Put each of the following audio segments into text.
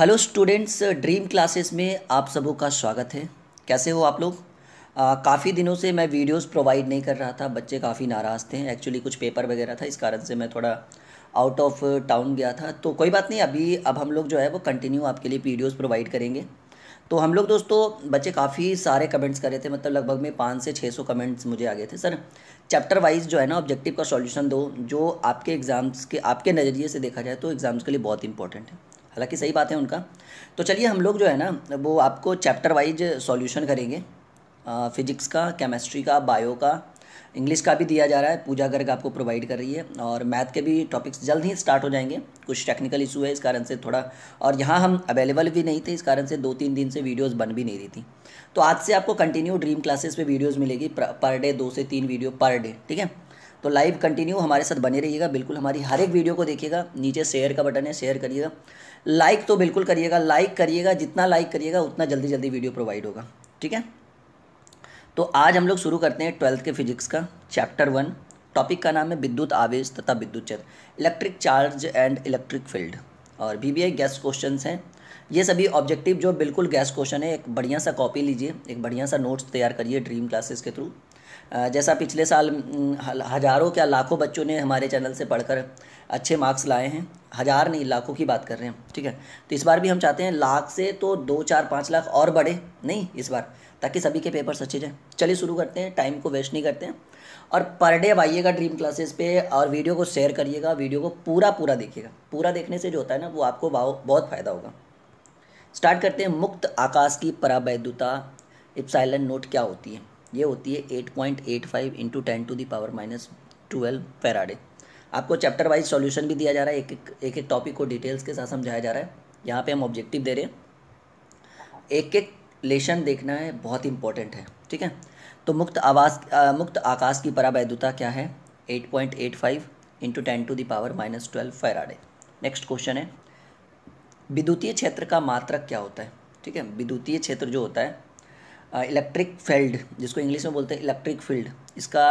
hello students dream classes में आप सबों का स्वागत है कैसे हो आप लोग काफ़ी दिनों से मैं वीडियोस प्रोवाइड नहीं कर रहा था बच्चे काफ़ी नाराज़ थे एक्चुअली कुछ पेपर वगैरह था इस कारण से मैं थोड़ा आउट ऑफ टाउन गया था तो कोई बात नहीं अभी अब हम लोग जो है वो कंटिन्यू आपके लिए वीडियोज़ प्रोवाइड करेंगे तो हम लोग दोस्तों बच्चे काफ़ी सारे कमेंट्स कर रहे थे मतलब लगभग में पाँच से छः सौ कमेंट्स मुझे आ गए थे सर चैप्टर वाइज जो है ना ऑब्जेक्टिव का सॉल्यूशन दो जो आपके एग्ज़ाम्स के आपके नज़रिए से देखा जाए तो एग्ज़ाम्स के लिए बहुत इंपॉर्टेंट है हालांकि सही बात है उनका तो चलिए हम लोग जो है ना वो आपको चैप्टर वाइज सॉल्यूशन करेंगे फिजिक्स का केमिस्ट्री का बायो का इंग्लिश का भी दिया जा रहा है पूजा गर्ग आपको प्रोवाइड कर रही है और मैथ के भी टॉपिक्स जल्द ही स्टार्ट हो जाएंगे कुछ टेक्निकल इशू है इस कारण से थोड़ा और यहाँ हम अवेलेबल भी नहीं थे इस कारण से दो तीन दिन से वीडियोस बन भी नहीं रही थी तो आज से आपको कंटिन्यू ड्रीम क्लासेस पे वीडियोस मिलेगी पर डे दो से तीन वीडियो पर डे ठीक है तो लाइव कंटिन्यू हमारे साथ बने रहिएगा बिल्कुल हमारी हर एक वीडियो को देखिएगा नीचे शेयर का बटन है शेयर करिएगा लाइक तो बिल्कुल करिएगा लाइक करिएगा जितना लाइक करिएगा उतना जल्दी जल्दी वीडियो प्रोवाइड होगा ठीक है तो आज हम लोग शुरू करते हैं ट्वेल्थ के फिजिक्स का चैप्टर वन टॉपिक का नाम है विद्युत आवेश तथा विद्युत चर electric charge and electric field और बी बी गैस क्वेश्चन हैं ये सभी ऑब्जेक्टिव जो बिल्कुल गैस क्वेश्चन है एक बढ़िया सा कॉपी लीजिए एक बढ़िया सा नोट्स तैयार करिए ड्रीम क्लासेस के थ्रू जैसा पिछले साल हज़ारों क्या लाखों बच्चों ने हमारे चैनल से पढ़कर अच्छे मार्क्स लाए हैं हज़ार नहीं लाखों की बात कर रहे हैं ठीक है तो इस बार भी हम चाहते हैं लाख से तो दो चार पाँच लाख और बढ़े नहीं इस बार ताकि सभी के पेपर्स अच्छे जाएँ चलिए शुरू करते हैं टाइम को वेस्ट नहीं करते हैं और पर डे अब आइएगा ड्रीम क्लासेस पे और वीडियो को शेयर करिएगा वीडियो को पूरा पूरा देखिएगा पूरा देखने से जो होता है ना वो आपको बहुत फ़ायदा होगा स्टार्ट करते हैं मुक्त आकाश की परावैधता इप्साइलन नोट क्या होती है ये होती है eight point eight five into ten to the power minus twelve faraday आपको चैप्टर वाइज सॉल्यूशन भी दिया जा रहा है एक एक एक टॉपिक को डिटेल्स के साथ समझाया जा रहा है यहाँ पे हम ऑब्जेक्टिव दे रहे हैं एक एक लेशन देखना है बहुत इंपॉर्टेंट है ठीक है तो मुक्त आवास आ, मुक्त आकाश की परावैधता क्या है eight point eight five into ten to the power minus twelve faraday next question है विद्युतीय क्षेत्र का मात्रक क्या होता है ठीक है विद्युतीय क्षेत्र जो होता है इलेक्ट्रिक uh, फील्ड जिसको इंग्लिश में बोलते हैं इलेक्ट्रिक फील्ड इसका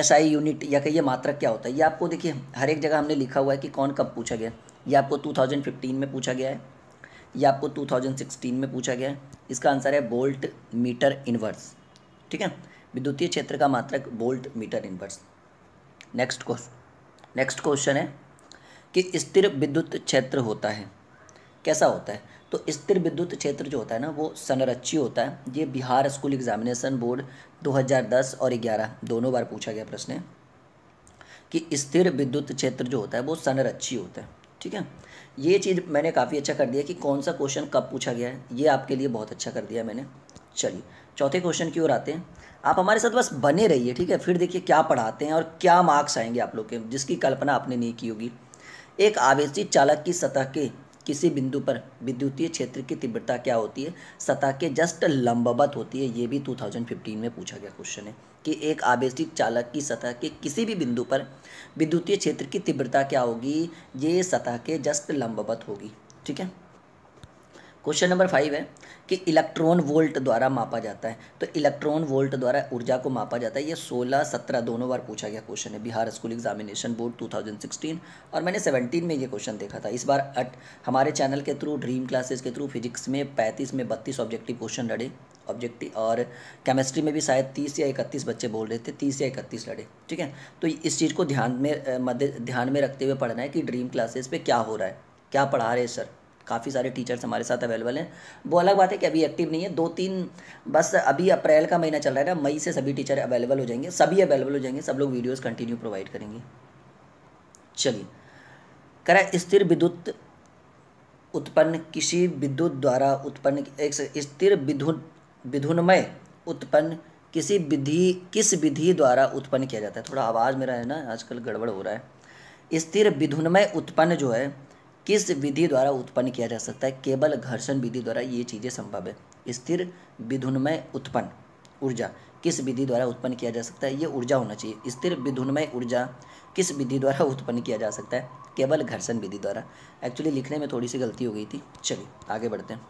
एस आई यूनिट या कहिए मात्रक क्या होता है ये आपको देखिए हर एक जगह हमने लिखा हुआ है कि कौन कब पूछा गया ये आपको 2015 में पूछा गया है ये आपको 2016 में पूछा गया है इसका आंसर है बोल्ट मीटर इन्वर्स ठीक है विद्युतीय क्षेत्र का मात्रक volt meter inverse next question next question है कि स्थिर विद्युत क्षेत्र होता है कैसा होता है तो स्थिर विद्युत क्षेत्र जो होता है ना वो संरक्षी होता है ये बिहार स्कूल एग्जामिनेशन बोर्ड 2010 और 11 दोनों बार पूछा गया प्रश्न है कि स्थिर विद्युत क्षेत्र जो होता है वो संरक्षी होता है ठीक है ये चीज़ मैंने काफ़ी अच्छा कर दिया कि कौन सा क्वेश्चन कब पूछा गया है ये आपके लिए बहुत अच्छा कर दिया मैंने चलिए चौथे क्वेश्चन की ओर आते हैं आप हमारे साथ बस बने रहिए ठीक है फिर देखिए क्या पढ़ाते हैं और क्या मार्क्स आएंगे आप लोग के जिसकी कल्पना आपने नहीं की होगी एक आवेशी चालक की सतह के किसी बिंदु पर विद्युतीय क्षेत्र की तीव्रता क्या होती है सतह के जस्ट लंबवत होती है ये भी 2015 में पूछा गया क्वेश्चन है कि एक आवेशित चालक की सतह के किसी भी बिंदु पर विद्युतीय क्षेत्र की तीव्रता क्या होगी ये सतह के जस्ट लंबवत होगी ठीक है क्वेश्चन नंबर फाइव है कि इलेक्ट्रॉन वोल्ट द्वारा मापा जाता है तो इलेक्ट्रॉन वोल्ट द्वारा ऊर्जा को मापा जाता है ये सोलह सत्रह दोनों बार पूछा गया क्वेश्चन है बिहार स्कूल एग्जामिनेशन बोर्ड 2016 और मैंने 17 में ये क्वेश्चन देखा था इस बार अट हमारे चैनल के थ्रू ड्रीम क्लासेस के थ्रू फिजिक्स में पैंतीस में बत्तीस ऑब्जेक्टिव क्वेश्चन लड़े ऑब्जेक्टिव और केमिस्ट्री में भी शायद तीस या इकतीस बच्चे बोल रहे थे तीस या इकतीस लड़े ठीक है तो इस चीज़ को ध्यान में मध्य ध्यान में रखते हुए पढ़ना है कि ड्रीम क्लासेस पर क्या हो रहा है क्या पढ़ा रहे सर काफ़ी सारे टीचर्स हमारे साथ अवेलेबल हैं वो अलग बात है कि अभी एक्टिव नहीं है दो तीन बस अभी अप्रैल का महीना चल रहा है ना मई से सभी टीचर अवेलेबल हो जाएंगे सभी अवेलेबल हो जाएंगे सब लोग वीडियोज़ कंटिन्यू प्रोवाइड करेंगे चलिए करें स्थिर विद्युत उत्पन्न किसी विद्युत द्वारा उत्पन्न एक स्थिर विधुन विधुनमय उत्पन्न किसी विधि किस विधि द्वारा उत्पन्न किया जाता है थोड़ा आवाज़ मेरा है ना आजकल गड़बड़ हो रहा है स्थिर विधुनमय उत्पन्न जो है किस विधि द्वारा उत्पन्न किया जा सकता है केवल घर्षण विधि द्वारा ये चीज़ें संभव है स्थिर विधुनमय उत्पन्न ऊर्जा किस विधि द्वारा उत्पन्न किया जा सकता है ये ऊर्जा होना चाहिए स्थिर विधुनमय ऊर्जा किस विधि द्वारा उत्पन्न किया जा सकता है केवल घर्षण विधि द्वारा एक्चुअली लिखने में थोड़ी सी गलती हो गई थी चलिए आगे बढ़ते हैं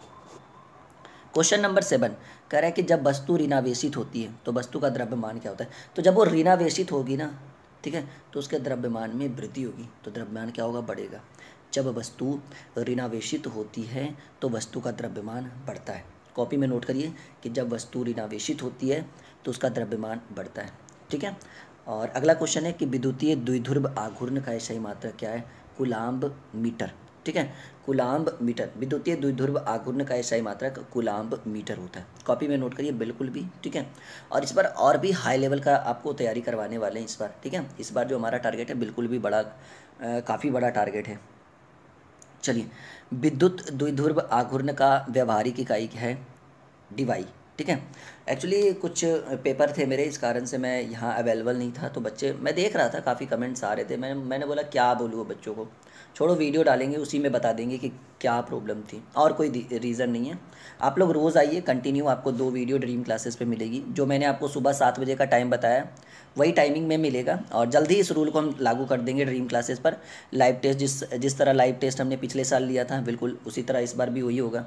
क्वेश्चन नंबर सेवन कह रहा है कि जब वस्तु ऋणावेशित होती है तो वस्तु का द्रव्यमान क्या होता है तो जब वो ऋणावेशित होगी ना ठीक है तो उसके द्रव्यमान में वृद्धि होगी तो द्रव्यमान क्या होगा बढ़ेगा जब वस्तु ऋणावेशित होती है तो वस्तु का द्रव्यमान बढ़ता है कॉपी में नोट करिए कि जब वस्तु ऋणावेशित होती है तो उसका द्रव्यमान बढ़ता है ठीक है और अगला क्वेश्चन है कि विद्युतीय द्विध्रुव आघूर्ण का सही मात्रा क्या है कुलाम्ब मीटर ठीक है कुलाम्ब मीटर विद्युतीय द्विध्रुव आघूर्ण का सही मात्रा कुलाम्ब मीटर होता है कॉपी में नोट करिए बिल्कुल भी ठीक है और इस बार और भी हाई लेवल का आपको तैयारी करवाने वाले हैं इस बार ठीक है इस बार जो हमारा टारगेट है बिल्कुल भी बड़ा काफ़ी बड़ा टारगेट है चलिए विद्युत द्विध्रुव आघूर्ण का व्यवहारिक इकाई है डिवाई ठीक है एक्चुअली कुछ पेपर थे मेरे इस कारण से मैं यहाँ अवेलेबल नहीं था तो बच्चे मैं देख रहा था काफ़ी कमेंट्स आ रहे थे मैं मैंने बोला क्या बोलूँ बच्चों को छोड़ो वीडियो डालेंगे उसी में बता देंगे कि क्या प्रॉब्लम थी और कोई रीज़न नहीं है आप लोग रोज़ आइए कंटिन्यू आपको दो वीडियो ड्रीम क्लासेस पे मिलेगी जो मैंने आपको सुबह सात बजे का टाइम बताया वही टाइमिंग में मिलेगा और जल्दी इस रूल को हम लागू कर देंगे ड्रीम क्लासेस पर लाइव टेस्ट जिस जिस तरह लाइव टेस्ट हमने पिछले साल लिया था बिल्कुल उसी तरह इस बार भी वही होगा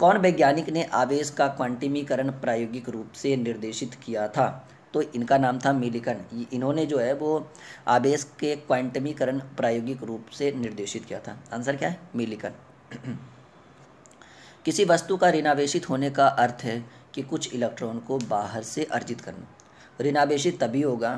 कौन वैज्ञानिक ने आवेश का क्वांटिमीकरण प्रायोगिक रूप से निर्देशित किया था तो इनका नाम था मिलिकन इन्होंने जो है वो आवेश के क्वांटमीकरण प्रायोगिक रूप से निर्देशित किया था आंसर क्या है मिलिकन किसी वस्तु का ऋणावेशित होने का अर्थ है कि कुछ इलेक्ट्रॉन को बाहर से अर्जित करना ऋणावेशित तभी होगा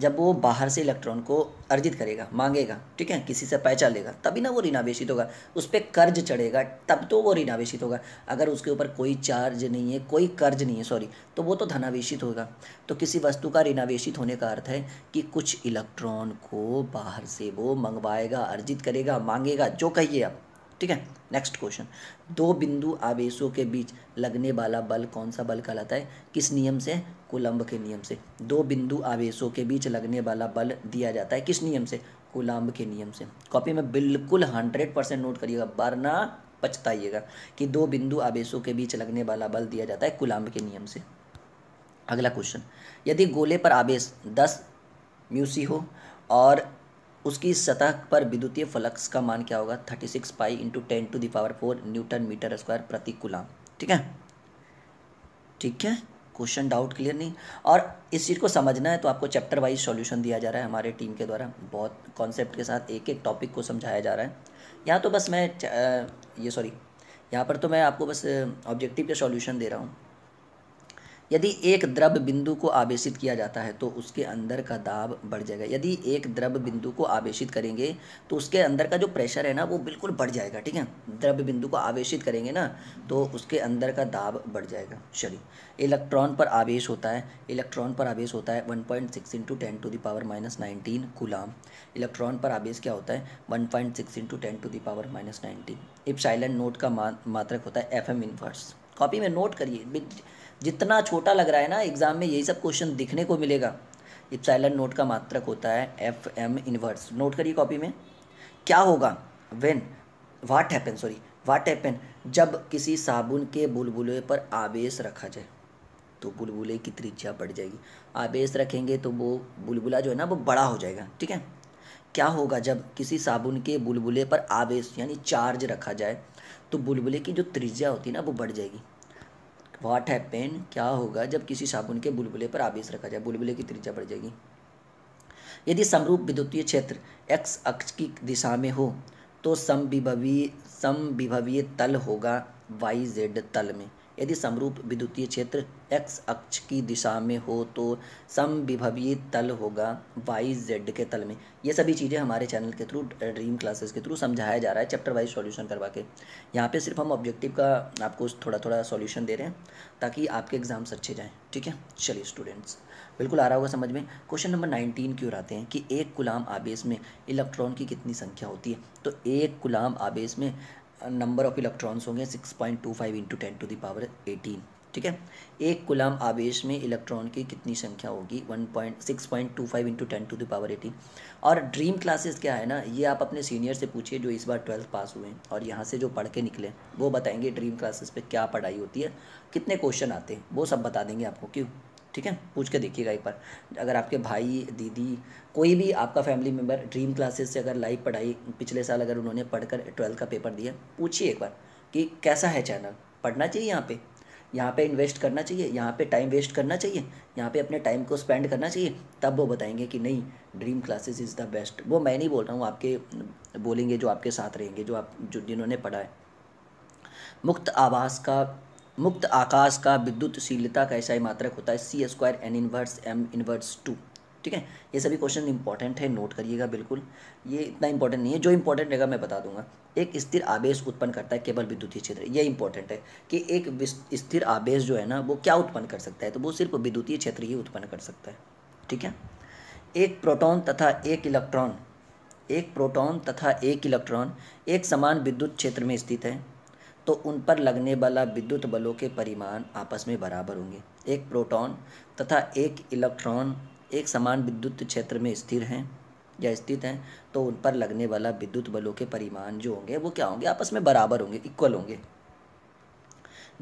जब वो बाहर से इलेक्ट्रॉन को अर्जित करेगा मांगेगा ठीक है किसी से पैचा लेगा तभी ना वो ऋणावेशित होगा उस पर कर्ज चढ़ेगा तब तो वो ऋणावेशित होगा अगर उसके ऊपर कोई चार्ज नहीं है कोई कर्ज नहीं है सॉरी तो वो तो धनावेशित होगा तो किसी वस्तु का ऋणावेशित होने का अर्थ है कि कुछ इलेक्ट्रॉन को बाहर से वो मंगवाएगा अर्जित करेगा मांगेगा जो कहिए आप ठीक है नेक्स्ट क्वेश्चन दो बिंदु आवेशों के बीच लगने वाला बल कौन सा बल कहलाता है किस नियम से कोलंब के नियम से दो बिंदु आवेशों के बीच लगने वाला बल दिया जाता है किस नियम से कोलंब के नियम से कॉपी में बिल्कुल हंड्रेड परसेंट नोट करिएगा वरना पछताइएगा कि दो बिंदु आवेशों के बीच लगने वाला बल दिया जाता है कुलाम्ब के नियम से अगला क्वेश्चन यदि गोले पर आवेश दस म्यूसी हो और उसकी सतह पर विद्युतीय फ्लक्स का मान क्या होगा thirty six pi into ten to the power four newton meter square प्रति कुलाम ठीक है ठीक है क्वेश्चन डाउट क्लियर नहीं और इस चीज़ को समझना है तो आपको चैप्टर वाइज सॉल्यूशन दिया जा रहा है हमारे टीम के द्वारा बहुत कॉन्सेप्ट के साथ एक एक टॉपिक को समझाया जा रहा है यहाँ तो बस मैं ये सॉरी यहाँ पर तो मैं आपको बस ऑब्जेक्टिव के सॉल्यूशन दे रहा हूँ यदि एक द्रव बिंदु को आवेशित किया जाता है तो उसके अंदर का दाब बढ़ जाएगा यदि एक द्रव बिंदु को आवेशित करेंगे तो उसके अंदर का जो प्रेशर है ना वो बिल्कुल बढ़ जाएगा ठीक है द्रव बिंदु को आवेशित करेंगे ना तो उसके अंदर का दाब बढ़ जाएगा चलिए इलेक्ट्रॉन पर आवेश होता है इलेक्ट्रॉन पर आवेश होता है one point six into ten to the power minus nineteen coulomb electron पर आवेश क्या होता है one point six into ten to the power minus nineteen epsilon naught का मात्रक होता है एफ एम इन्वर्स कॉपी में नोट करिए जितना छोटा लग रहा है ना एग्ज़ाम में यही सब क्वेश्चन दिखने को मिलेगा इप्साइलन नोट का मात्रक होता है एफ एम इनवर्स नोट करिए कॉपी में क्या होगा when what happen sorry what happen जब किसी साबुन के बुलबुले पर आवेश रखा जाए तो बुलबुले की त्रिज्या बढ़ जाएगी आवेश रखेंगे तो वो बुलबुला जो है ना वो बड़ा हो जाएगा ठीक है क्या होगा जब किसी साबुन के बुलबुले पर आवेश यानी चार्ज रखा जाए तो बुलबुले की जो त्रिज्या होती है ना वो बढ़ जाएगी वाट पेन क्या होगा जब किसी साबुन के बुलबुले पर आवेश रखा जाए बुलबुले की त्रिज्या बढ़ जाएगी यदि समरूप विद्युतीय क्षेत्र एक्स अक्ष की दिशा में हो तो समविभवी समविभवीय तल होगा वाई जेड तल में यदि समरूप विद्युतीय क्षेत्र एक्स अक्ष की दिशा में हो तो समविभवी तल होगा वाई जेड के तल में ये सभी चीज़ें हमारे चैनल के थ्रू ड्रीम क्लासेस के थ्रू समझाया जा रहा है चैप्टर वाइज सॉल्यूशन करवा के यहाँ पे सिर्फ हम ऑब्जेक्टिव का आपको थोड़ा थोड़ा सॉल्यूशन दे रहे हैं ताकि आपके एग्जाम्स अच्छे जाएँ ठीक है चलिए स्टूडेंट्स बिल्कुल आ रहा होगा समझ में क्वेश्चन नंबर नाइनटीन क्यों आते हैं कि एक गुलाम आवेश में इलेक्ट्रॉन की कितनी संख्या होती है तो एक गुलाम आवेश में नंबर ऑफ इलेक्ट्रॉन्स होंगे six point two five into ten to the power eighteen ठीक है एक गुलाम आवेश में इलेक्ट्रॉन की कितनी संख्या होगी one point six point two five into ten to the power eighteen और ड्रीम क्लासेस क्या है ना ये आप अपने सीनियर से पूछिए जो इस बार ट्वेल्थ पास हुए हैं और यहाँ से जो पढ़ के निकले वो बताएंगे ड्रीम क्लासेस पर क्या पढ़ाई होती है कितने क्वेश्चन आते हैं वो सब बता देंगे आपको क्यों ठीक है पूछ के देखिएगा एक बार अगर आपके भाई दीदी कोई भी आपका फैमिली मेम्बर ड्रीम क्लासेस से अगर लाइव पढ़ाई पिछले साल अगर उन्होंने पढ़कर ट्वेल्थ का पेपर दिया पूछिए एक बार कि कैसा है चैनल पढ़ना चाहिए यहाँ पे यहाँ पे इन्वेस्ट करना चाहिए यहाँ पे टाइम वेस्ट करना चाहिए यहाँ पे अपने टाइम को स्पेंड करना चाहिए तब वो बताएंगे कि नहीं dream classes is the best वो मैं नहीं बोल रहा हूँ आपके बोलेंगे जो आपके साथ रहेंगे जो आप जो जिन्होंने पढ़ा है मुक्त आवास का मुक्त आकाश का विद्युत शीलता का ऐसा ही मात्रक होता है C square N inverse M inverse two ठीक है ये सभी क्वेश्चन इंपॉर्टेंट है नोट करिएगा बिल्कुल ये इतना इंपॉर्टेंट नहीं है जो इंपॉर्टेंट रहेगा मैं बता दूंगा एक स्थिर आवेश उत्पन्न करता है केवल विद्युतीय क्षेत्र ये इंपॉर्टेंट है कि एक स्थिर आवेश जो है ना वो क्या उत्पन्न कर सकता है तो वो सिर्फ विद्युतीय क्षेत्र ही उत्पन्न कर सकता है ठीक है एक प्रोटॉन तथा एक इलेक्ट्रॉन एक प्रोटॉन तथा एक इलेक्ट्रॉन एक समान विद्युत क्षेत्र में स्थित है तो उन पर लगने वाला विद्युत बलों के परिमाण आपस में बराबर होंगे एक प्रोटॉन तथा एक इलेक्ट्रॉन एक समान विद्युत क्षेत्र में स्थिर हैं या स्थित हैं तो उन पर लगने वाला विद्युत बलों के परिमाण जो होंगे वो क्या होंगे आपस में बराबर होंगे इक्वल होंगे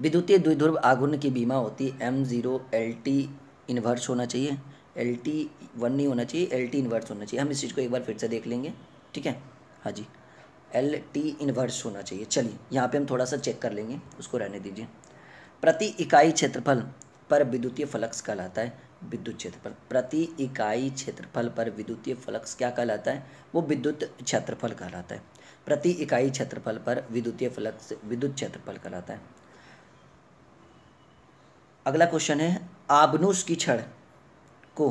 विद्युतीय द्विध्रुव आघूर्ण की बीमा होती है M zero L T inverse होना चाहिए एल टी वन नहीं होना चाहिए एल टी इन्वर्स होना चाहिए हम इस चीज़ को एक बार फिर से देख लेंगे ठीक है हाँ जी एल टी इन्वर्स होना चाहिए चलिए यहाँ पे हम थोड़ा सा चेक कर लेंगे उसको रहने दीजिए प्रति इकाई क्षेत्रफल पर विद्युतीय फलक्स कहलाता है विद्युत क्षेत्रफल प्रति इकाई क्षेत्रफल पर विद्युतीय फ्लक्स क्या कहलाता है वो विद्युत क्षेत्रफल कहलाता है प्रति इकाई क्षेत्रफल पर विद्युतीय फ्लक्स विद्युत क्षेत्रफल कहलाता है अगला क्वेश्चन है आबनूस की छड़ को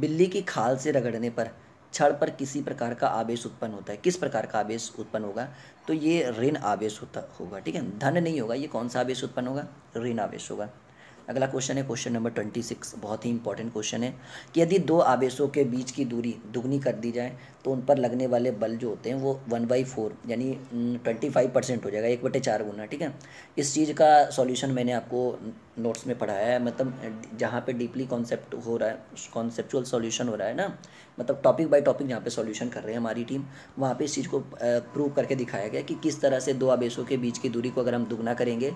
बिल्ली की खाल से रगड़ने पर छड़ पर किसी प्रकार का आवेश उत्पन्न होता है किस प्रकार का आवेश उत्पन्न होगा तो ये ऋण आवेश होता होगा ठीक है धन नहीं होगा ये कौन सा आवेश उत्पन्न होगा ऋण आवेश होगा अगला क्वेश्चन है क्वेश्चन नंबर ट्वेंटी सिक्स बहुत ही इंपॉर्टेंट क्वेश्चन है कि यदि दो आवेशों के बीच की दूरी दुगनी कर दी जाए तो उन पर लगने वाले बल जो होते हैं वो वन बाई फोर यानी ट्वेंटी फाइव परसेंट हो जाएगा एक बटे चार गुना ठीक है इस चीज़ का सॉल्यूशन मैंने आपको नोट्स में पढ़ाया है मतलब जहाँ पे डीपली कॉन्सेप्ट हो रहा है कॉन्सेप्चुअल सॉल्यूशन हो रहा है ना मतलब टॉपिक बाय टॉपिक जहाँ पे सॉल्यूशन कर रहे हैं हमारी टीम वहाँ पे इस चीज़ को प्रूव करके दिखाया गया कि किस तरह से दो आवेशों के बीच की दूरी को अगर हम दुगना करेंगे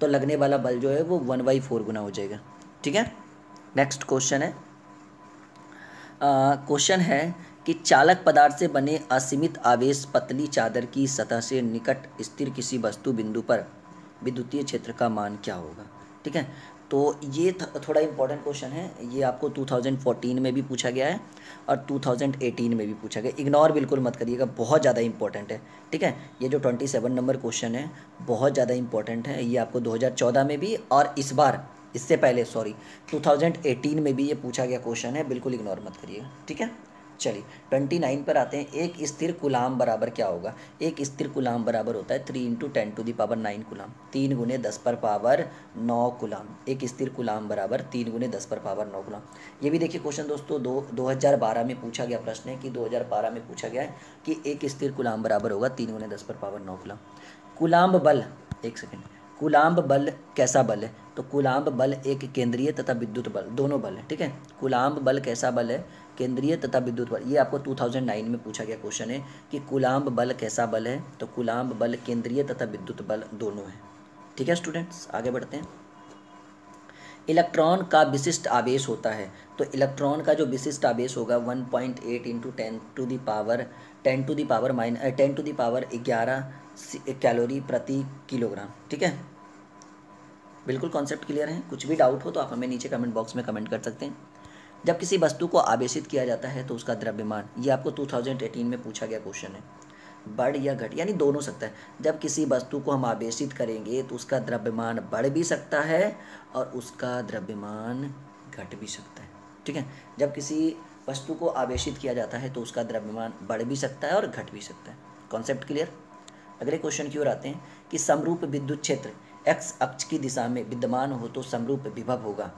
तो लगने वाला बल जो है वो वन बाई फोर गुना हो जाएगा ठीक है नेक्स्ट क्वेश्चन है क्वेश्चन है कि चालक पदार्थ से बने असीमित आवेश पतली चादर की सतह से निकट स्थिर किसी वस्तु बिंदु पर विद्युतीय क्षेत्र का मान क्या होगा ठीक है तो ये थोड़ा इंपॉर्टेंट क्वेश्चन है ये आपको 2014 में भी पूछा गया है और 2018 में भी पूछा गया इग्नोर बिल्कुल मत करिएगा बहुत ज़्यादा इंपॉर्टेंट है ठीक है ये जो 27 नंबर क्वेश्चन है बहुत ज़्यादा इंपॉर्टेंट है ये आपको 2014 में भी और इस बार इससे पहले सॉरी 2018 में भी ये पूछा गया क्वेश्चन है बिल्कुल इग्नोर मत करिएगा ठीक है चलिए ट्वेंटी नाइन पर आते हैं एक स्थिर कुलाम बराबर क्या होगा एक स्थिर कुलाम बराबर होता है three into ten to the power nine coulomb तीन गुने दस पर पावर नौ कुलाम एक स्थिर कुलाम बराबर तीन गुने दस पर पावर नौ कुलाम ये भी देखिए क्वेश्चन दोस्तों दो दो हज़ार बारह में पूछा गया प्रश्न है कि दो हज़ार बारह में पूछा गया है कि एक स्थिर कुलाम बराबर होगा तीन गुने दस पर पावर नौ कुलाम कुलाम बल एक सेकेंड कुलाम्ब बल कैसा बल है तो कुलाम्ब बल एक केंद्रीय तथा विद्युत बल दोनों बल है ठीक है कुलाम्ब बल कैसा बल है केंद्रीय तथा विद्युत बल ये आपको 2009 में पूछा गया क्वेश्चन है कि कुलाम्ब बल कैसा बल है तो कुलाम्ब बल केंद्रीय तथा विद्युत बल दोनों है ठीक है स्टूडेंट्स आगे बढ़ते हैं इलेक्ट्रॉन का विशिष्ट आवेश होता है तो इलेक्ट्रॉन का जो विशिष्ट आवेश होगा 1.8 point eight into ten to the power ten to the power minus ten to the power ग्यारह कैलोरी प्रति किलोग्राम ठीक है बिल्कुल कॉन्सेप्ट क्लियर है कुछ भी डाउट हो तो आप हमें नीचे कमेंट बॉक्स में कमेंट कर सकते हैं जब किसी वस्तु को आवेशित किया जाता है तो उसका द्रव्यमान ये आपको 2018 में पूछा गया क्वेश्चन है बढ़ या घट यानी दोनों सकता है जब किसी वस्तु को हम आवेशित करेंगे तो उसका द्रव्यमान बढ़ भी सकता है और उसका द्रव्यमान घट भी सकता है ठीक है जब किसी वस्तु को आवेशित किया जाता है तो उसका द्रव्यमान बढ़ भी सकता है और घट भी सकता है कॉन्सेप्ट क्लियर अगले क्वेश्चन की ओर आते हैं कि समरूप विद्युत क्षेत्र एक्स अक्ष की दिशा में विद्यमान हो तो समरूप विभव होगा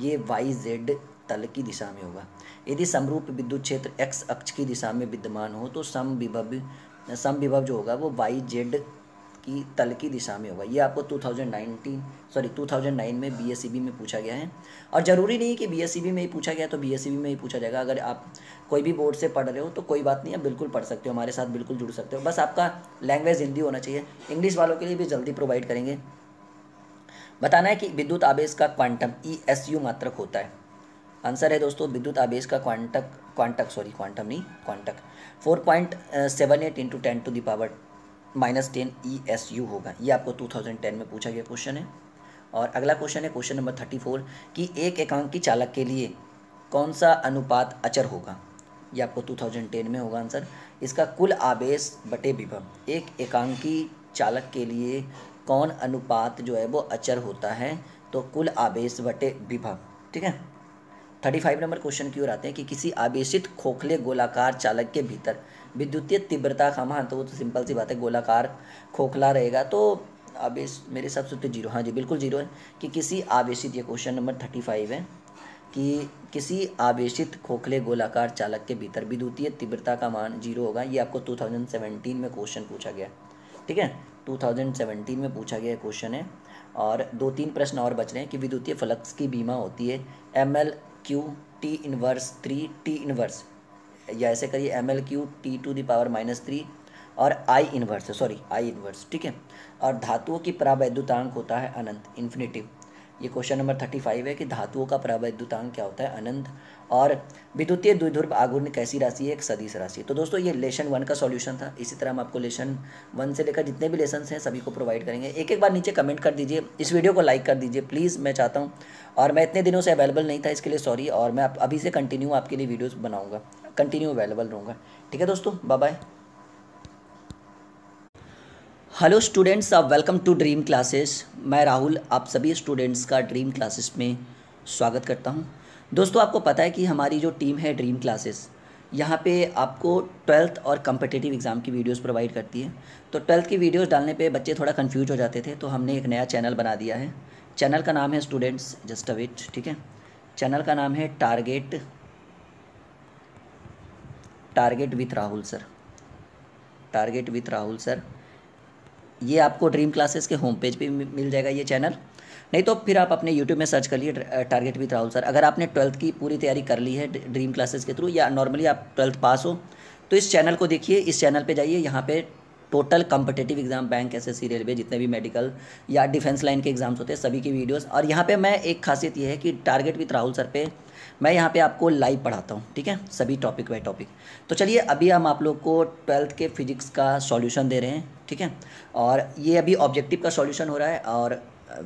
ये वाई जेड तल की दिशा में होगा यदि समरूप विद्युत क्षेत्र एक्स अक्ष की दिशा में विद्यमान हो तो सम विभव सम विभव जो होगा वो वाई जेड की तल की दिशा में होगा ये आपको 2019 सॉरी 2009 में बी e में पूछा गया है और ज़रूरी नहीं कि बी e में ही पूछा गया तो बी e में ही पूछा जाएगा अगर आप कोई भी बोर्ड से पढ़ रहे हो तो कोई बात नहीं आप बिल्कुल पढ़ सकते हो हमारे साथ बिल्कुल जुड़ सकते हो बस आपका लैंग्वेज हिंदी होना चाहिए इंग्लिश वालों के लिए भी जल्दी प्रोवाइड करेंगे बताना है कि विद्युत आवेश का क्वांटम ई एस यू मात्रक होता है आंसर है दोस्तों विद्युत आवेश का क्वांटक क्वांटक सॉरी क्वांटम नहीं क्वांटक four point seven eight into ten to the power minus ten E S U होगा ये आपको टू थाउजेंड टेन में पूछा गया क्वेश्चन है और अगला क्वेश्चन है क्वेश्चन नंबर थर्टी फोर कि एक एकांकी चालक के लिए कौन सा अनुपात अचर होगा ये आपको टू थाउजेंड टेन में होगा आंसर इसका कुल आवेश बटे विभव एक एकांकी चालक के लिए कौन अनुपात जो है वो अचर होता है तो कुल आवेश बटे विभव ठीक है थर्टी फाइव नंबर क्वेश्चन की ओर आते हैं कि किसी आवेशित खोखले गोलाकार चालक के भीतर विद्युतीय तीव्रता का मान तो वो तो सिंपल सी बात है गोलाकार खोखला रहेगा तो आवेश मेरे हिसाब से तो जीरो हाँ जी बिल्कुल जीरो है कि किसी आवेशित ये क्वेश्चन नंबर थर्टी फाइव है कि किसी आवेशित खोखले गोलाकार चालक के भीतर विद्युतीय तीव्रता का मान जीरो होगा ये आपको टू में क्वेश्चन पूछा गया ठीक है टू में पूछा गया क्वेश्चन है और दो तीन प्रश्न और बच रहे हैं कि विद्युतीय फ्लक्स की बीमा होती है M L Q T inverse three T inverse या ऐसे करिए M L Q T to the power minus three और I inverse sorry I inverse ठीक है और धातुओं की प्रावैद्युतांक होता है अनंत इन्फिनेटिव ये क्वेश्चन नंबर थर्टी फाइव है कि धातुओं का प्रावैद्युतांक क्या होता है अनंत और विद्युतीय द्विध्रुव आघूर्ण कैसी राशि है एक सदिश राशि तो दोस्तों ये लेशन वन का सॉल्यूशन था इसी तरह हम आपको लेशन वन से लेकर जितने भी लेसन हैं सभी को प्रोवाइड करेंगे एक एक बार नीचे कमेंट कर दीजिए इस वीडियो को लाइक कर दीजिए प्लीज़ मैं चाहता हूँ और मैं इतने दिनों से अवेलेबल नहीं था इसके लिए सॉरी और मैं अभी से कंटिन्यू आपके लिए वीडियोज़ बनाऊँगा कंटिन्यू अवेलेबल रहूँगा ठीक है दोस्तों बाय हेलो स्टूडेंट्स आप वेलकम टू ड्रीम क्लासेस मैं राहुल आप सभी स्टूडेंट्स का ड्रीम क्लासेस में स्वागत करता हूँ दोस्तों आपको पता है कि हमारी जो टीम है ड्रीम क्लासेस यहाँ पे आपको ट्वेल्थ और कम्पटिटिव एग्ज़ाम की वीडियोस प्रोवाइड करती है तो ट्वेल्थ की वीडियोस डालने पे बच्चे थोड़ा कंफ्यूज हो जाते थे तो हमने एक नया चैनल बना दिया है चैनल का नाम है स्टूडेंट्स जस्ट अवेट ठीक है चैनल का नाम है target target with Rahul sir target with Rahul sir ये आपको ड्रीम क्लासेस के होम पेज पे मिल जाएगा ये चैनल नहीं तो फिर आप अपने यूट्यूब में सर्च कर लिए टारगेट विथ राहुल सर अगर आपने ट्वेल्थ की पूरी तैयारी कर ली है ड्रीम क्लासेस के थ्रू या नॉर्मली आप ट्वेल्थ पास हो तो इस चैनल को देखिए इस चैनल पे जाइए यहाँ पे total competitive exam bank S S railway जितने भी मेडिकल या डिफेंस लाइन के एग्जाम्स होते हैं सभी की वीडियोस और यहाँ पे मैं एक खासियत ये है कि टारगेट विथ राहुल सर पे मैं यहाँ पे आपको लाइव पढ़ाता हूँ ठीक है सभी टॉपिक बाई टॉपिक तो चलिए अभी हम आप लोग को ट्वेल्थ के फिजिक्स का सॉल्यूशन दे रहे हैं ठीक है और ये अभी ऑब्जेक्टिव का सॉल्यूशन हो रहा है और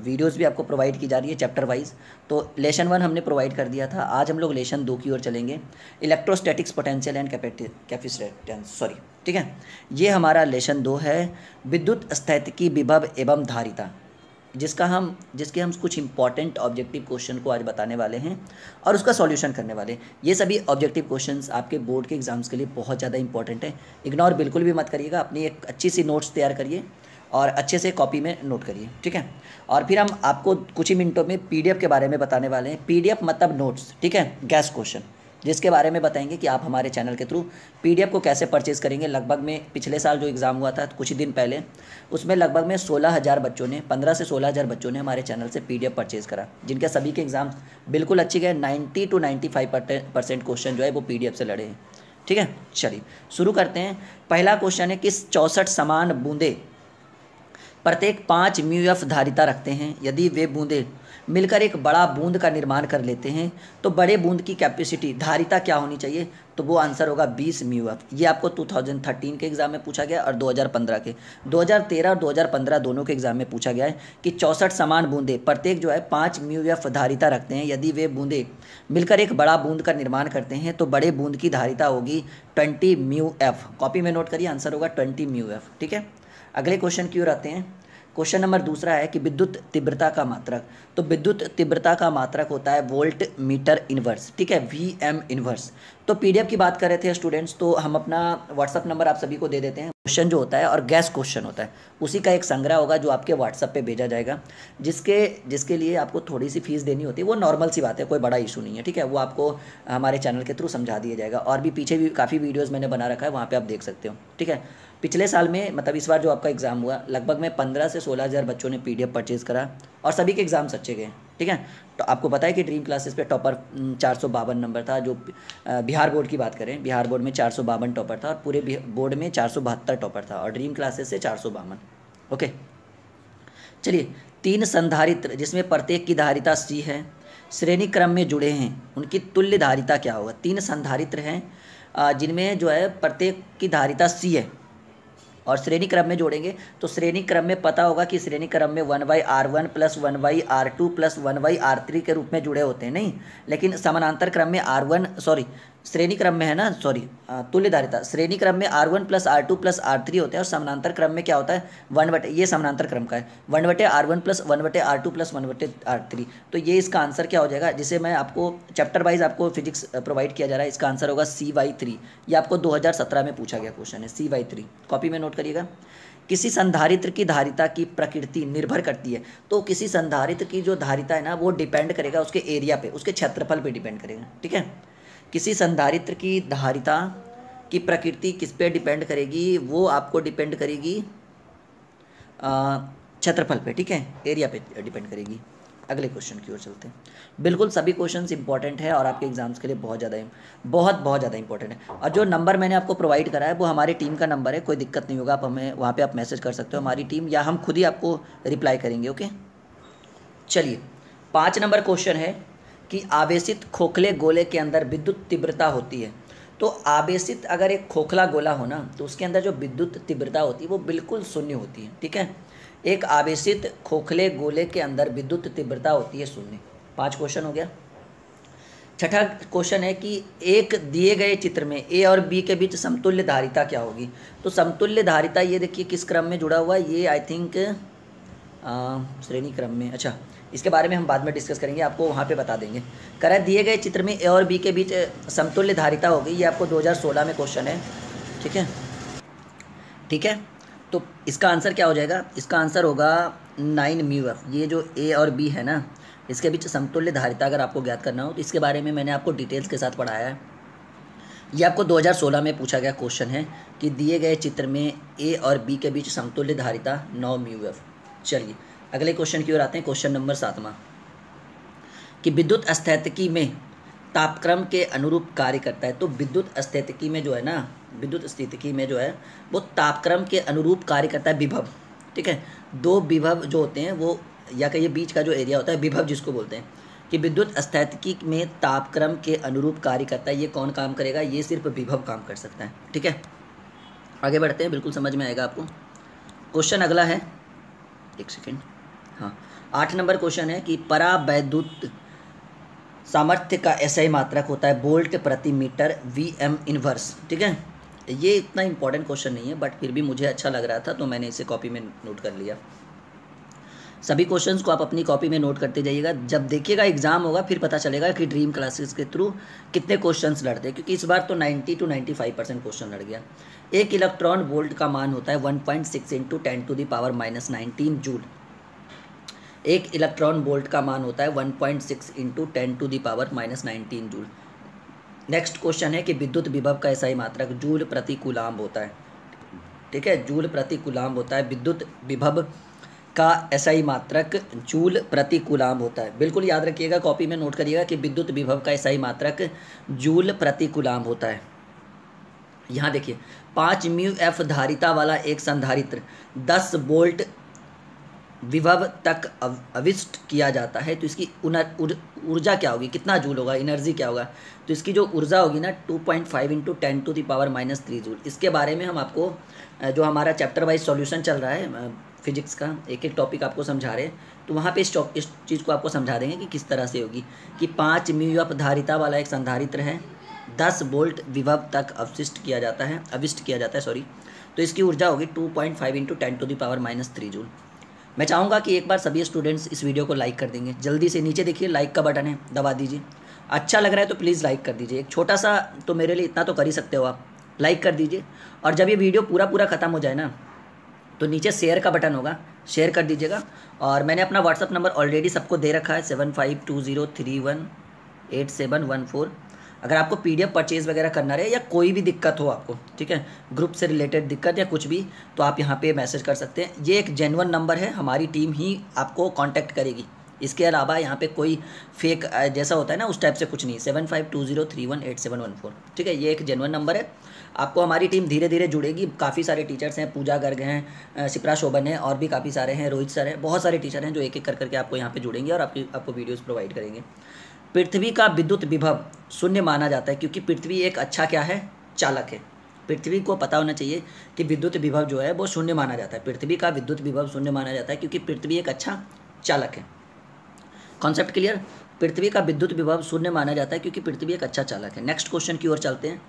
वीडियोस भी आपको प्रोवाइड की जा रही है चैप्टर वाइज तो लेशन वन हमने प्रोवाइड कर दिया था आज हम लोग लेशन दो की ओर चलेंगे electrostatics potential and capacitance sorry ठीक है ये हमारा लेशन दो है विद्युत की विभव एवं धारिता जिसका हम जिसके हम कुछ इंपॉर्टेंट ऑब्जेक्टिव क्वेश्चन को आज बताने वाले हैं और उसका सॉल्यूशन करने वाले हैं ये सभी ऑब्जेक्टिव क्वेश्चंस आपके बोर्ड के एग्जाम्स के लिए बहुत ज़्यादा इंपॉर्टेंट है इग्नोर बिल्कुल भी मत करिएगा अपनी एक अच्छी सी नोट्स तैयार करिए और अच्छे से कॉपी में नोट करिए ठीक है और फिर हम आपको कुछ ही मिनटों में पी के बारे में बताने वाले हैं पी मतलब नोट्स ठीक है गैस क्वेश्चन जिसके बारे में बताएंगे कि आप हमारे चैनल के थ्रू पीडीएफ को कैसे परचेज़ करेंगे लगभग में पिछले साल जो एग्ज़ाम हुआ था कुछ ही दिन पहले उसमें लगभग में सोलह हज़ार बच्चों ने पंद्रह से सोलह हज़ार बच्चों ने हमारे चैनल से पीडीएफ परचेज़ करा जिनके सभी के एग्ज़ाम बिल्कुल अच्छे गए ninety two ninety five percent question जो है वो पी से लड़े हैं ठीक है चलिए शुरू करते हैं पहला क्वेश्चन है किस चौंसठ समान बूंदे प्रत्येक पाँच म्यू एफ धारिता रखते हैं यदि वे बूंदे मिलकर एक बड़ा बूंद का निर्माण कर लेते हैं तो बड़े बूंद की कैपेसिटी धारिता क्या होनी चाहिए तो वो आंसर होगा 20 म्यू एफ ये आपको 2013 के एग्ज़ाम में पूछा गया और 2015 के 2013 और 2015 दोनों के एग्ज़ाम में पूछा गया है कि चौंसठ समान बूंदे प्रत्येक जो है पाँच म्यू एफ धारिता रखते हैं यदि वे बूंदे मिलकर एक बड़ा बूंद का निर्माण करते हैं तो बड़े बूंद की धारिता होगी ट्वेंटी म्यू एफ कॉपी में नोट करिए आंसर होगा ट्वेंटी म्यू एफ ठीक है अगले क्वेश्चन की ओर आते हैं क्वेश्चन नंबर दूसरा है कि विद्युत तीव्रता का मात्रक तो विद्युत तीव्रता का मात्रक होता है वोल्ट मीटर इन्वर्स ठीक है वी एम इन्वर्स तो पीडीएफ की बात कर रहे थे स्टूडेंट्स तो हम अपना व्हाट्सअप नंबर आप सभी को दे देते हैं क्वेश्चन जो होता है और गैस क्वेश्चन होता है उसी का एक संग्रह होगा जो आपके व्हाट्सअप पे भेजा जाएगा जिसके जिसके लिए आपको थोड़ी सी फीस देनी होती है वो नॉर्मल सी बात है कोई बड़ा इशू नहीं है ठीक है वो आपको हमारे चैनल के थ्रू समझा दिया जाएगा और भी पीछे भी काफ़ी वीडियोज़ मैंने बना रखा है वहाँ पर आप देख सकते हो ठीक है पिछले साल में मतलब इस बार जो आपका एग्ज़ाम हुआ लगभग में पंद्रह से सोलह हज़ार बच्चों ने पी डी परचेज़ करा और सभी के एग्ज़ाम्स अच्छे गए ठीक है तो आपको पता है कि ड्रीम क्लासेस पे टॉपर चार सौ बावन नंबर था जो बिहार बोर्ड की बात करें बिहार बोर्ड में चार सौ बावन टॉपर था और पूरे बोर्ड में चार सौ बहत्तर टॉपर था और ड्रीम क्लासेस से चार सौ बावन ओके चलिए तीन संधारित्र जिसमें प्रत्येक की धारिता सी है श्रेणी क्रम में जुड़े हैं उनकी तुल्य धारिता क्या होगा तीन संधारित्र हैं जिनमें जो है प्रत्येक की धारिता सी है और श्रेणी क्रम में जोड़ेंगे तो श्रेणी क्रम में पता होगा कि श्रेणी क्रम में one by R one plus one by R two plus one by R three के रूप में जुड़े होते हैं नहीं लेकिन समानांतर क्रम में आर वन सॉरी श्रेणी क्रम में है ना सॉरी तुल्यधारिता श्रेणी क्रम में R one plus R two plus R three होते हैं और समानांतर क्रम में क्या होता है वन बटे ये समानांतर क्रम का है वन बटे आर वन प्लस वन बटे आर टू प्लस वन बटे आर थ्री तो ये इसका आंसर क्या हो जाएगा जिसे मैं आपको चैप्टर वाइज आपको फिजिक्स प्रोवाइड किया जा रहा है इसका आंसर होगा सी वाई थ्री ये आपको दो हज़ार सत्रह में पूछा गया क्वेश्चन है सी वाई थ्री कॉपी में नोट करिएगा किसी संधारित्र की धारिता की प्रकृति निर्भर करती है तो किसी संधारित्र की जो धारिता है ना वो डिपेंड करेगा उसके एरिया पे उसके क्षेत्रफल पे डिपेंड करेगा ठीक है किसी संधारित्र की धारिता की प्रकृति किस पे डिपेंड करेगी वो आपको डिपेंड करेगी क्षेत्रफल पे ठीक है एरिया पे डिपेंड करेगी अगले क्वेश्चन की ओर चलते हैं बिल्कुल सभी क्वेश्चंस इंपॉर्टेंट है और आपके एग्जाम्स के लिए बहुत ज़्यादा बहुत बहुत ज़्यादा इंपॉर्टेंट है और जो नंबर मैंने आपको प्रोवाइड करा है वो हमारी टीम का नंबर है कोई दिक्कत नहीं होगा आप हमें वहाँ पे आप मैसेज कर सकते हो हमारी टीम या हम खुद ही आपको रिप्लाई करेंगे ओके चलिए पाँच नंबर क्वेश्चन है कि आवेशित खोखले गोले के अंदर विद्युत तीव्रता होती है तो आवेशित अगर एक खोखला गोला हो ना तो उसके अंदर जो विद्युत तीव्रता होती है वो बिल्कुल शून्य होती है ठीक है एक आवेशित खोखले गोले के अंदर विद्युत तीव्रता होती है शून्य पांच क्वेश्चन हो गया छठा क्वेश्चन है कि एक दिए गए चित्र में ए और बी के बीच समतुल्य धारिता क्या होगी तो समतुल्य धारिता ये देखिए किस क्रम में जुड़ा हुआ है ये आई थिंक श्रेणी क्रम में अच्छा इसके बारे में हम बाद में डिस्कस करेंगे आपको वहाँ पे बता देंगे करा दिए गए चित्र में ए और बी के बीच समतुल्य धारिता होगी ये आपको 2016 में क्वेश्चन है ठीक है ठीक है तो इसका आंसर क्या हो जाएगा इसका आंसर होगा नाइन म्यू एफ ये जो ए और बी है ना इसके बीच समतुल्य धारिता अगर आपको ज्ञात करना हो तो इसके बारे में मैंने आपको डिटेल्स के साथ पढ़ाया है ये आपको 2016 में पूछा गया क्वेश्चन है कि दिए गए चित्र में ए और बी के बीच समतुल्य धारिता नौ म्यू एफ चलिए अगले क्वेश्चन की ओर आते हैं क्वेश्चन नंबर सातवां कि विद्युत अस्थैतिकी में तापक्रम के अनुरूप कार्य करता है तो विद्युत अस्थैतिकी में जो है ना विद्युत स्थितिकी में जो है वो तापक्रम के अनुरूप कार्य करता है विभव ठीक है दो विभव जो होते हैं वो या कहिए बीच का जो एरिया होता है विभव जिसको बोलते हैं कि विद्युत अस्थैतिकी में तापक्रम के अनुरूप कार्य करता है ये कौन काम करेगा ये सिर्फ विभव काम कर सकता है ठीक है आगे बढ़ते हैं बिल्कुल समझ में आएगा आपको क्वेश्चन अगला है एक सेकेंड हाँ आठ नंबर क्वेश्चन है कि परावैद्युत सामर्थ्य का ऐसा ही मात्रक होता है बोल्ट प्रति मीटर वी एम इनवर्स ठीक है ये इतना इंपॉर्टेंट क्वेश्चन नहीं है बट फिर भी मुझे अच्छा लग रहा था तो मैंने इसे कॉपी में नोट कर लिया सभी क्वेश्चंस को आप अपनी कॉपी में नोट करते जाइएगा जब देखिएगा एग्जाम होगा फिर पता चलेगा कि ड्रीम क्लासेस के थ्रू कितने क्वेश्चंस लड़ते हैं क्योंकि इस बार तो 90 टू 95 परसेंट क्वेश्चन लड़ गया एक इलेक्ट्रॉन वोल्ट का मान होता है 1.6 point six into ten to the power minus nineteen joule एक इलेक्ट्रॉन वोल्ट का मान होता है one point six into ten to the power minus nineteen joule next question है कि विद्युत विभव का ऐसा ही मात्रक जूल प्रति कुलाम होता है ठीक है जूल प्रति कुलाम होता है विद्युत विभव का ऐसा ही मात्रक जूल प्रति कुलाम होता है बिल्कुल याद रखिएगा कॉपी में नोट करिएगा कि विद्युत विभव का ऐसा ही मात्रक जूल प्रति कुलाम होता है यहाँ देखिए पाँच म्यू एफ धारिता वाला एक संधारित्र दस बोल्ट विभव तक अविष्ट किया जाता है तो इसकी ऊर्जा क्या होगी कितना जूल होगा एनर्जी क्या होगा तो इसकी जो ऊर्जा होगी ना 2.5 point five into ten to the power minus three joule इसके बारे में हम आपको जो हमारा चैप्टर वाइज सॉल्यूशन चल रहा है फिजिक्स का एक एक टॉपिक आपको समझा रहे हैं तो वहाँ पे इस इस चीज़ को आपको समझा देंगे कि किस तरह से होगी कि पाँच म्यू धारिता वाला एक संधारित्र है दस बोल्ट विभव तक अवशिष्ट किया जाता है अविष्ट किया जाता है सॉरी तो इसकी ऊर्जा होगी two point five into ten to the power minus three joule मैं चाहूँगा कि एक बार सभी स्टूडेंट्स इस वीडियो को लाइक कर देंगे जल्दी से नीचे देखिए लाइक का बटन है दबा दीजिए अच्छा लग रहा है तो प्लीज़ लाइक कर दीजिए एक छोटा सा तो मेरे लिए इतना तो कर ही सकते हो आप लाइक कर दीजिए और जब ये वीडियो पूरा पूरा ख़त्म हो जाए ना तो नीचे शेयर का बटन होगा शेयर कर दीजिएगा और मैंने अपना व्हाट्सअप नंबर ऑलरेडी सबको दे रखा है seven five two zero three one eight seven one four अगर आपको पी डी परचेज़ वगैरह करना रहे या कोई भी दिक्कत हो आपको ठीक है ग्रुप से रिलेटेड दिक्कत या कुछ भी तो आप यहाँ पे मैसेज कर सकते हैं ये एक जेनवन नंबर है हमारी टीम ही आपको कांटेक्ट करेगी इसके अलावा यहाँ पे कोई फेक जैसा होता है ना उस टाइप से कुछ नहीं seven five two zero three one eight seven one four ठीक है ये एक जेनवन नंबर है आपको हमारी टीम धीरे धीरे जुड़ेगी काफ़ी सारे टीचर्स हैं पूजा गर्ग हैं सिप्रा शोभन है और भी काफ़ी सारे हैं रोहित सर हैं बहुत सारे टीचर हैं जो एक एक कर करके आपको यहाँ पे जुड़ेंगे और आपकी आपको वीडियोज़ प्रोवाइड करेंगे पृथ्वी का विद्युत विभव शून्य माना जाता है क्योंकि पृथ्वी एक अच्छा क्या है चालक है पृथ्वी को पता होना चाहिए कि विद्युत विभव जो है वो शून्य माना जाता है पृथ्वी का विद्युत विभव शून्य माना जाता है क्योंकि पृथ्वी एक अच्छा चालक है कॉन्सेप्ट क्लियर पृथ्वी का विद्युत विभव शून्य माना जाता है क्योंकि पृथ्वी एक अच्छा चालक है नेक्स्ट क्वेश्चन की ओर चलते हैं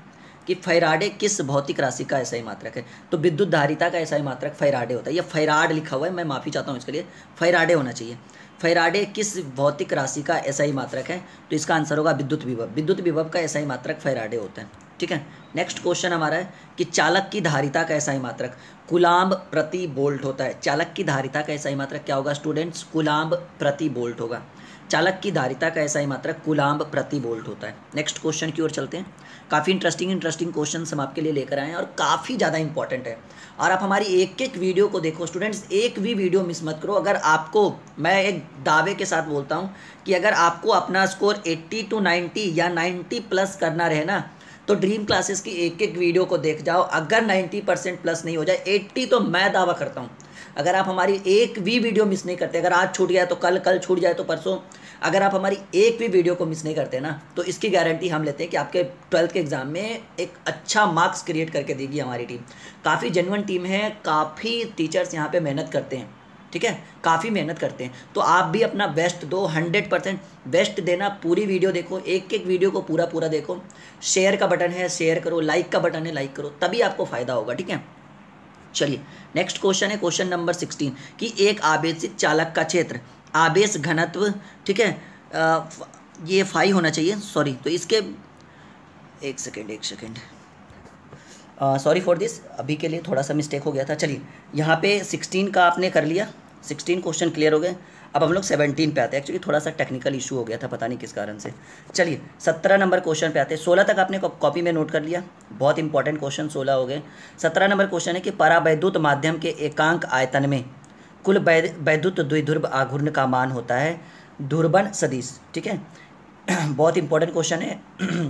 कि फैराडे किस भौतिक राशि का ऐसा ही मात्रक है तो विद्युत धारिता का ऐसा ही मात्रक फैराडे होता है यह फैराड लिखा हुआ है मैं माफ़ी चाहता हूँ इसके लिए फैराडे होना चाहिए फैराडे किस भौतिक राशि का ऐसा ही मात्रक है तो इसका आंसर होगा विद्युत विभव विद्युत विभव का ऐसा ही मात्रक फैराडे होता है ठीक है नेक्स्ट क्वेश्चन हमारा है कि चालक की धारिता का ऐसा ही मात्रक कुलाम्ब प्रति बोल्ट होता है चालक की धारिता का ऐसा ही मात्रक क्या होगा स्टूडेंट्स कुलाम्ब प्रति बोल्ट होगा चालक की धारिता का ऐसा ही मात्रा कुलाम्ब प्रति वोल्ट होता है नेक्स्ट क्वेश्चन की ओर चलते हैं काफ़ी इंटरेस्टिंग इंटरेस्टिंग क्वेश्चन हम आपके लिए लेकर आए हैं और काफ़ी ज़्यादा इंपॉर्टेंट है और आप हमारी एक एक वीडियो को देखो स्टूडेंट्स एक भी वीडियो मिस मत करो अगर आपको मैं एक दावे के साथ बोलता हूँ कि अगर आपको अपना स्कोर एट्टी टू नाइन्टी या नाइन्टी प्लस करना रहे ना तो ड्रीम क्लासेस की एक एक वीडियो को देख जाओ अगर नाइन्टी परसेंट प्लस नहीं हो जाए एट्टी तो मैं दावा करता हूँ अगर आप हमारी एक भी वीडियो मिस नहीं करते अगर आज छूट गया तो कल कल छूट जाए तो परसों अगर आप हमारी एक भी वीडियो को मिस नहीं करते ना तो इसकी गारंटी हम लेते हैं कि आपके ट्वेल्थ के एग्ज़ाम में एक अच्छा मार्क्स क्रिएट करके देगी हमारी टीम काफ़ी जेनवन टीम है काफ़ी टीचर्स यहाँ पर मेहनत करते हैं ठीक है काफ़ी मेहनत करते हैं तो आप भी अपना बेस्ट दो हंड्रेड परसेंट बेस्ट देना पूरी वीडियो देखो एक एक वीडियो को पूरा पूरा देखो शेयर का बटन है शेयर करो लाइक का बटन है लाइक करो तभी आपको फ़ायदा होगा ठीक है चलिए नेक्स्ट क्वेश्चन है क्वेश्चन नंबर सिक्सटीन कि एक आवेशित चालक का क्षेत्र आवेश घनत्व ठीक है ये फाइव होना चाहिए सॉरी तो इसके एक सेकेंड एक सेकेंड सॉरी फॉर दिस अभी के लिए थोड़ा सा मिस्टेक हो गया था चलिए यहाँ पे सिक्सटीन का आपने कर लिया सिक्सटीन क्वेश्चन क्लियर हो गए अब हम लोग सेवनटीन पे आते हैं एक्चुअली थोड़ा सा टेक्निकल इशू हो गया था पता नहीं किस कारण से चलिए सत्रह नंबर क्वेश्चन पे आते हैं सोलह तक आपने कॉपी में नोट कर लिया बहुत इंपॉर्टेंट क्वेश्चन सोलह हो गए सत्रह नंबर क्वेश्चन है कि परावैद्युत माध्यम के एकांक आयतन में कुल वैद्युत द्विध्रुव आघूर्ण का मान होता है धुर्बन सदिश ठीक है बहुत इंपॉर्टेंट क्वेश्चन है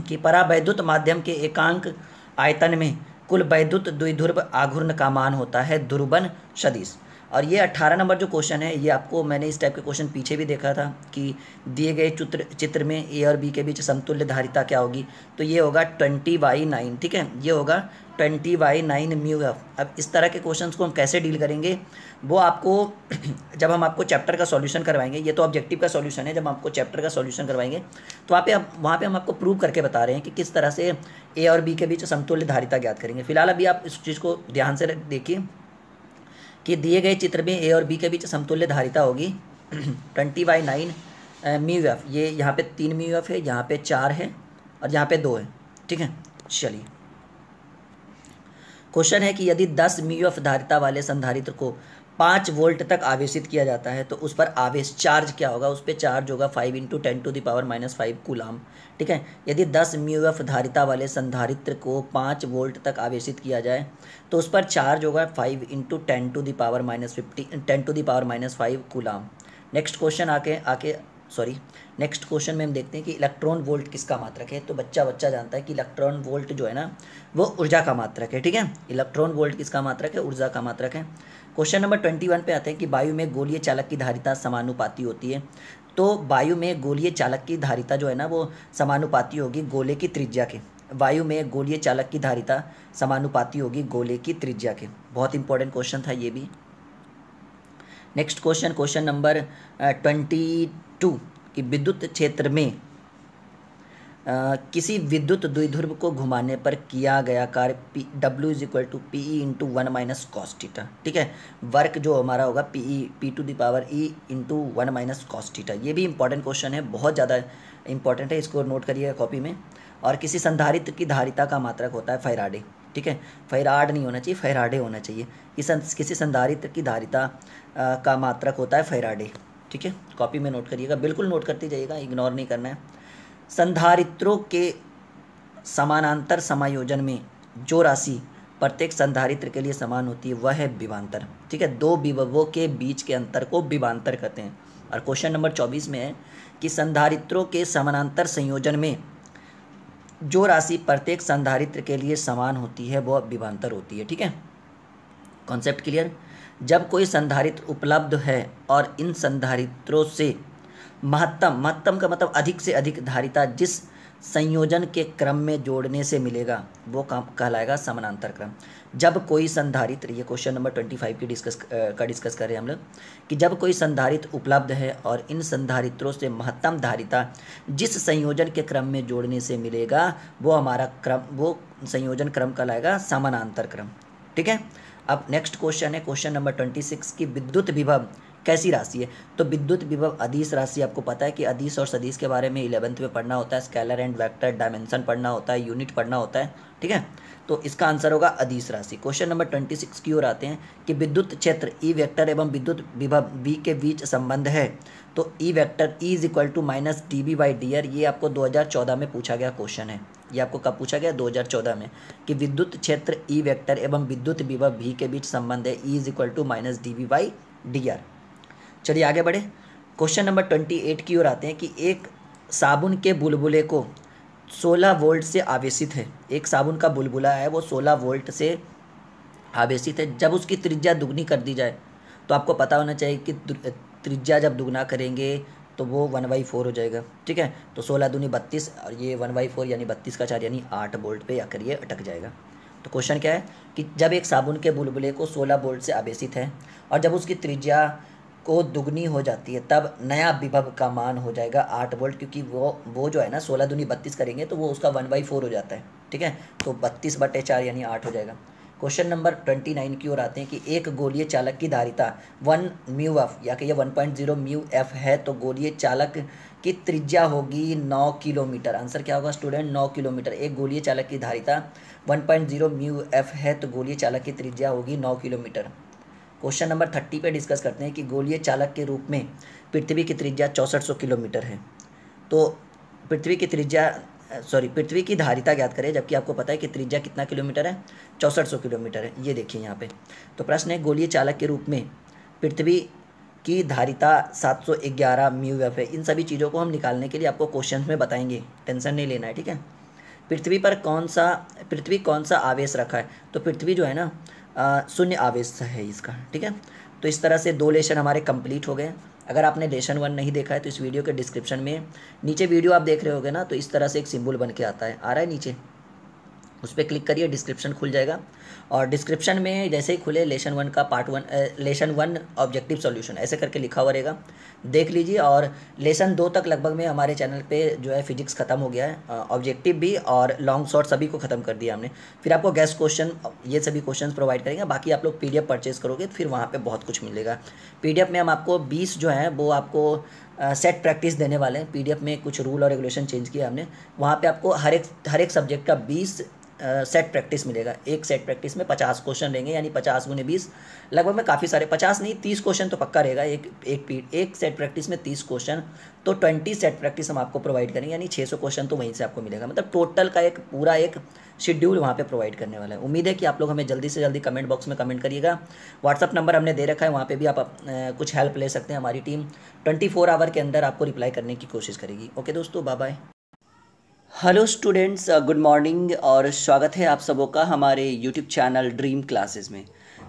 कि परावैद्युत माध्यम के एकांक आयतन में कुल वैद्युत द्विध्रुव आघूर्ण का मान होता है दुर्बन सदिश और ये अट्ठारह नंबर जो क्वेश्चन है ये आपको मैंने इस टाइप के क्वेश्चन पीछे भी देखा था कि दिए गए चित्र चित्र में ए और बी के बीच समतुल्य धारिता क्या होगी तो ये होगा ट्वेंटी बाई नाइन ठीक है ये होगा twenty by nine mu F अब इस तरह के क्वेश्चन को हम कैसे डील करेंगे वो आपको जब हम आपको चैप्टर का सॉल्यूशन करवाएंगे ये तो ऑब्जेक्टिव का सॉल्यूशन है जब आपको चैप्टर का सॉल्यूशन करवाएंगे तो वहाँ पे आप वहाँ पे हम आपको प्रूव करके बता रहे हैं कि किस तरह से ए और बी के बीच समतुल्य धारिता ज्ञात करेंगे फिलहाल अभी आप इस चीज़ को ध्यान से देखिए कि दिए गए चित्र में ए और बी के बीच समतुल्य धारिता होगी twenty by nine mu F ये यहाँ पे तीन म्यू एफ है यहाँ पे चार है और यहाँ पे दो है ठीक है चलिए क्वेश्चन है कि यदि दस म्यू एफ धारिता वाले संधारित्र को पाँच वोल्ट तक आवेशित किया जाता है तो उस पर आवेश चार्ज क्या होगा उस पर चार्ज होगा five into ten to the power minus five coulomb ठीक है यदि दस म्यू एफ धारिता वाले संधारित्र को पाँच वोल्ट तक आवेशित किया जाए तो उस पर चार्ज होगा five into ten to the power minus fifty ten to the power minus five coulomb next question आके आके सॉरी नेक्स्ट क्वेश्चन में हम देखते हैं कि इलेक्ट्रॉन वोल्ट किसका मात्रक है तो बच्चा बच्चा जानता है कि इलेक्ट्रॉन वोल्ट जो है ना वो ऊर्जा का मात्रक है ठीक है इलेक्ट्रॉन वोल्ट किसका मात्रक है ऊर्जा का मात्रक है क्वेश्चन नंबर ट्वेंटी वन पे आते हैं कि वायु में गोलीय चालक की धारिता समानुपाती होती है तो वायु में गोलीय चालक की धारिता जो है ना वो समानुपाती होगी गोले की त्रिज्या के वायु में गोलीय चालक की धारिता समानुपाती होगी गोले की त्रिज्या के बहुत इंपॉर्टेंट क्वेश्चन था ये भी next question question number twenty two कि विद्युत क्षेत्र में आ, किसी विद्युत द्विध्रुव को घुमाने पर किया गया कार्य P W is equal to P E into one minus cos theta ठीक है वर्क जो हमारा होगा P E P to the power E into one minus cos theta ये भी इंपॉर्टेंट क्वेश्चन है बहुत ज़्यादा इंपॉर्टेंट है इसको नोट करिएगा कॉपी में और किसी संधारित्र की धारिता का मात्रक होता है फैराडे ठीक है फैराड नहीं होना चाहिए फैराडे होना चाहिए किसी किसी संधारित्र की धारिता का मात्रक होता है फैराडे ठीक है कॉपी में नोट करिएगा बिल्कुल नोट करते जाइएगा इग्नोर नहीं करना है संधारित्रों के समानांतर समायोजन में जो राशि प्रत्येक संधारित्र के लिए समान होती है वह है विवांतर ठीक है दो विभवों के बीच के अंतर को विवांतर कहते हैं और क्वेश्चन नंबर चौबीस में है कि संधारित्रों के समानांतर संयोजन में जो राशि प्रत्येक संधारित्र के लिए समान होती है वह विवांतर होती है ठीक है कॉन्सेप्ट क्लियर जब कोई संधारित्र उपलब्ध है और इन संधारित्रों से महत्तम महत्तम का मतलब अधिक से अधिक धारिता जिस संयोजन के क्रम में जोड़ने से मिलेगा वो कहलाएगा समानांतर क्रम जब कोई संधारित ये क्वेश्चन नंबर ट्वेंटी फाइव की डिस्कस का डिस्कस कर रहे हैं हम लोग कि जब कोई संधारित उपलब्ध है और इन संधारित्रों से महत्तम धारिता जिस संयोजन के क्रम में जोड़ने से मिलेगा वो हमारा क्रम वो संयोजन क्रम कहलाएगा समानांतर क्रम ठीक है अब नेक्स्ट क्वेश्चन है क्वेश्चन नंबर ट्वेंटी सिक्स की विद्युत विभव कैसी राशि है तो विद्युत विभव अधीश राशि आपको पता है कि अधीश और सदीश के बारे में इलेवंथ में पढ़ना होता है स्केलर एंड वैक्टर डायमेंशन पढ़ना होता है यूनिट पढ़ना होता है ठीक है तो इसका आंसर होगा अधीश राशि क्वेश्चन नंबर ट्वेंटी सिक्स की ओर आते हैं कि विद्युत क्षेत्र ई e वैक्टर एवं विद्युत विभव बी के बीच संबंध है तो E vector E is equal to minus D B by D R ये आपको दो हज़ार चौदह में पूछा गया क्वेश्चन है ये आपको कब पूछा गया 2014 में कि विद्युत क्षेत्र ई e वेक्टर एवं विद्युत विभव भी के बीच संबंध है E is equal to minus D B by D R चलिए आगे बढ़े क्वेश्चन नंबर ट्वेंटी एट की ओर आते हैं कि एक साबुन के बुलबुले को सोलह वोल्ट से आवेशित है एक साबुन का बुलबुला है वो सोलह वोल्ट से आवेशित है जब उसकी त्रिज्या दुगनी कर दी जाए तो आपको पता होना चाहिए कि त्रिज्या जब दुगना करेंगे तो वो वन बाई फोर हो जाएगा ठीक है तो सोलह दूनी बत्तीस और ये वन बाई फोर यानी बत्तीस का चार यानी आठ बोल्ट पे आकर ये अटक जाएगा तो क्वेश्चन क्या है कि जब एक साबुन के बुलबुले को सोलह बोल्ट से आवेशित है और जब उसकी त्रिज्या को दुगनी हो जाती है तब नया विभव का मान हो जाएगा आठ वोल्ट क्योंकि वो वो जो है ना सोलह दुनी बत्तीस करेंगे तो वो उसका वन बाई फोर हो जाता है ठीक है तो बत्तीस बटे चार यानी आठ हो जाएगा क्वेश्चन नंबर ट्वेंटी नाइन की ओर आते हैं कि एक गोलीय चालक की धारिता वन म्यू एफ या कि यह one point zero mu F है तो गोलीय चालक की त्रिज्या होगी नौ किलोमीटर आंसर क्या होगा स्टूडेंट नौ किलोमीटर एक गोलीय चालक की धारिता one point zero mu F है तो गोलीय चालक की त्रिज्या होगी नौ किलोमीटर क्वेश्चन नंबर थर्टी पे डिस्कस करते हैं कि गोलीय चालक के रूप में पृथ्वी की त्रिज्या चौंसठ किलोमीटर है तो पृथ्वी की त्रिज्या सॉरी पृथ्वी की धारिता ज्ञात करें जबकि आपको पता है कि त्रिज्या कितना किलोमीटर है चौंसठ सौ किलोमीटर है ये देखिए यहाँ पे तो प्रश्न है गोलीय चालक के रूप में पृथ्वी की धारिता ग्यारह म्यू एफ है इन सभी चीज़ों को हम निकालने के लिए आपको क्वेश्चन में बताएंगे टेंशन नहीं लेना है ठीक है पृथ्वी पर कौन सा पृथ्वी कौन सा आवेश रखा है तो पृथ्वी जो है ना शून्य आवेश है इसका ठीक है तो इस तरह से दो लेशन हमारे कंप्लीट हो गए अगर आपने लेशन वन नहीं देखा है तो इस वीडियो के डिस्क्रिप्शन में नीचे वीडियो आप देख रहे होगे ना तो इस तरह से एक सिंबल बन के आता है आ रहा है नीचे उस पर क्लिक करिए डिस्क्रिप्शन खुल जाएगा और डिस्क्रिप्शन में जैसे ही खुले लेशन वन का part one lesson one objective solution ऐसे करके लिखा हुआ रहेगा देख लीजिए और लेसन दो तक लगभग में हमारे चैनल पे जो है फिजिक्स ख़त्म हो गया है ऑब्जेक्टिव भी और लॉन्ग शॉर्ट सभी को ख़त्म कर दिया हमने फिर आपको गेस्ट क्वेश्चन ये सभी क्वेश्चन प्रोवाइड करेंगे बाकी आप लोग पी परचेज़ करोगे फिर वहाँ पर बहुत कुछ मिलेगा पी में हम आपको बीस जो है वो आपको सेट uh, प्रैक्टिस देने वाले हैं पीडीएफ में कुछ रूल और रेगुलेशन चेंज किया हमने वहाँ पे आपको हर एक हर एक सब्जेक्ट का बीस सेट प्रैक्टिस मिलेगा एक सेट प्रैक्टिस में पचास क्वेश्चन रहेंगे यानी पचास गुने बीस लगभग में काफ़ी सारे पचास नहीं तीस क्वेश्चन तो पक्का रहेगा एक एक पीट एक सेट प्रैक्टिस में तीस क्वेश्चन तो ट्वेंटी सेट प्रैक्टिस हम आपको प्रोवाइड करेंगे यानी छः सौ क्वेश्चन तो वहीं से आपको मिलेगा मतलब टोटल का एक पूरा एक शेड्यूल वहाँ पे प्रोवाइड करने वाला है उम्मीद है कि आप लोग हमें जल्दी से जल्दी कमेंट बॉक्स में कमेंट करिएगा व्हाट्सअप नंबर हमने दे रखा है वहाँ पर भी आप, कुछ हेल्प ले सकते हैं हमारी टीम ट्वेंटी आवर के अंदर आपको रिप्लाई करने की कोशिश करेगी ओके दोस्तों bye bye hello students good morning और स्वागत है आप सबों का हमारे यूट्यूब चैनल ड्रीम क्लासेस में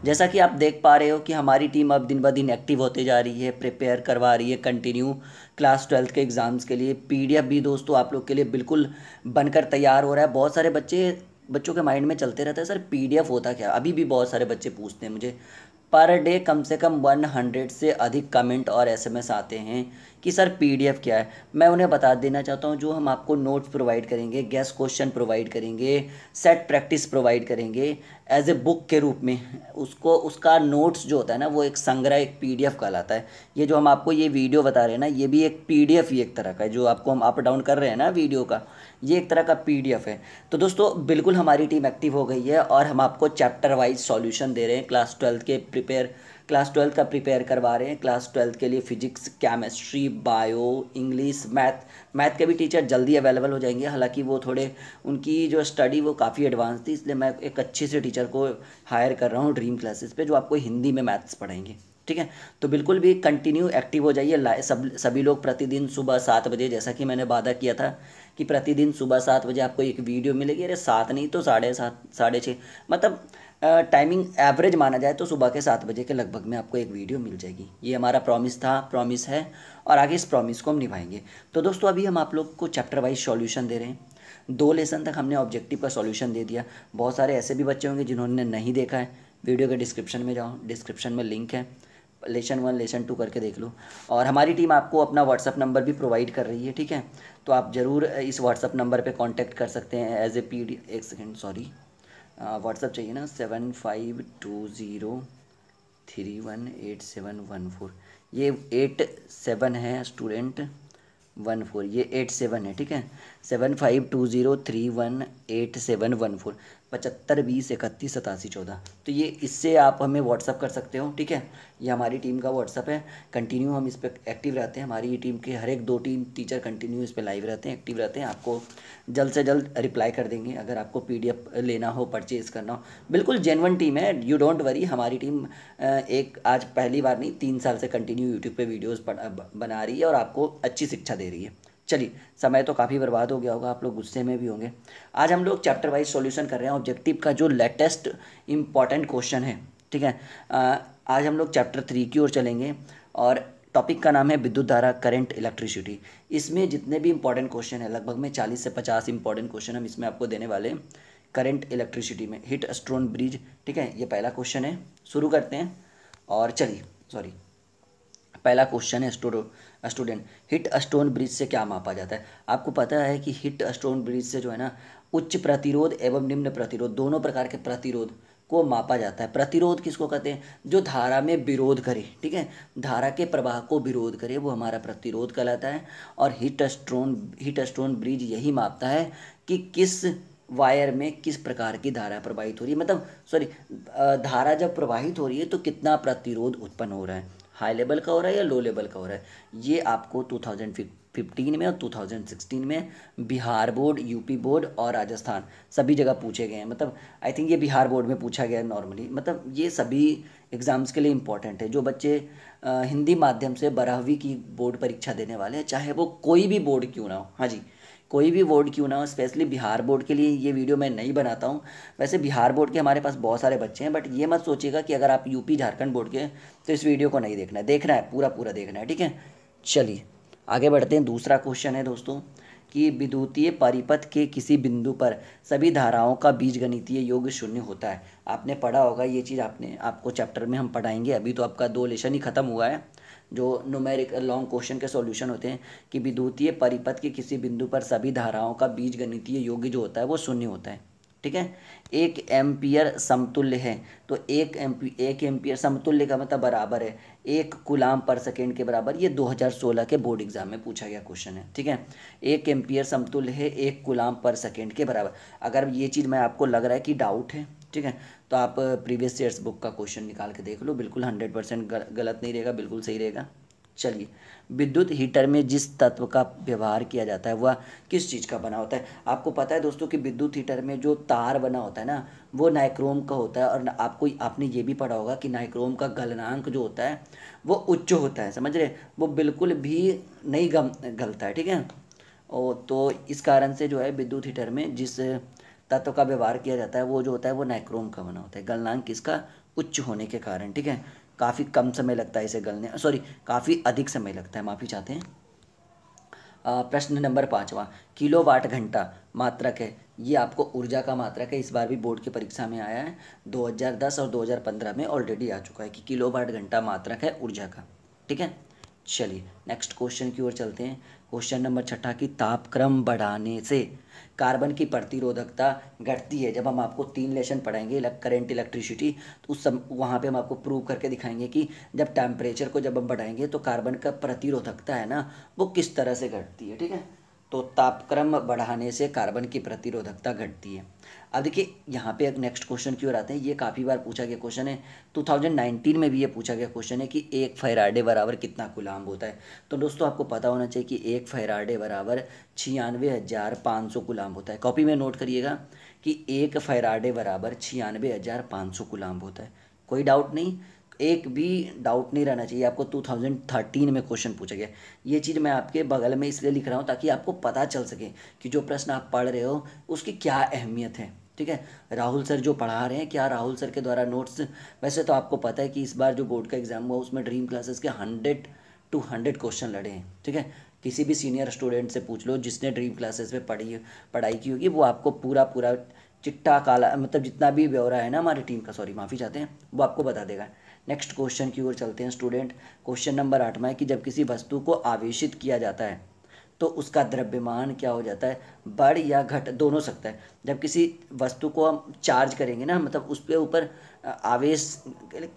जैसा कि आप देख पा रहे हो कि हमारी टीम अब दिन ब दिन एक्टिव होते जा रही है प्रिपेयर करवा रही है कंटिन्यू क्लास ट्वेल्थ के एग्ज़ाम्स के लिए पीडीएफ भी दोस्तों आप लोग के लिए बिल्कुल बनकर तैयार हो रहा है बहुत सारे बच्चे बच्चों के माइंड में चलते रहते हैं सर पी होता क्या अभी भी बहुत सारे बच्चे पूछते हैं मुझे पर डे कम से कम 100 से अधिक कमेंट और एसएमएस आते हैं कि सर पीडीएफ क्या है मैं उन्हें बता देना चाहता हूँ जो हम आपको नोट्स प्रोवाइड करेंगे गैस क्वेश्चन प्रोवाइड करेंगे सेट प्रैक्टिस प्रोवाइड करेंगे एज ए बुक के रूप में उसको उसका नोट्स जो होता है ना वो एक संग्रह एक पीडीएफ कहलाता है ये जो हम आपको ये वीडियो बता रहे हैं ना ये भी एक पीडीएफ ही एक तरह का है जो आपको हम अप डाउन कर रहे हैं ना वीडियो का ये एक तरह का पी है तो दोस्तों बिल्कुल हमारी टीम एक्टिव हो गई है और हम आपको चैप्टर वाइज सॉल्यूशन दे रहे हैं क्लास ट्वेल्थ के प्रिपेयर क्लास ट्वेल्थ का प्रिपेयर करवा रहे हैं क्लास ट्वेल्थ के लिए physics chemistry bio English math math के भी टीचर जल्दी अवेलेबल हो जाएंगे हालांकि वो थोड़े उनकी जो स्टडी वो काफ़ी एडवांस थी इसलिए मैं एक अच्छे से टीचर को हायर कर रहा हूँ ड्रीम क्लासेस पे जो आपको हिंदी में मैथ्स पढ़ाएंगे ठीक है तो बिल्कुल भी कंटिन्यू एक्टिव हो जाइए सब सभी लोग प्रतिदिन सुबह सात बजे जैसा कि मैंने वादा किया था कि प्रतिदिन सुबह सात बजे आपको एक वीडियो मिलेगी अरे सात नहीं तो साढ़े सात साढ़े छः मतलब टाइमिंग एवरेज माना जाए तो सुबह के सात बजे के लगभग में आपको एक वीडियो मिल जाएगी ये हमारा प्रॉमिस था प्रॉमिस है और आगे इस प्रॉमिस को हम निभाएंगे तो दोस्तों अभी हम आप लोग को चैप्टर वाइज सॉल्यूशन दे रहे हैं दो लेसन तक हमने ऑब्जेक्टिव का सॉल्यूशन दे दिया बहुत सारे ऐसे भी बच्चे होंगे जिन्होंने नहीं देखा है वीडियो के डिस्क्रिप्शन में जाओ डिस्क्रिप्शन में लिंक है लेसन वन लेसन टू करके देख लो और हमारी टीम आपको अपना व्हाट्सअप नंबर भी प्रोवाइड कर रही है ठीक है तो आप ज़रूर इस व्हाट्सअप नंबर पर कॉन्टैक्ट कर सकते हैं एज ए पी डी एक सेकेंड सॉरी व्हाट्सअप uh, चाहिए ना seven five two zero three one eight seven one four ये एट सेवन है स्टूडेंट वन फोर ये एट सेवन है ठीक है seven five two zero three one eight seven one four पचहत्तर बीस इकतीस सतासी चौदह तो ये इससे आप हमें व्हाट्सअप कर सकते हो ठीक है ये हमारी टीम का व्हाट्सअप है कंटिन्यू हम इस पर एक्टिव रहते हैं हमारी टीम के हर एक दो टीम टीचर कंटिन्यू इस पर लाइव रहते हैं एक्टिव रहते हैं आपको जल्द से जल्द रिप्लाई कर देंगे अगर आपको पी लेना हो परचेज़ करना हो बिल्कुल जेनवन टीम है यू डोंट वरी हमारी टीम एक आज पहली बार नहीं तीन साल से कंटिन्यू यूट्यूब पर वीडियोज़ बना रही है और आपको अच्छी शिक्षा दे रही है चलिए समय तो काफ़ी बर्बाद हो गया होगा आप लोग गुस्से में भी होंगे आज हम लोग चैप्टर वाइज सॉल्यूशन कर रहे हैं ऑब्जेक्टिव का जो लेटेस्ट इम्पॉर्टेंट क्वेश्चन है ठीक है आज हम लोग चैप्टर थ्री की ओर चलेंगे और टॉपिक का नाम है विद्युत धारा करंट इलेक्ट्रिसिटी इसमें जितने भी इंपॉर्टेंट क्वेश्चन है लगभग में चालीस से पचास इंपॉर्टेंट क्वेश्चन हम इसमें आपको देने वाले करेंट करंट इलेक्ट्रिसिटी में हिट स्ट्रोन ब्रिज ठीक है ये पहला क्वेश्चन है शुरू करते हैं और चलिए सॉरी पहला क्वेश्चन है स्टोरो स्टूडेंट हिट स्टोन ब्रिज से क्या मापा जाता है आपको पता है कि हिट स्टोन ब्रिज से जो है ना उच्च प्रतिरोध एवं निम्न प्रतिरोध दोनों प्रकार के प्रतिरोध को मापा जाता है प्रतिरोध किसको कहते हैं जो धारा में विरोध करे ठीक है धारा के प्रवाह को विरोध करे वो हमारा प्रतिरोध कहलाता है और Wheatstone Wheatstone bridge यही मापता है कि किस वायर में किस प्रकार की धारा प्रवाहित हो रही है मतलब सॉरी धारा जब प्रवाहित हो रही है तो कितना प्रतिरोध उत्पन्न हो रहा है हाई लेवल का हो रहा है या लो लेवल का हो रहा है ये आपको 2015 में और 2016 में बिहार बोर्ड यूपी बोर्ड और राजस्थान सभी जगह पूछे गए हैं मतलब आई थिंक ये बिहार बोर्ड में पूछा गया नॉर्मली मतलब ये सभी एग्ज़ाम्स के लिए इम्पॉर्टेंट है जो बच्चे आ, हिंदी माध्यम से बारहवीं की बोर्ड परीक्षा देने वाले हैं चाहे वो कोई भी बोर्ड क्यों ना हो हाँ जी कोई भी बोर्ड क्यों ना हो स्पेशली बिहार बोर्ड के लिए ये वीडियो मैं नहीं बनाता हूँ वैसे बिहार बोर्ड के हमारे पास बहुत सारे बच्चे हैं बट ये मत सोचिएगा कि अगर आप यूपी झारखंड बोर्ड के तो इस वीडियो को नहीं देखना है देखना है पूरा पूरा देखना है ठीक है चलिए आगे बढ़ते हैं दूसरा क्वेश्चन है दोस्तों कि विद्युतीय परिपथ के किसी बिंदु पर सभी धाराओं का बीज गणितीय योग शून्य होता है आपने पढ़ा होगा ये चीज़ आपने आपको चैप्टर में हम पढ़ाएंगे अभी तो आपका दो लेशन ही ख़त्म हुआ है जो नुमेरिक लॉन्ग क्वेश्चन के सॉल्यूशन होते हैं कि विद्युतीय परिपथ के किसी बिंदु पर सभी धाराओं का बीज गणितीय योग्य जो होता है वो शून्य होता है ठीक है एक एम्पियर समतुल्य है तो एक एम्पी एक एम्पियर समतुल्य का मतलब बराबर है एक गुलाम पर सेकेंड के बराबर ये 2016 के बोर्ड एग्जाम में पूछा गया क्वेश्चन है ठीक है एक एम्पियर समतुल्य है एक गुलाम पर सेकेंड के बराबर अगर ये चीज़ मैं आपको लग रहा है कि डाउट है ठीक है तो आप प्रीवियस ईयर्स बुक का क्वेश्चन निकाल के देख लो बिल्कुल हंड्रेड परसेंट गलत नहीं रहेगा बिल्कुल सही रहेगा चलिए विद्युत हीटर में जिस तत्व का व्यवहार किया जाता है वह किस चीज़ का बना होता है आपको पता है दोस्तों कि विद्युत हीटर में जो तार बना होता है ना वो नाइक्रोम का होता है और आपको आपने ये भी पढ़ा होगा कि नाइक्रोम का गलनांक जो होता है वो उच्च होता है समझ रहे वो बिल्कुल भी नहीं गम गलता है ठीक है ओ तो इस कारण से जो है विद्युत हीटर में जिस तत्व का व्यवहार किया जाता है वो जो होता है वो नाइक्रोम का बना होता है गलनांक इसका उच्च होने के कारण ठीक है काफ़ी कम समय लगता है इसे गलने सॉरी काफ़ी अधिक समय लगता है माफ़ी चाहते हैं प्रश्न नंबर पाँचवा किलो वाट घंटा मात्रक है ये आपको ऊर्जा का मात्रक है इस बार भी बोर्ड की परीक्षा में आया है 2010 और 2015 में ऑलरेडी आ चुका है कि किलो वाट घंटा मात्रक है ऊर्जा का ठीक है चलिए नेक्स्ट क्वेश्चन की ओर चलते हैं क्वेश्चन नंबर छठा कि तापक्रम बढ़ाने से कार्बन की प्रतिरोधकता घटती है जब हम आपको तीन लेसन पढ़ाएंगे करेंट इलेक्ट्रिसिटी तो उस सम वहाँ पर हम आपको प्रूव करके दिखाएंगे कि जब टेम्परेचर को जब हम बढ़ाएंगे तो कार्बन का प्रतिरोधकता है ना वो किस तरह से घटती है ठीक है तो तापक्रम बढ़ाने से कार्बन की प्रतिरोधकता घटती है अब देखिए यहाँ पे एक नेक्स्ट क्वेश्चन की ओर आते हैं ये काफ़ी बार पूछा गया क्वेश्चन है 2019 में भी ये पूछा गया क्वेश्चन है कि एक फैराडे बराबर कितना गुलाम होता है तो दोस्तों आपको पता होना चाहिए कि एक फैराडे बराबर छियानवे हज़ार पाँच सौ गुलाम होता है कॉपी में नोट करिएगा कि एक फैराडे बराबर छियानवे हज़ार पाँच सौ गुलाम होता है कोई डाउट नहीं एक भी डाउट नहीं रहना चाहिए आपको 2013 में क्वेश्चन पूछा गया ये चीज़ मैं आपके बगल में इसलिए लिख रहा हूँ ताकि आपको पता चल सके कि जो प्रश्न आप पढ़ रहे हो उसकी क्या अहमियत है ठीक है राहुल सर जो पढ़ा रहे हैं क्या राहुल सर के द्वारा नोट्स वैसे तो आपको पता है कि इस बार जो बोर्ड का एग्ज़ाम हुआ उसमें ड्रीम क्लासेस के हंड्रेड टू हंड्रेड क्वेश्चन लड़े हैं ठीक है किसी भी सीनियर स्टूडेंट से पूछ लो जिसने ड्रीम क्लासेस में पढ़ी पढ़ाई की होगी वो आपको पूरा पूरा चिट्टा काला मतलब जितना भी ब्यौरा है ना हमारी टीम का सॉरी माफ़ी चाहते हैं वो आपको बता देगा नेक्स्ट क्वेश्चन की ओर चलते हैं स्टूडेंट क्वेश्चन नंबर आठ में कि जब किसी वस्तु को आवेशित किया जाता है तो उसका द्रव्यमान क्या हो जाता है बढ़ या घट दोनों सकता है जब किसी वस्तु को हम चार्ज करेंगे ना मतलब उसके ऊपर आवेश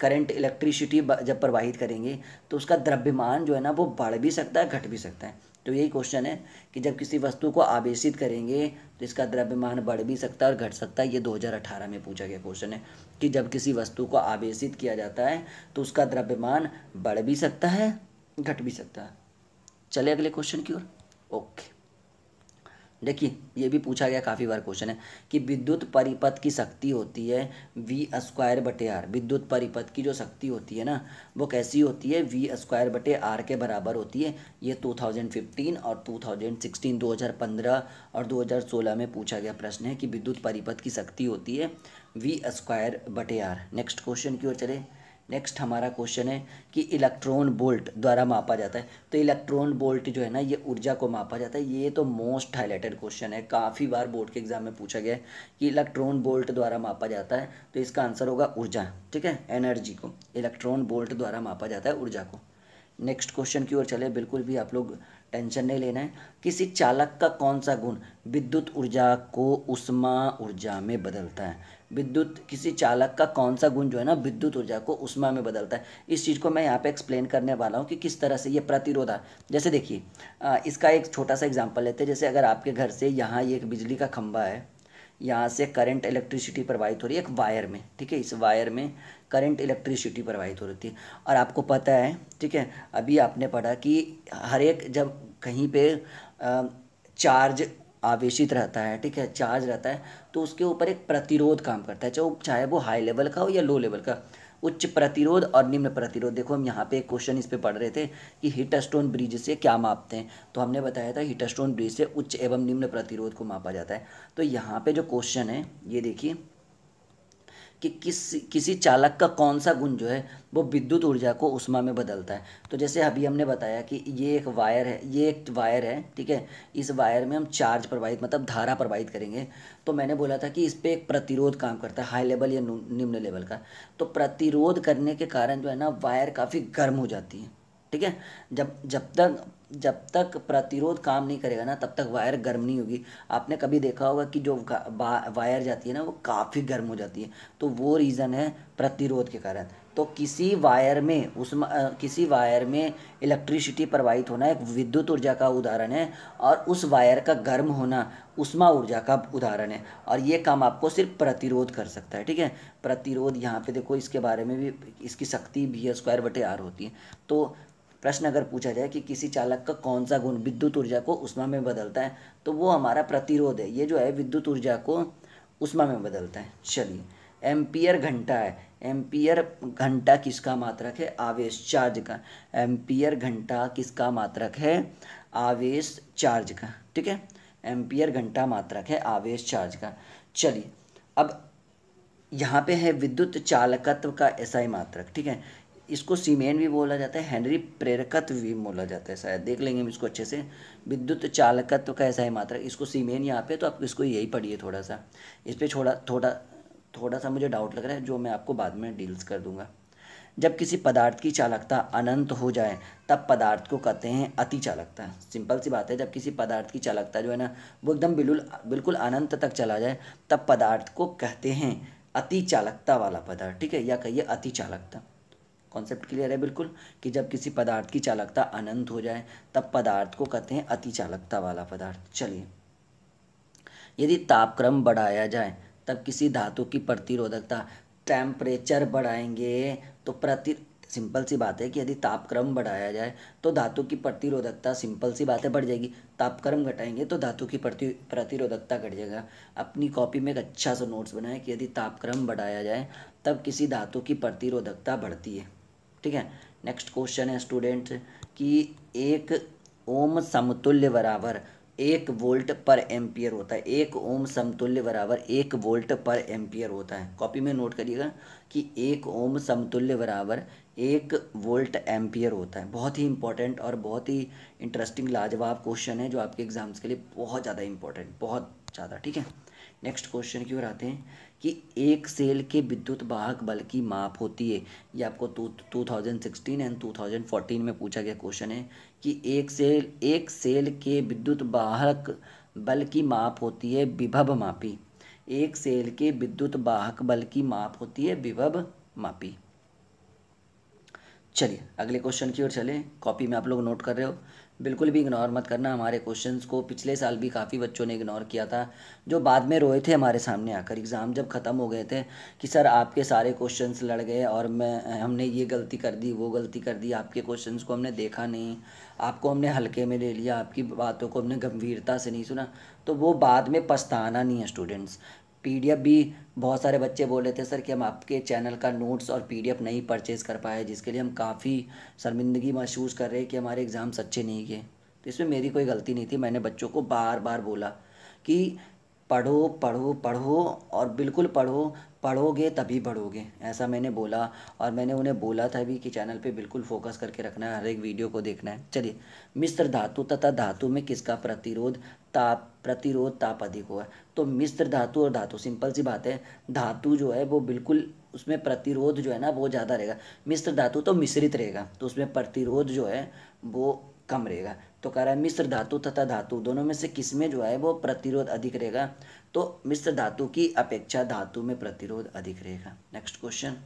करंट इलेक्ट्रिसिटी जब प्रवाहित करेंगे तो उसका द्रव्यमान जो है ना वो बढ़ भी सकता है घट भी सकता है तो यही क्वेश्चन है कि जब किसी वस्तु को आवेशित करेंगे तो इसका द्रव्यमान बढ़ भी सकता है और घट सकता है ये 2018 में पूछा गया क्वेश्चन है कि जब किसी वस्तु को आवेशित किया जाता है तो उसका द्रव्यमान बढ़ भी सकता है घट भी सकता है चले अगले क्वेश्चन की ओर ओके देखिए ये भी पूछा गया काफ़ी बार क्वेश्चन है कि विद्युत परिपथ की शक्ति होती है वी स्क्वायर बटे आर विद्युत परिपथ की जो शक्ति होती है ना वो कैसी होती है वी स्क्वायर बटे आर के बराबर होती है ये 2015 और 2016 2015 और 2016 में पूछा गया प्रश्न है कि विद्युत परिपथ की शक्ति होती है वी स्क्वायर बटे आर नेक्स्ट क्वेश्चन की ओर चले नेक्स्ट हमारा क्वेश्चन है कि इलेक्ट्रॉन बोल्ट द्वारा मापा जाता है तो इलेक्ट्रॉन बोल्ट जो है ना ये ऊर्जा को मापा जाता है ये तो मोस्ट हाईलाइटेड क्वेश्चन है काफ़ी बार बोर्ड के एग्जाम में पूछा गया है कि इलेक्ट्रॉन बोल्ट द्वारा मापा जाता है तो इसका आंसर होगा ऊर्जा ठीक है एनर्जी को इलेक्ट्रॉन बोल्ट द्वारा मापा जाता है ऊर्जा को नेक्स्ट क्वेश्चन की ओर चले बिल्कुल भी आप लोग टेंशन नहीं लेना है किसी चालक का कौन सा गुण विद्युत ऊर्जा को उष्मा ऊर्जा में बदलता है विद्युत किसी चालक का कौन सा गुण जो है ना विद्युत ऊर्जा को उष्मा में बदलता है इस चीज़ को मैं यहाँ पे एक्सप्लेन करने वाला हूँ कि किस तरह से ये प्रतिरोध जैसे देखिए इसका एक छोटा सा एग्जाम्पल लेते हैं जैसे अगर आपके घर से यहाँ ये एक बिजली का खम्बा है यहाँ से करंट इलेक्ट्रिसिटी प्रवाहित हो रही है एक वायर में ठीक है इस वायर में करंट इलेक्ट्रिसिटी प्रवाहित हो रही थी और आपको पता है ठीक है अभी आपने पढ़ा कि हर एक जब कहीं पे चार्ज आवेशित रहता है ठीक है चार्ज रहता है तो उसके ऊपर एक प्रतिरोध काम करता है चाहे चाहे वो हाई लेवल का हो या लो लेवल का उच्च प्रतिरोध और निम्न प्रतिरोध देखो हम यहाँ पे एक क्वेश्चन इस पे पढ़ रहे थे कि हिटस्टोन ब्रिज से क्या मापते हैं तो हमने बताया था हिटस्टोन ब्रिज से उच्च एवं निम्न प्रतिरोध को मापा जाता है तो यहाँ पे जो क्वेश्चन है ये देखिए कि किस किसी चालक का कौन सा गुण जो है वो विद्युत ऊर्जा को उष्मा में बदलता है तो जैसे अभी हमने बताया कि ये एक वायर है ये एक वायर है ठीक है इस वायर में हम चार्ज प्रवाहित मतलब धारा प्रवाहित करेंगे तो मैंने बोला था कि इस पर एक प्रतिरोध काम करता है हाई लेवल या निम्न लेवल का तो प्रतिरोध करने के कारण जो है ना वायर काफ़ी गर्म हो जाती है ठीक है जब जब तक जब तक प्रतिरोध काम नहीं करेगा ना तब तक वायर गर्म नहीं होगी आपने कभी देखा होगा कि जो वायर जाती है ना वो काफ़ी गर्म हो जाती है तो वो रीज़न है प्रतिरोध के कारण तो किसी वायर में उस किसी वायर में इलेक्ट्रिसिटी प्रवाहित होना एक विद्युत ऊर्जा का उदाहरण है और उस वायर का गर्म होना उष्मा ऊर्जा का उदाहरण है और ये काम आपको सिर्फ प्रतिरोध कर सकता है ठीक है प्रतिरोध यहाँ पे देखो इसके बारे में भी इसकी शक्ति भी स्क्वायर बटे आर होती है तो प्रश्न अगर पूछा जाए कि किसी चालक का कौन सा गुण विद्युत ऊर्जा को उष्मा में बदलता है तो वो हमारा प्रतिरोध है ये जो है विद्युत ऊर्जा को उष्मा में बदलता है चलिए एम्पियर घंटा है एम्पियर घंटा किसका मात्रक है आवेश चार्ज का एम्पियर घंटा किसका मात्रक है आवेश चार्ज का ठीक है एम्पियर घंटा मात्रक है आवेश चार्ज का चलिए अब यहाँ पे है विद्युत चालकत्व का एसआई मात्रक ठीक है इसको सीमेन भी बोला जाता है हेनरी प्रेरकत्व भी बोला जाता है शायद देख लेंगे हम इसको अच्छे से विद्युत चालकत्व का ऐसा है मात्रा इसको सीमेन यहाँ पे तो आप इसको यही पढ़िए थोड़ा सा इस पर छोड़ा थोड़ा थोड़ा सा मुझे डाउट लग रहा है जो मैं आपको बाद में डील्स कर दूंगा जब किसी पदार्थ की चालकता अनंत हो जाए तब पदार्थ को कहते हैं अति चालकता सिंपल सी बात है जब किसी पदार्थ की चालकता जो है ना वो एकदम बिल्कुल बिल्कुल अनंत तक चला जाए तब पदार्थ को कहते हैं अति चालकता वाला पदार्थ ठीक है या कहिए अति चालकता कॉन्सेप्ट क्लियर है बिल्कुल कि जब किसी पदार्थ की चालकता अनंत हो जाए तब पदार्थ को कहते हैं अति चालकता वाला पदार्थ चलिए यदि तापक्रम बढ़ाया जाए तब किसी धातु की प्रतिरोधकता टेम्परेचर बढ़ाएंगे तो प्रति सिंपल सी बात है कि यदि तापक्रम बढ़ाया जाए तो धातु की प्रतिरोधकता सिंपल सी बात है बढ़ जाएगी तापक्रम घटाएंगे तो धातु की प्रति प्रतिरोधकता घट जाएगा अपनी कॉपी में एक अच्छा सा नोट्स बनाए कि यदि तापक्रम बढ़ाया जाए तब किसी धातु की प्रतिरोधकता बढ़ती है ठीक है नेक्स्ट क्वेश्चन है स्टूडेंट कि एक ओम समतुल्य बराबर एक वोल्ट पर एम्पियर होता है एक ओम समतुल्य बराबर एक वोल्ट पर एम्पियर होता है कॉपी में नोट करिएगा कि एक ओम समतुल्य बराबर एक वोल्ट एम्पियर होता है बहुत ही इंपॉर्टेंट और बहुत ही इंटरेस्टिंग लाजवाब क्वेश्चन है जो आपके एग्जाम्स के लिए बहुत ज़्यादा इंपॉर्टेंट बहुत ज़्यादा ठीक है नेक्स्ट क्वेश्चन की ओर आते हैं कि एक सेल के विद्युत वाहक बल की माप होती है ये आपको two two thousand sixteen and two thousand fourteen में पूछा गया क्वेश्चन है कि एक सेल एक सेल के विद्युत वाहक बल की माप होती है विभव मापी एक सेल के विद्युत वाहक बल की माप होती है विभव मापी चलिए अगले क्वेश्चन की ओर चले कॉपी में आप लोग नोट कर रहे हो बिल्कुल भी इग्नोर मत करना हमारे क्वेश्चंस को पिछले साल भी काफ़ी बच्चों ने इग्नोर किया था जो बाद में रोए थे हमारे सामने आकर एग्ज़ाम जब ख़त्म हो गए थे कि सर आपके सारे क्वेश्चंस लड़ गए और मैं हमने ये गलती कर दी वो गलती कर दी आपके क्वेश्चंस को हमने देखा नहीं आपको हमने हल्के में ले लिया आपकी बातों को हमने गंभीरता से नहीं सुना तो वो बाद में पछताना नहीं है स्टूडेंट्स पी भी बहुत सारे बच्चे बोल रहे थे सर कि हम आपके चैनल का नोट्स और पी नहीं परचेज़ कर पाए जिसके लिए हम काफ़ी शर्मिंदगी महसूस कर रहे हैं कि हमारे एग्ज़ाम्स अच्छे नहीं गए तो इसमें मेरी कोई गलती नहीं थी मैंने बच्चों को बार बार बोला कि पढ़ो पढ़ो पढ़ो और बिल्कुल पढ़ो पढ़ोगे तभी बढ़ोगे ऐसा मैंने बोला और मैंने उन्हें बोला था भी कि चैनल पे बिल्कुल फोकस करके रखना है हर एक वीडियो को देखना है चलिए मिस्र धातु तथा धातु में किसका प्रतिरोध ताप प्रतिरोध ताप अधिक होगा तो मिश्र धातु और धातु सिंपल सी बात है धातु जो है वो बिल्कुल उसमें प्रतिरोध जो है ना वो ज़्यादा रहेगा मिश्र धातु तो मिश्रित रहेगा तो उसमें प्रतिरोध जो है वो कम रहेगा तो कह रहा है मिश्र धातु तथा धातु दोनों में से किस में जो है वो प्रतिरोध अधिक रहेगा तो मिश्र धातु की अपेक्षा धातु में प्रतिरोध अधिक रहेगा नेक्स्ट क्वेश्चन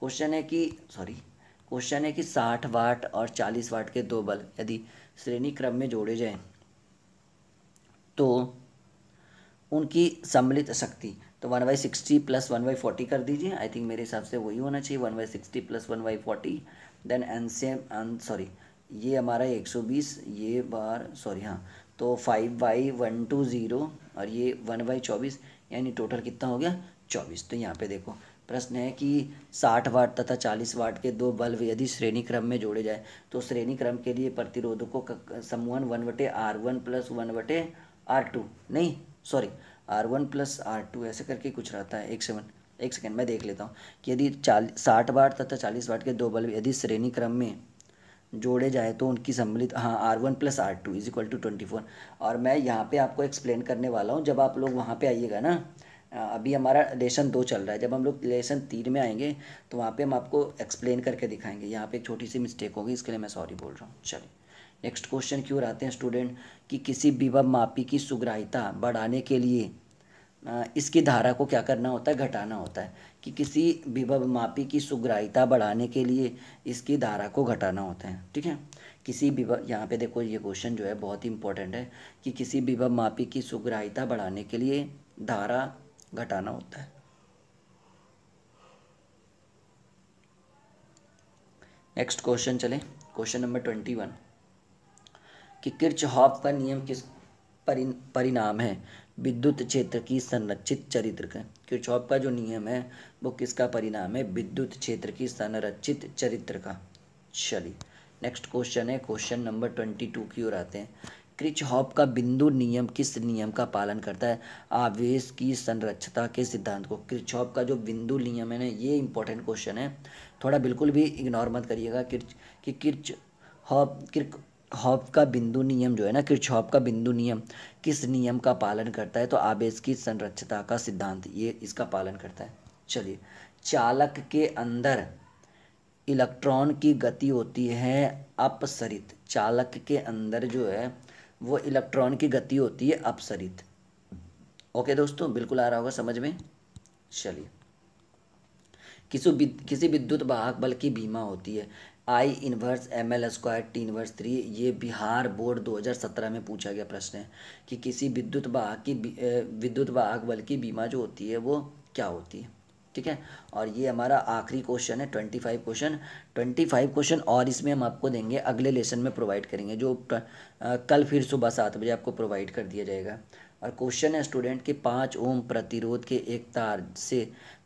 क्वेश्चन है कि सॉरी क्वेश्चन है कि साठ वाट और चालीस वाट के दो बल यदि श्रेणी क्रम में जोड़े जाएँ तो उनकी सम्मिलित शक्ति तो one by sixty plus one by forty कर दीजिए आई थिंक मेरे हिसाब से वही होना चाहिए one by sixty plus one by forty then N से सॉरी ये हमारा एक सौ बीस ये बार सॉरी हाँ तो five by one two zero और ये वन बाई चौबीस यानी टोटल कितना हो गया चौबीस तो यहाँ पे देखो प्रश्न है कि साठ वाट तथा चालीस वाट के दो बल्ब यदि श्रेणी क्रम में जोड़े जाए तो श्रेणी क्रम के लिए प्रतिरोधकों का समूहन वन बटे आर वन प्लस वन बटे आर टू नहीं sorry R one plus R two ऐसे करके कुछ रहता है एक सेवन एक सेकेंड मैं देख लेता हूँ कि यदि चालीस साठ वाट तथा चालीस वाट के दो बल्ब यदि श्रेणी क्रम में जोड़े जाए तो उनकी सम्मिलित हाँ R one plus R two is equal to twenty four और मैं यहाँ पे आपको एक्सप्लेन करने वाला हूँ जब आप लोग वहाँ पे आइएगा ना अभी हमारा लेसन दो चल रहा है जब हम लोग लेसन तीन में आएंगे तो वहाँ पे हम आपको एक्सप्लेन करके दिखाएंगे यहाँ पे एक छोटी सी मिस्टेक होगी इसके लिए मैं सॉरी बोल रहा हूँ चलिए नेक्स्ट क्वेश्चन क्यों रहते आते हैं स्टूडेंट कि किसी विभव मापी की सुग्राहिता बढ़ाने के लिए इसकी धारा को क्या करना होता है घटाना होता है कि किसी विभव मापी की सुग्राहिता बढ़ाने के लिए इसकी धारा को घटाना होता है ठीक है किसी विभव यहाँ पे देखो ये क्वेश्चन जो है बहुत ही इंपॉर्टेंट है कि किसी विभव मापी की सुग्राहिता बढ़ाने के लिए धारा घटाना होता है नेक्स्ट क्वेश्चन चले क्वेश्चन नंबर ट्वेंटी वन कि किर्च हॉप का नियम किस परिणाम है विद्युत क्षेत्र की संरक्षित चरित्र का किर्च हॉप का जो नियम है वो किसका परिणाम है विद्युत क्षेत्र की संरक्षित चरित्र का चलिए नेक्स्ट क्वेश्चन है क्वेश्चन नंबर ट्वेंटी टू की ओर आते हैं क्रिच हॉप का बिंदु नियम किस नियम का पालन करता है आवेश की संरक्षता के सिद्धांत को क्रिच हॉप का जो बिंदु नियम है ना ये इंपॉर्टेंट क्वेश्चन है थोड़ा बिल्कुल भी इग्नोर मत करिएगा किर्च कि किर्च हॉप किर्क हॉप का बिंदु नियम जो है ना किरछॉप का बिंदु नियम किस नियम का पालन करता है तो आवेश की संरक्षता का सिद्धांत ये इसका पालन करता है चलिए चालक के अंदर इलेक्ट्रॉन की गति होती है अपसरित चालक के अंदर जो है वो इलेक्ट्रॉन की गति होती है अपसरित ओके दोस्तों बिल्कुल आ रहा होगा समझ में चलिए किसी किसी विद्युत वाहक बल की बीमा होती है I inverse M L square T inverse three ये बिहार बोर्ड 2017 में पूछा गया प्रश्न है कि किसी विद्युत वाहक की विद्युत वाहक बल की बीमा जो होती है वो क्या होती है ठीक है और ये हमारा आखिरी क्वेश्चन है twenty five question twenty five question और इसमें हम आपको देंगे अगले लेसन में प्रोवाइड करेंगे जो कल फिर सुबह सात बजे आपको प्रोवाइड कर दिया जाएगा और क्वेश्चन है स्टूडेंट के पाँच ओम प्रतिरोध के एक तार से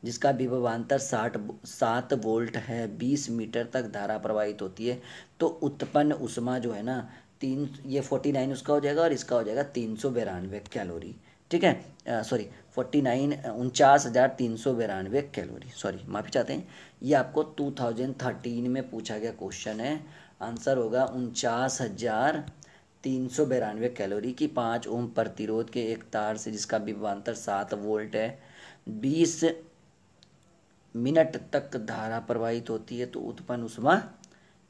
जिसका विभवान्तर साठ सात वोल्ट है बीस मीटर तक धारा प्रवाहित होती है तो उत्पन्न उष्मा जो है ना तीन ये फोर्टी नाइन उसका हो जाएगा और इसका हो जाएगा तीन सौ बिरानवे कैलोरी ठीक है सॉरी फोर्टी नाइन उनचास हज़ार तीन सौ बिरानवे कैलोरी सॉरी माफ़ी चाहते हैं ये आपको टू थाउजेंड थर्टीन में पूछा गया क्वेश्चन है आंसर होगा उनचास हज़ार तीन सौ बिरानवे कैलोरी की पाँच ओम प्रतिरोध के एक तार से जिसका विभवांतर सात वोल्ट है बीस मिनट तक धारा प्रवाहित होती है तो उत्पन्न उष्मा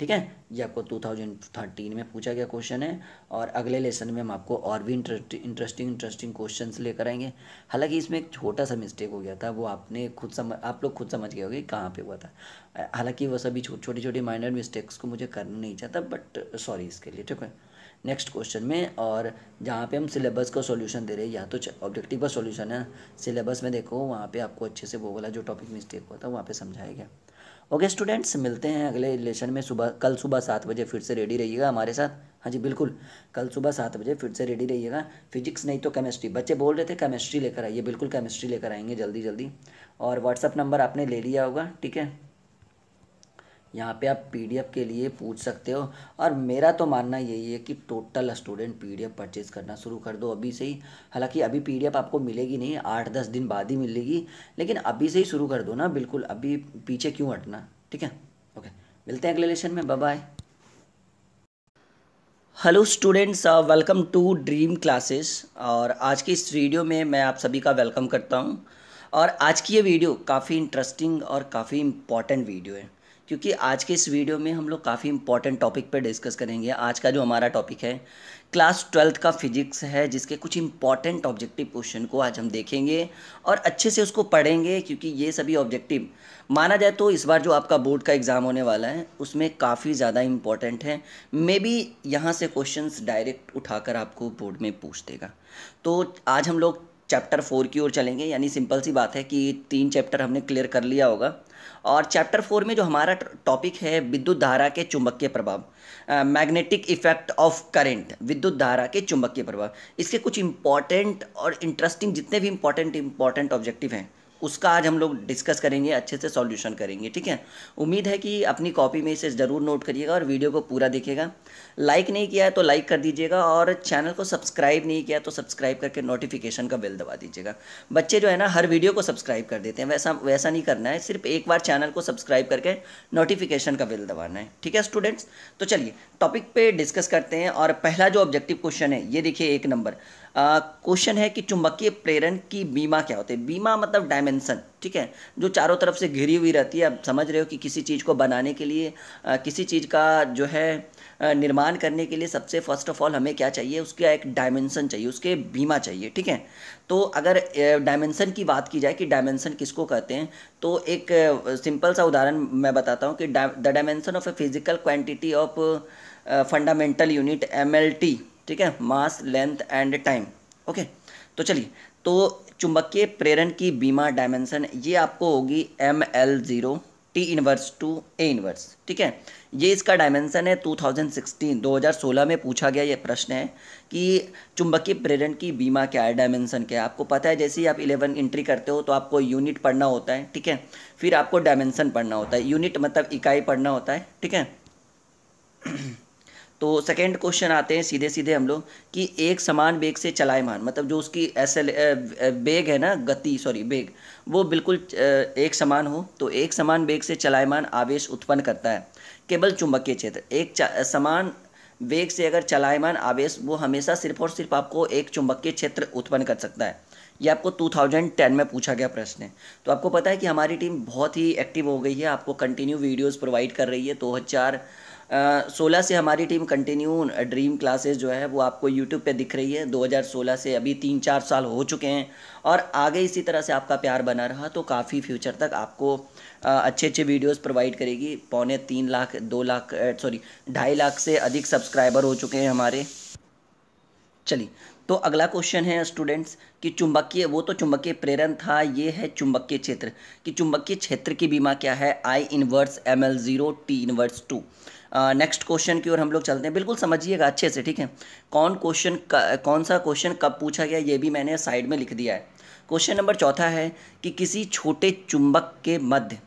ठीक है ये आपको 2013 में पूछा गया क्वेश्चन है और अगले लेसन में हम आपको और भी इंटरेस्टिंग इंटरेस्टिंग क्वेश्चन लेकर आएंगे हालांकि इसमें एक छोटा सा मिस्टेक हो गया था वो आपने खुद समझ आप लोग खुद समझ गए होंगे कहाँ पे हुआ था हालांकि वो सभी छोटी छोटी माइनर मिस्टेक्स को मुझे करना नहीं चाहता बट सॉरी इसके लिए ठीक है नेक्स्ट क्वेश्चन में और जहाँ पे हम सिलेबस का सॉल्यूशन दे रहे हैं या तो ऑब्जेक्टिव का सॉल्यूशन है सिलेबस में देखो वहाँ पे आपको अच्छे से वो वाला जो टॉपिक मिस्टेक हुआ था वहाँ पे समझाया गया ओके स्टूडेंट्स मिलते हैं अगले लेसन में सुबह कल सुबह सात बजे फिर से रेडी रहिएगा हमारे साथ हाँ जी बिल्कुल कल सुबह सात बजे फिर से रेडी रहिएगा फिजिक्स नहीं तो केमिस्ट्री बच्चे बोल रहे थे केमिस्ट्री लेकर आइए बिल्कुल केमिस्ट्री लेकर आएंगे जल्दी जल्दी और व्हाट्सअप नंबर आपने ले लिया होगा ठीक है यहाँ पे आप पीडीएफ के लिए पूछ सकते हो और मेरा तो मानना यही है कि टोटल स्टूडेंट पीडीएफ परचेज करना शुरू कर दो अभी से ही हालांकि अभी पीडीएफ आपको मिलेगी नहीं आठ दस दिन बाद ही मिलेगी लेकिन अभी से ही शुरू कर दो ना बिल्कुल अभी पीछे क्यों हटना ठीक है ओके मिलते हैं अगले लेसन में bye hello students welcome to dream Classes और आज की इस वीडियो में मैं आप सभी का वेलकम करता हूँ और आज की ये वीडियो काफ़ी इंटरेस्टिंग और काफ़ी इम्पॉर्टेंट वीडियो है क्योंकि आज के इस वीडियो में हम लोग काफ़ी इंपॉर्टेंट टॉपिक पर डिस्कस करेंगे आज का जो हमारा टॉपिक है क्लास ट्वेल्थ का फिजिक्स है जिसके कुछ इंपॉर्टेंट ऑब्जेक्टिव क्वेश्चन को आज हम देखेंगे और अच्छे से उसको पढ़ेंगे क्योंकि ये सभी ऑब्जेक्टिव माना जाए तो इस बार जो आपका बोर्ड का एग्ज़ाम होने वाला है उसमें काफ़ी ज़्यादा इंपॉर्टेंट है मे बी यहाँ से क्वेश्चंस डायरेक्ट उठाकर आपको बोर्ड में पूछ देगा तो आज हम लोग चैप्टर फोर की ओर चलेंगे यानी सिंपल सी बात है कि तीन चैप्टर हमने क्लियर कर लिया होगा और चैप्टर फोर में जो हमारा टॉपिक है विद्युत धारा के चुंबकीय प्रभाव मैग्नेटिक इफेक्ट ऑफ करंट विद्युत धारा के चुंबकीय प्रभाव इसके कुछ इंपॉर्टेंट और इंटरेस्टिंग जितने भी इंपॉर्टेंट इंपॉर्टेंट ऑब्जेक्टिव हैं उसका आज हम लोग डिस्कस करेंगे अच्छे से सॉल्यूशन करेंगे ठीक है उम्मीद है कि अपनी कॉपी में इसे ज़रूर नोट करिएगा और वीडियो को पूरा देखिएगा लाइक नहीं किया है तो लाइक कर दीजिएगा और चैनल को सब्सक्राइब नहीं किया तो सब्सक्राइब करके नोटिफिकेशन का बेल दबा दीजिएगा बच्चे जो है ना हर वीडियो को सब्सक्राइब कर देते हैं वैसा वैसा नहीं करना है सिर्फ एक बार चैनल को सब्सक्राइब करके नोटिफिकेशन का बेल दबाना है ठीक है स्टूडेंट्स तो चलिए टॉपिक पे डिस्कस करते हैं और पहला जो ऑब्जेक्टिव क्वेश्चन है ये देखिए एक नंबर क्वेश्चन है कि चुंबकीय प्रेरण की बीमा क्या होती है बीमा मतलब डायमेंसन ठीक है जो चारों तरफ से घिरी हुई रहती है आप समझ रहे हो कि किसी चीज़ को बनाने के लिए आ, किसी चीज़ का जो है निर्माण करने के लिए सबसे फर्स्ट ऑफ ऑल हमें क्या चाहिए उसका एक डायमेंसन चाहिए उसके बीमा चाहिए ठीक है तो अगर डायमेंसन की बात की जाए कि डायमेंसन किसको कहते हैं तो एक सिंपल सा उदाहरण मैं बताता हूँ कि the dimension of a physical quantity of fundamental unit M L T ठीक है mass length and time okay तो चलिए तो चुंबकीय प्रेरण की बीमा डायमेंशन ये आपको होगी M L zero T inverse two A inverse ठीक है ये इसका डायमेंशन है 2016 2016 में पूछा गया ये प्रश्न है कि चुंबकीय प्रेरण की बीमा क्या है डायमेंशन क्या है आपको पता है जैसे ही आप 11 इंट्री करते हो तो आपको यूनिट पढ़ना होता है ठीक है फिर आपको डायमेंशन पढ़ना होता है यूनिट मतलब इकाई पढ़ना होता है ठीक है तो सेकेंड क्वेश्चन आते हैं सीधे सीधे हम लोग कि एक समान बेग से चलायमान मतलब जो उसकी ऐसे बेग है ना गति सॉरी बेग वो बिल्कुल एक समान हो तो एक समान बेग से चलायमान आवेश उत्पन्न करता है केवल चुंबकीय क्षेत्र एक समान वेग से अगर चलायमान आवेश वो हमेशा सिर्फ और सिर्फ आपको एक चुंबकीय क्षेत्र उत्पन्न कर सकता है ये आपको 2010 में पूछा गया प्रश्न है तो आपको पता है कि हमारी टीम बहुत ही एक्टिव हो गई है आपको कंटिन्यू वीडियोस प्रोवाइड कर रही है दो हज़ार सोलह से हमारी टीम कंटिन्यू ड्रीम क्लासेस जो है वो आपको यूट्यूब पे दिख रही है 2016 से अभी तीन चार साल हो चुके हैं और आगे इसी तरह से आपका प्यार बना रहा तो काफ़ी फ्यूचर तक आपको अच्छे अच्छे वीडियोस प्रोवाइड करेगी पौने तीन लाख दो लाख सॉरी ढाई लाख से अधिक सब्सक्राइबर हो चुके हैं हमारे चलिए तो अगला क्वेश्चन है स्टूडेंट्स कि चुंबकीय वो तो चुंबकीय प्रेरण था ये है चुंबकीय क्षेत्र कि चुंबकीय क्षेत्र की बीमा क्या है I inverse M L zero T inverse two next question की ओर हम लोग चलते हैं बिल्कुल समझिएगा अच्छे से ठीक है कौन क्वेश्चन कौन सा क्वेश्चन कब पूछा गया ये भी मैंने साइड में लिख दिया है क्वेश्चन नंबर चौथा है कि किसी छोटे चुंबक के मध्य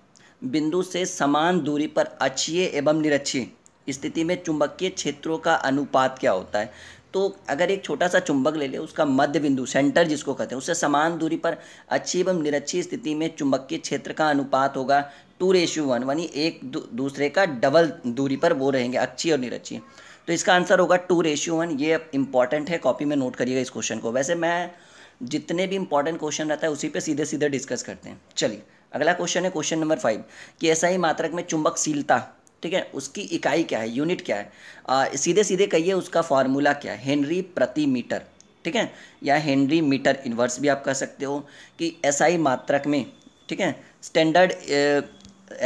बिंदु से समान दूरी पर अच्छी एवं निरक्षीय स्थिति में चुंबकीय क्षेत्रों का अनुपात क्या होता है तो अगर एक छोटा सा चुंबक ले ले उसका मध्य बिंदु सेंटर जिसको कहते हैं उससे समान दूरी पर अच्छी एवं निरक्षी स्थिति में के क्षेत्र का अनुपात होगा टू रेशियो वन यानी एक दूसरे का डबल दूरी पर वो रहेंगे अच्छी और निरक्षी तो इसका आंसर होगा टू रेशियो वन ये इंपॉर्टेंट है कॉपी में नोट करिएगा इस क्वेश्चन को वैसे मैं जितने भी इंपॉर्टेंट क्वेश्चन रहता है उसी पे सीधे सीधे डिस्कस करते हैं चलिए अगला क्वेश्चन है क्वेश्चन नंबर फाइव कि ऐसा ही मात्रक में चुंबकशीलता ठीक है उसकी इकाई क्या है यूनिट क्या है आ, सीधे सीधे कहिए उसका फार्मूला क्या है हेनरी प्रति मीटर ठीक है या हेनरी मीटर इन्वर्स भी आप कह सकते हो कि एसआई मात्रक में ठीक है स्टैंडर्ड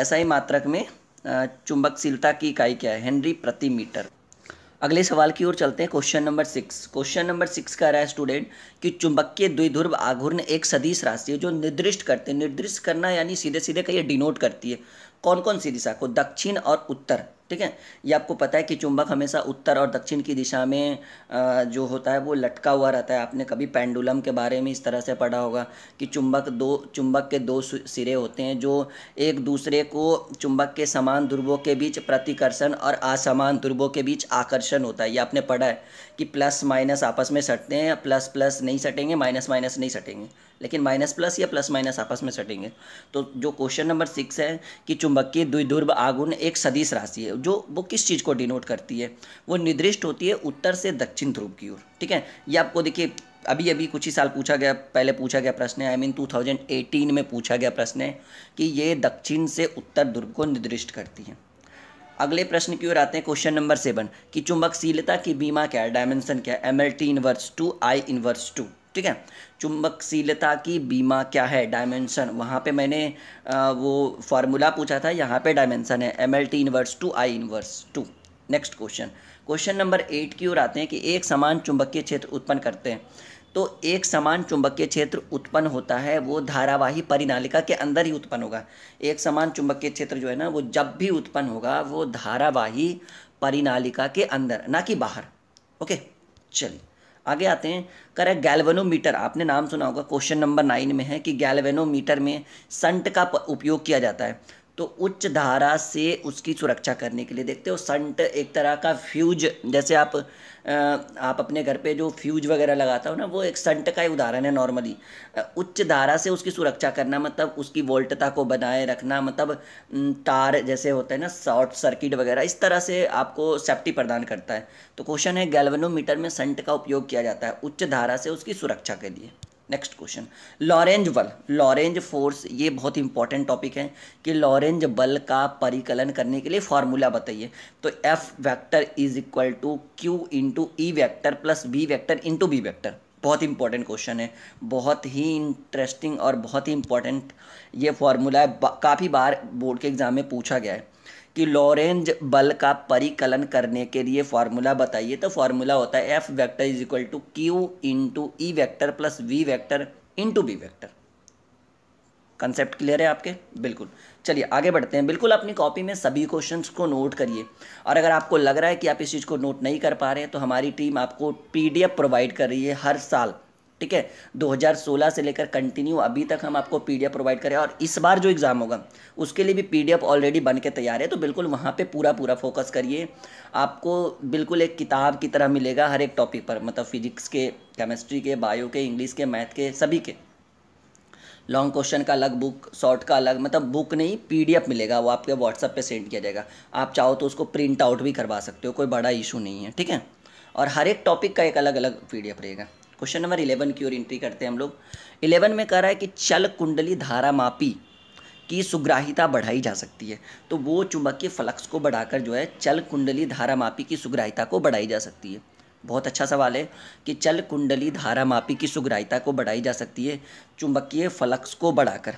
एसआई मात्रक में चुंबकशीलता की इकाई क्या है हेनरी प्रति मीटर अगले सवाल की ओर चलते हैं question number six question number six कह रहा है स्टूडेंट कि चुंबकीय द्विध्रुव आघूर्ण एक सदीश राशि है जो निर्दिष्ट करते हैं निर्दिष्ट करना यानी सीधे सीधे कहिए डिनोट करती है कौन कौन सी दिशा को दक्षिण और उत्तर ठीक है ये आपको पता है कि चुंबक हमेशा उत्तर और दक्षिण की दिशा में जो होता है वो लटका हुआ रहता है आपने कभी पेंडुलम के बारे में इस तरह से पढ़ा होगा कि चुंबक दो चुंबक के दो सिरे होते हैं जो एक दूसरे को चुंबक के समान ध्रुवों के बीच प्रतिकर्षण और असमान ध्रुवों के बीच आकर्षण होता है ये आपने पढ़ा है कि प्लस माइनस आपस में सटते हैं प्लस प्लस नहीं सटेंगे माइनस माइनस नहीं सटेंगे लेकिन माइनस प्लस या प्लस माइनस आपस में सटेंगे तो जो क्वेश्चन नंबर सिक्स है कि चुंबकीय द्विध्रुव आगुन एक सदिश राशि है जो वो किस चीज़ को डिनोट करती है वो निर्दिष्ट होती है उत्तर से दक्षिण ध्रुव की ओर ठीक है ये आपको देखिए अभी अभी कुछ ही साल पूछा गया पहले पूछा गया प्रश्न है आई मीन 2018 में पूछा गया प्रश्न है कि ये दक्षिण से उत्तर ध्रुव को निर्दिष्ट करती है अगले प्रश्न की ओर आते हैं क्वेश्चन नंबर सेवन कि चुंबकशीलता की बीमा क्या है डायमेंशन क्या है M L T inverse two I inverse two ठीक है चुंबकशीलता की बीमा क्या है डायमेंशन वहाँ पे मैंने आ, वो फार्मूला पूछा था यहाँ पे डायमेंशन है M L T inverse two I inverse two next question question number eight की ओर आते हैं कि एक समान चुंबकीय क्षेत्र उत्पन्न करते हैं तो एक समान चुंबकीय क्षेत्र उत्पन्न होता है वो धारावाही परिनालिका के अंदर ही उत्पन्न होगा एक समान चुंबकीय क्षेत्र जो है ना वो जब भी उत्पन्न होगा वो धारावाही परिनालिका के अंदर ना कि बाहर ओके चलिए आगे आते हैं करेक्ट गैल्वेनोमीटर आपने नाम सुना होगा क्वेश्चन नंबर नाइन में है कि गैल्वेनोमीटर में संट का उपयोग किया जाता है तो उच्च धारा से उसकी सुरक्षा करने के लिए देखते हो संट एक तरह का फ्यूज जैसे आप आप अपने घर पे जो फ्यूज वगैरह लगाता हो ना वो एक संट का ही उदाहरण है नॉर्मली उच्च धारा से उसकी सुरक्षा करना मतलब उसकी वोल्टता को बनाए रखना मतलब तार जैसे होते हैं ना शॉर्ट सर्किट वगैरह इस तरह से आपको सेफ्टी प्रदान करता है तो क्वेश्चन है गैल्वेनोमीटर में संट का उपयोग किया जाता है उच्च धारा से उसकी सुरक्षा के लिए नेक्स्ट क्वेश्चन लॉरेंज बल लॉरेंज फोर्स ये बहुत इंपॉर्टेंट टॉपिक है कि लॉरेंज बल का परिकलन करने के लिए फार्मूला बताइए तो F vector is equal to Q into E vector plus B vector into B vector बहुत इंपॉर्टेंट क्वेश्चन है बहुत ही इंटरेस्टिंग और बहुत ही इंपॉर्टेंट ये फार्मूला है काफ़ी बार बोर्ड के एग्ज़ाम में पूछा गया है कि लॉरेंज बल का परिकलन करने के लिए फॉर्मूला बताइए तो फॉर्मूला होता है F vector is equal to Q into E vector plus V vector into B vector concept clear है आपके बिल्कुल चलिए आगे बढ़ते हैं बिल्कुल अपनी कॉपी में सभी क्वेश्चंस को नोट करिए और अगर आपको लग रहा है कि आप इस चीज़ को नोट नहीं कर पा रहे हैं तो हमारी टीम आपको पीडीएफ प्रोवाइड कर रही है हर साल ठीक है 2016 से लेकर कंटिन्यू अभी तक हम आपको पी प्रोवाइड करें और इस बार जो एग्ज़ाम होगा उसके लिए भी पी ऑलरेडी बन के तैयार है तो बिल्कुल वहाँ पे पूरा पूरा फोकस करिए आपको बिल्कुल एक किताब की तरह मिलेगा हर एक टॉपिक पर मतलब फिजिक्स के केमिस्ट्री के बायो के इंग्लिश के मैथ के सभी के लॉन्ग क्वेश्चन का अलग बुक शॉर्ट का अलग मतलब बुक नहीं पीडीएफ मिलेगा वो आपके व्हाट्सएप पे सेंड किया जाएगा आप चाहो तो उसको प्रिंट आउट भी करवा सकते हो कोई बड़ा इशू नहीं है ठीक है और हर एक टॉपिक का एक अलग अलग पीडीएफ रहेगा क्वेश्चन नंबर इलेवन की ओर एंट्री करते हैं हम लोग इलेवन में कह रहा है कि चल कुंडली धारा मापी की सुग्राहिता बढ़ाई जा सकती है तो वो चुंबकीय फ्लक्स को बढ़ाकर जो है चल कुंडली धारा मापी की सुग्राहिता को बढ़ाई जा सकती है बहुत अच्छा सवाल है कि चल कुंडली धारा मापी की सुग्राहिता को बढ़ाई जा सकती है चुंबकीय फ्लक्स को बढ़ाकर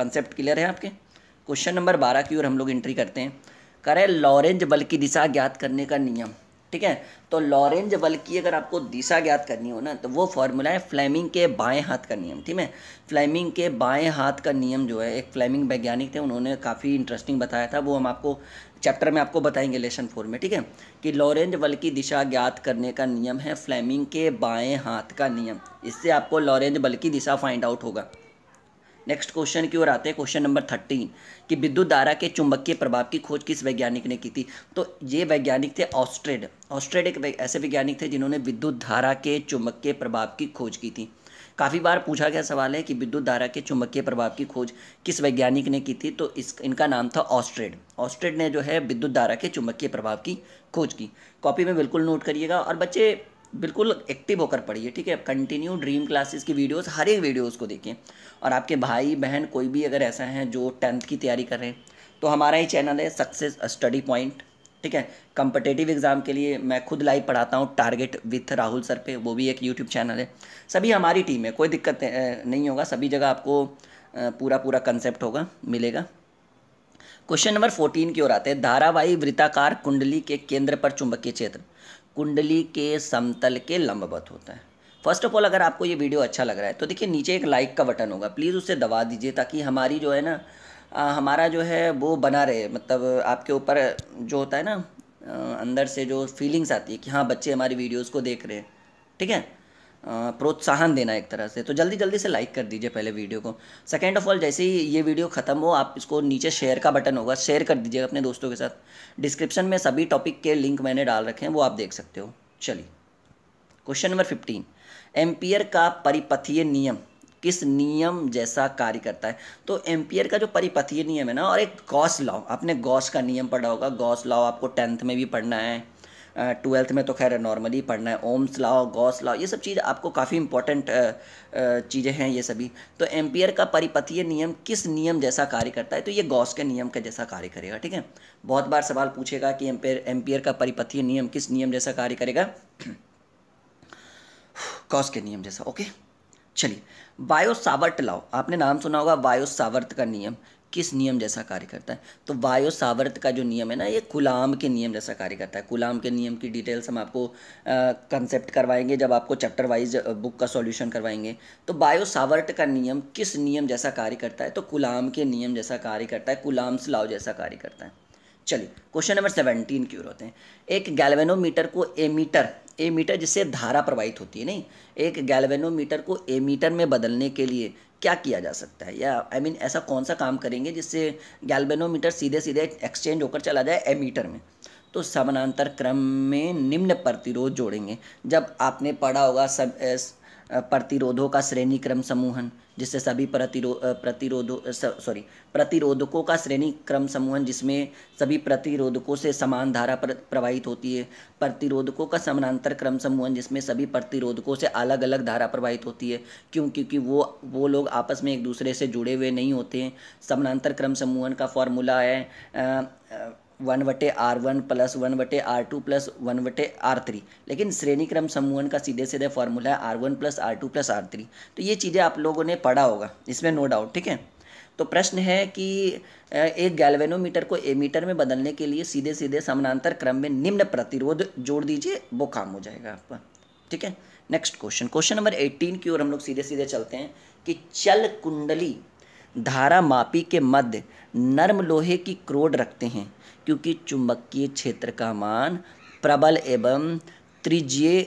कंसेप्ट क्लियर है आपके क्वेश्चन नंबर बारह की ओर हम लोग एंट्री करते हैं करें लॉरेंज बल की दिशा ज्ञात करने का नियम ठीक है तो लॉरेंज बल की अगर आपको दिशा ज्ञात करनी हो ना तो वो फॉर्मूला है फ्लेमिंग के बाएं हाथ का नियम ठीक है फ्लेमिंग के बाएं हाथ का नियम जो है एक फ्लेमिंग वैज्ञानिक थे उन्होंने काफ़ी इंटरेस्टिंग बताया था वो हम आपको चैप्टर में आपको बताएंगे लेसन फोर में ठीक है कि लॉरेंज बल की दिशा ज्ञात करने का नियम है फ्लैमिंग के बाएँ हाथ का नियम इससे आपको लॉरेंज बल की दिशा फाइंड आउट होगा नेक्स्ट क्वेश्चन की ओर आते हैं क्वेश्चन नंबर थर्टीन कि विद्युत धारा के चुंबकीय प्रभाव की खोज किस वैज्ञानिक ने की थी तो ये वैज्ञानिक थे ऑस्ट्रेड ऑस्ट्रेड एक ऐसे वैज्ञानिक थे जिन्होंने विद्युत धारा के चुंबकीय प्रभाव की खोज की थी काफ़ी बार पूछा गया सवाल है कि विद्युत धारा के चुंबकीय प्रभाव की खोज किस वैज्ञानिक ने की थी तो इस इनका नाम था ऑस्ट्रेड ऑस्ट्रेड ने जो है विद्युत धारा के चुंबकीय प्रभाव की खोज की कॉपी में बिल्कुल नोट करिएगा और बच्चे बिल्कुल एक्टिव होकर पढ़िए ठीक है कंटिन्यू ड्रीम क्लासेस की वीडियोस हर एक वीडियोस को देखिए और आपके भाई बहन कोई भी अगर ऐसा है जो टेंथ की तैयारी कर रहे हैं तो हमारा ही चैनल है सक्सेस स्टडी पॉइंट ठीक है कंपटेटिव एग्ज़ाम के लिए मैं खुद लाइव पढ़ाता हूँ टारगेट विथ राहुल सर पे वो भी एक यूट्यूब चैनल है सभी हमारी टीम है कोई दिक्कत नहीं होगा सभी जगह आपको पूरा पूरा कंसेप्ट होगा मिलेगा क्वेश्चन नंबर फोर्टीन की ओर आते हैं धारावाही वृत्ताकार कुंडली के केंद्र पर चुंबकीय क्षेत्र कुंडली के समतल के लंबवत होता है फर्स्ट ऑफ ऑल अगर आपको ये वीडियो अच्छा लग रहा है तो देखिए नीचे एक लाइक का बटन होगा प्लीज़ उसे दबा दीजिए ताकि हमारी जो है ना आ, हमारा जो है वो बना रहे मतलब आपके ऊपर जो होता है ना आ, अंदर से जो फीलिंग्स आती है कि हाँ बच्चे हमारी वीडियोज़ को देख रहे हैं ठीक है प्रोत्साहन देना एक तरह से तो जल्दी जल्दी से लाइक कर दीजिए पहले वीडियो को सेकेंड ऑफ ऑल जैसे ही ये वीडियो ख़त्म हो आप इसको नीचे शेयर का बटन होगा शेयर कर दीजिए अपने दोस्तों के साथ डिस्क्रिप्शन में सभी टॉपिक के लिंक मैंने डाल रखे हैं वो आप देख सकते हो चलिए क्वेश्चन नंबर फिफ्टीन एम्पियर का परिपथीय नियम किस नियम जैसा कार्य करता है तो एम्पियर का जो परिपथीय नियम है ना और एक गॉस लॉ आपने गॉस का नियम पढ़ा होगा गॉस लॉ आपको टेंथ में भी पढ़ना है ट्वेल्थ में तो खैर नॉर्मली पढ़ना है ओम्स लाओ गॉस लाओ ये सब चीज़ आपको काफ़ी इंपॉर्टेंट चीज़ें हैं ये सभी तो एम्पियर का परिपथीय नियम किस नियम जैसा कार्य करता है तो ये गॉस के नियम का जैसा कार्य करेगा ठीक है बहुत बार सवाल पूछेगा कि एम्पियर एम्पियर का परिपथीय नियम किस नियम जैसा कार्य करेगा गॉस के नियम जैसा ओके चलिए बायो सावर्ट लाओ आपने नाम सुना होगा बायो सावर्ट का नियम किस नियम जैसा कार्य करता है तो वायु सावर्त का जो नियम है ना ये गुलाम के नियम जैसा कार्य करता है गुलाम के नियम की डिटेल्स हम आपको कंसेप्ट करवाएंगे जब आपको चैप्टर वाइज बुक का सॉल्यूशन करवाएंगे तो वायु सावर्त का नियम किस नियम जैसा कार्य करता है तो गुलाम के नियम जैसा कार्य करता है गुलाम्स लाव जैसा कार्य करता है चलिए क्वेश्चन नंबर सेवनटीन की ओर होते हैं एक गैल्वेनोमीटर को एमीटर ए मीटर जिससे धारा प्रवाहित होती है नहीं एक गैल्वेनोमीटर को ए मीटर में बदलने के लिए क्या किया जा सकता है या आई I मीन mean, ऐसा कौन सा काम करेंगे जिससे गैल्वेनोमीटर सीधे सीधे एक्सचेंज होकर चला जाए ए मीटर में तो समानांतर क्रम में निम्न प्रतिरोध जोड़ेंगे जब आपने पढ़ा होगा सब प्रतिरोधों का श्रेणी क्रम समूहन जिससे सभी प्रतिरो प्रतिरोधो सॉरी प्रतिरोधकों का श्रेणी क्रम समूहन जिसमें सभी प्रतिरोधकों से समान धारा प्र प्रवाहित होती है प्रतिरोधकों का समानांतर क्रम समूहन जिसमें सभी प्रतिरोधकों से अलग अलग धारा प्रवाहित होती है क्यों क्योंकि वो वो लोग आपस में एक दूसरे से जुड़े हुए नहीं होते हैं समानांतर क्रम समूहन का फॉर्मूला है आ, आ, वन बटे आर वन प्लस वन बटे आर टू प्लस वन बटे आर थ्री लेकिन श्रेणी क्रम समूहन का सीधे सीधे फॉर्मूला है R one plus R two plus R three तो ये चीज़ें आप लोगों ने पढ़ा होगा इसमें नो डाउट ठीक है तो प्रश्न है कि एक गैल्वेनोमीटर को एमीटर में बदलने के लिए सीधे सीधे समानांतर क्रम में निम्न प्रतिरोध जोड़ दीजिए वो काम हो जाएगा आपका ठीक है next question question number eighteen की ओर हम लोग सीधे सीधे चलते हैं कि चल कुंडली धारा मापी के मध्य नर्म लोहे की क्रोड रखते हैं क्योंकि चुंबकीय क्षेत्र का मान प्रबल एवं त्रिज्यीय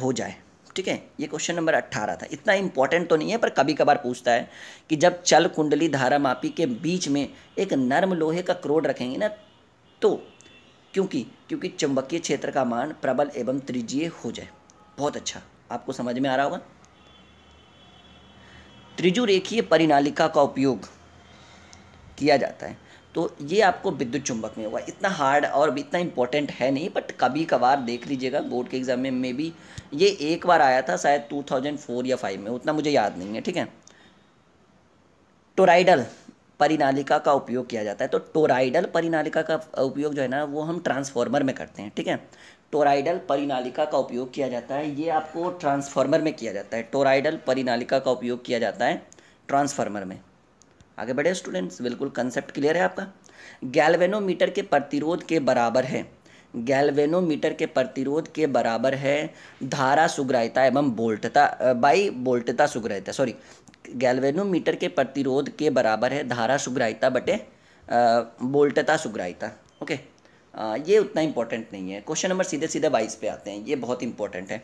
हो जाए ठीक है ये क्वेश्चन नंबर अट्ठारह था इतना इंपॉर्टेंट तो नहीं है पर कभी कभार पूछता है कि जब चल कुंडली धारा मापी के बीच में एक नर्म लोहे का क्रोड रखेंगे ना तो क्योंकि क्योंकि चुंबकीय क्षेत्र का मान प्रबल एवं त्रिज्यीय हो जाए बहुत अच्छा आपको समझ में आ रहा होगा त्रिजुरेखीय परिनालिका का उपयोग किया जाता है तो ये आपको विद्युत चुंबक में होगा इतना हार्ड और इतना इंपॉर्टेंट है नहीं बट कभी कभार देख लीजिएगा बोर्ड के एग्ज़ाम में मे बी ये एक बार आया था शायद 2004 या 5 में उतना मुझे याद नहीं है ठीक है टोराइडल परिनालिका का उपयोग किया जाता है तो टोराइडल परिनालिका का उपयोग जो है ना वो हम ट्रांसफॉर्मर में करते हैं ठीक है टोराइडल परिनालिका का उपयोग किया जाता है ये आपको ट्रांसफार्मर में किया जाता है टोराइडल परिनालिका का उपयोग किया जाता है ट्रांसफार्मर में आगे बढ़े स्टूडेंट्स बिल्कुल कंसेप्ट क्लियर है आपका गैल्वेनोमीटर के प्रतिरोध के बराबर है गैल्वेनोमीटर के प्रतिरोध के बराबर है धारा सुग्रायता एवं बोल्टता बाई बोल्टता सुग्रायता सॉरी गैल्वेनोमीटर के प्रतिरोध के बराबर है धारा सुग्रायता बटे बोल्टता सुग्रायता ओके ये उतना इंपॉर्टेंट नहीं है क्वेश्चन नंबर सीधे सीधे बाईस पे आते हैं ये बहुत इंपॉर्टेंट है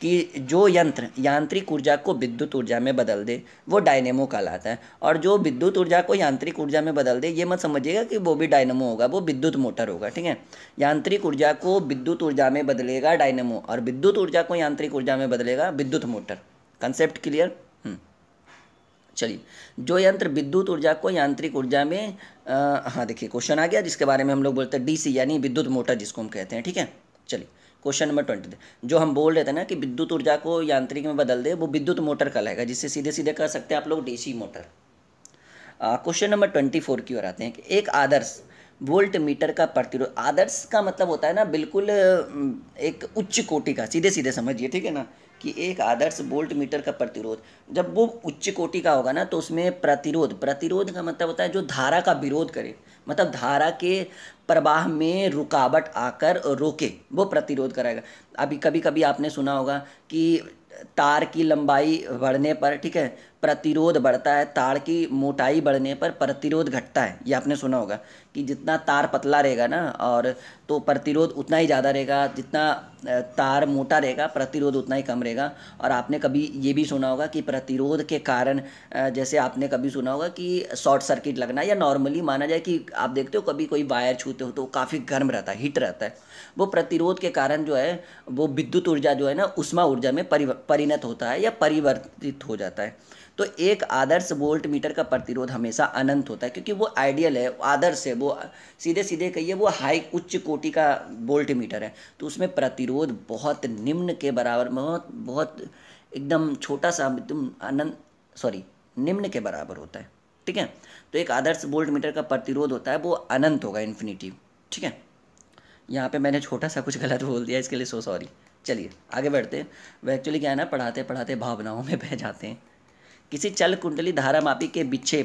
कि जो यंत्र यांत्रिक ऊर्जा को विद्युत ऊर्जा में बदल दे वो डायनेमो कहलाता है और जो विद्युत ऊर्जा को यांत्रिक ऊर्जा में बदल दे ये मत समझिएगा कि वो भी डायनेमो होगा वो विद्युत मोटर होगा ठीक है यांत्रिक ऊर्जा को विद्युत ऊर्जा में बदलेगा डायनेमो और विद्युत ऊर्जा को यांत्रिक ऊर्जा में बदलेगा विद्युत मोटर कंसेप्ट क्लियर चलिए जो यंत्र विद्युत ऊर्जा को यांत्रिक ऊर्जा में आ, हाँ देखिए क्वेश्चन आ गया जिसके बारे में हम लोग बोलते हैं डीसी यानी विद्युत मोटर जिसको हम कहते हैं ठीक है चलिए क्वेश्चन नंबर ट्वेंटी जो हम बोल रहे थे ना कि विद्युत ऊर्जा को यांत्रिक में बदल दे वो विद्युत मोटर कहलाएगा जिससे सीधे सीधे कह सकते हैं आप लोग DC motor question number twenty four की ओर आते हैं कि एक आदर्श वोल्ट मीटर का प्रतिरोध आदर्श का मतलब होता है ना बिल्कुल एक उच्च कोटि का सीधे सीधे समझिए ठीक है ना कि एक आदर्श वोल्ट मीटर का प्रतिरोध जब वो उच्च कोटि का होगा ना तो उसमें प्रतिरोध प्रतिरोध का मतलब होता है जो धारा का विरोध करे मतलब धारा के प्रवाह में रुकावट आकर रोके वो प्रतिरोध कराएगा अभी कभी कभी आपने सुना होगा कि तार की लंबाई बढ़ने पर ठीक है प्रतिरोध बढ़ता है तार की मोटाई बढ़ने पर प्रतिरोध घटता है ये आपने सुना होगा कि जितना तार पतला रहेगा ना और तो प्रतिरोध उतना ही ज़्यादा रहेगा जितना तार मोटा रहेगा प्रतिरोध उतना ही कम रहेगा और आपने कभी ये भी सुना होगा कि प्रतिरोध के कारण जैसे आपने कभी सुना होगा कि शॉर्ट सर्किट लगना या नॉर्मली माना जाए कि आप देखते हो कभी कोई वायर छूते हो तो काफ़ी गर्म रहता है हीट रहता है वो प्रतिरोध के कारण जो है वो विद्युत ऊर्जा जो है ना उष्मा ऊर्जा में परिणत होता है या परिवर्तित हो जाता है तो एक आदर्श वोल्ट मीटर का प्रतिरोध हमेशा अनंत होता है क्योंकि वो आइडियल है आदर्श है वो सीधे सीधे कहिए वो हाई उच्च कोटि का वोल्ट मीटर है तो उसमें प्रतिरोध बहुत निम्न के बराबर बहुत बहुत एकदम छोटा सा एकदम अनंत सॉरी निम्न के बराबर होता है ठीक है तो एक आदर्श वोल्ट मीटर का प्रतिरोध होता है वो अनंत होगा इन्फिनिटी ठीक है यहाँ पे मैंने छोटा सा कुछ गलत बोल दिया इसके लिए सो सॉरी चलिए आगे बढ़ते हैं वह एक्चुअली क्या है ना पढ़ाते पढ़ाते भावनाओं में बह जाते हैं किसी चल कुंडली धारा मापी के पीछे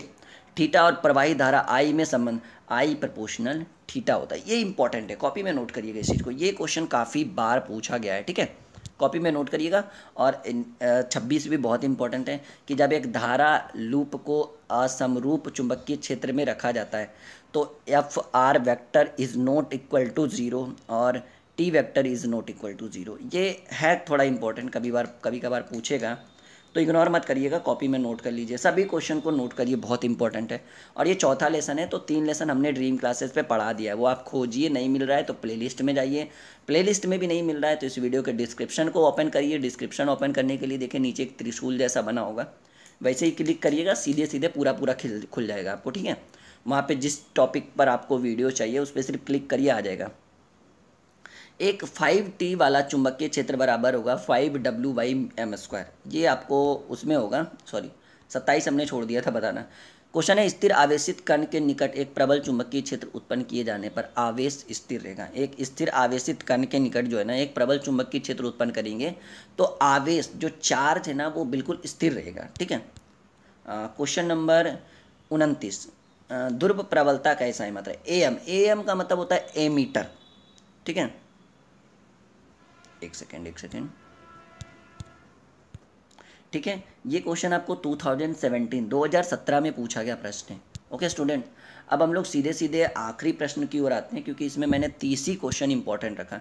ठीटा और प्रवाही धारा आई में संबंध आई प्रपोर्शनल ठीटा होता है ये इंपॉर्टेंट है कॉपी में नोट करिएगा इस चीज़ को ये क्वेश्चन काफ़ी बार पूछा गया है ठीक है कॉपी में नोट करिएगा और छब्बीस भी बहुत इंपॉर्टेंट है कि जब एक धारा लूप को असमरूप चुंबकीय क्षेत्र में रखा जाता है तो F R vector is not equal to zero और T vector is not equal to zero ये है थोड़ा इंपॉर्टेंट कभी बार कभी कभार पूछेगा तो इग्नोर मत करिएगा कॉपी में नोट कर लीजिए सभी क्वेश्चन को नोट करिए बहुत इंपॉर्टेंट है और ये चौथा लेसन है तो तीन लेसन हमने ड्रीम क्लासेस पे पढ़ा दिया है वो आप खोजिए नहीं मिल रहा है तो प्ले में जाइए प्ले में भी नहीं मिल रहा है तो इस वीडियो के डिस्क्रिप्शन को ओपन करिए डिस्क्रिप्शन ओपन करने के लिए देखिए नीचे एक त्रिशूल जैसा बना होगा वैसे ही क्लिक करिएगा सीधे सीधे पूरा पूरा खिल खुल जाएगा आपको ठीक है वहाँ पर जिस टॉपिक पर आपको वीडियो चाहिए उस पर सिर्फ क्लिक करिए आ जाएगा एक फाइव टी वाला चुंबकीय क्षेत्र बराबर होगा five W Y M square ये आपको उसमें होगा सॉरी सत्ताईस हमने छोड़ दिया था बताना क्वेश्चन है स्थिर आवेशित कण के निकट एक प्रबल चुंबकीय क्षेत्र उत्पन्न किए जाने पर आवेश स्थिर रहेगा एक स्थिर आवेशित कण के निकट जो है ना एक प्रबल चुंबकीय क्षेत्र उत्पन्न करेंगे तो आवेश जो चार्ज है ना वो बिल्कुल स्थिर रहेगा ठीक है क्वेश्चन नंबर उनतीस ध्रुव प्रबलता कैसा है मात्रा ए एम ए एम का मतलब होता है ए मीटर ठीक है एक सेकेंड एक सेकेंड ठीक है ये क्वेश्चन आपको 2017 2017 में पूछा गया प्रश्न है ओके स्टूडेंट अब हम लोग सीधे सीधे आखिरी प्रश्न की ओर आते हैं क्योंकि इसमें मैंने तीसरी क्वेश्चन इंपॉर्टेंट रखा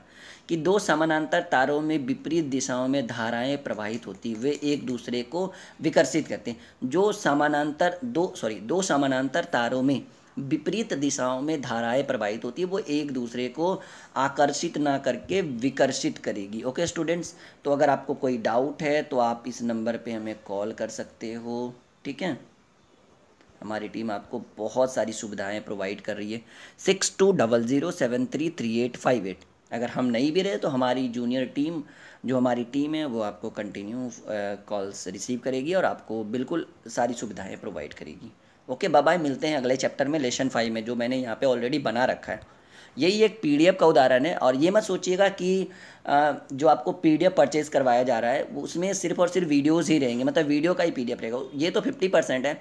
कि दो समानांतर तारों में विपरीत दिशाओं में धाराएं प्रवाहित होती वे एक दूसरे को विकर्षित करते हैं जो समानांतर दो सॉरी दो समानांतर तारों में विपरीत दिशाओं में धाराएं प्रवाहित होती है वो एक दूसरे को आकर्षित ना करके विकर्षित करेगी ओके स्टूडेंट्स तो अगर आपको कोई डाउट है तो आप इस नंबर पे हमें कॉल कर सकते हो ठीक है हमारी टीम आपको बहुत सारी सुविधाएं प्रोवाइड कर रही है six two double zero seven three three eight five eight अगर हम नहीं भी रहे तो हमारी जूनियर टीम जो हमारी टीम है वो आपको कंटिन्यू कॉल्स रिसीव करेगी और आपको बिल्कुल सारी सुविधाएं प्रोवाइड करेगी ओके बाय मिलते हैं अगले चैप्टर में लेसन फाइव में जो मैंने यहाँ पे ऑलरेडी बना रखा है यही एक पीडीएफ का उदाहरण है और ये मत सोचिएगा कि जो आपको पीडीएफ परचेज करवाया जा रहा है उसमें सिर्फ और सिर्फ वीडियोज़ ही रहेंगे मतलब वीडियो का ही पी रहेगा ये तो फिफ्टी परसेंट है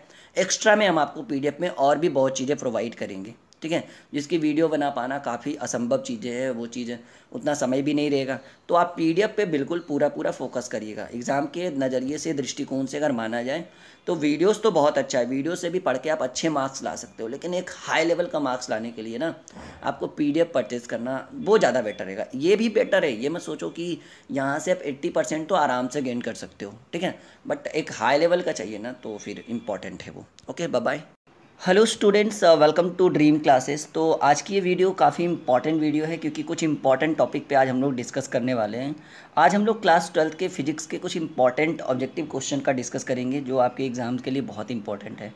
एक्स्ट्रा में हम आपको पी में और भी बहुत चीज़ें प्रोवाइड करेंगे ठीक है जिसकी वीडियो बना पाना काफ़ी असंभव चीज़ें हैं वो चीज़ें उतना समय भी नहीं रहेगा तो आप पी पे बिल्कुल पूरा पूरा फोकस करिएगा एग्ज़ाम के नज़रिए से दृष्टिकोण से अगर माना जाए तो वीडियोस तो बहुत अच्छा है वीडियो से भी पढ़ के आप अच्छे मार्क्स ला सकते हो लेकिन एक हाई लेवल का मार्क्स लाने के लिए ना आपको पी परचेज़ करना वो ज़्यादा बेटर रहेगा ये भी बेटर है ये मैं सोचो कि यहाँ से आप एट्टी परसेंट तो आराम से गेन कर सकते हो ठीक है बट एक हाई लेवल का चाहिए ना तो फिर इम्पॉर्टेंट है वो okay bye hello students welcome to dream Classes तो आज की ये वीडियो काफ़ी इंपॉर्टेंट वीडियो है क्योंकि कुछ इंपॉर्टेंट टॉपिक पे आज हम लोग डिस्कस करने वाले हैं आज हम लोग क्लास ट्वेल्थ के फिजिक्स के कुछ इंपॉर्टेंट ऑब्जेक्टिव क्वेश्चन का डिस्कस करेंगे जो आपके एग्ज़ाम के लिए बहुत इंपॉर्टेंट है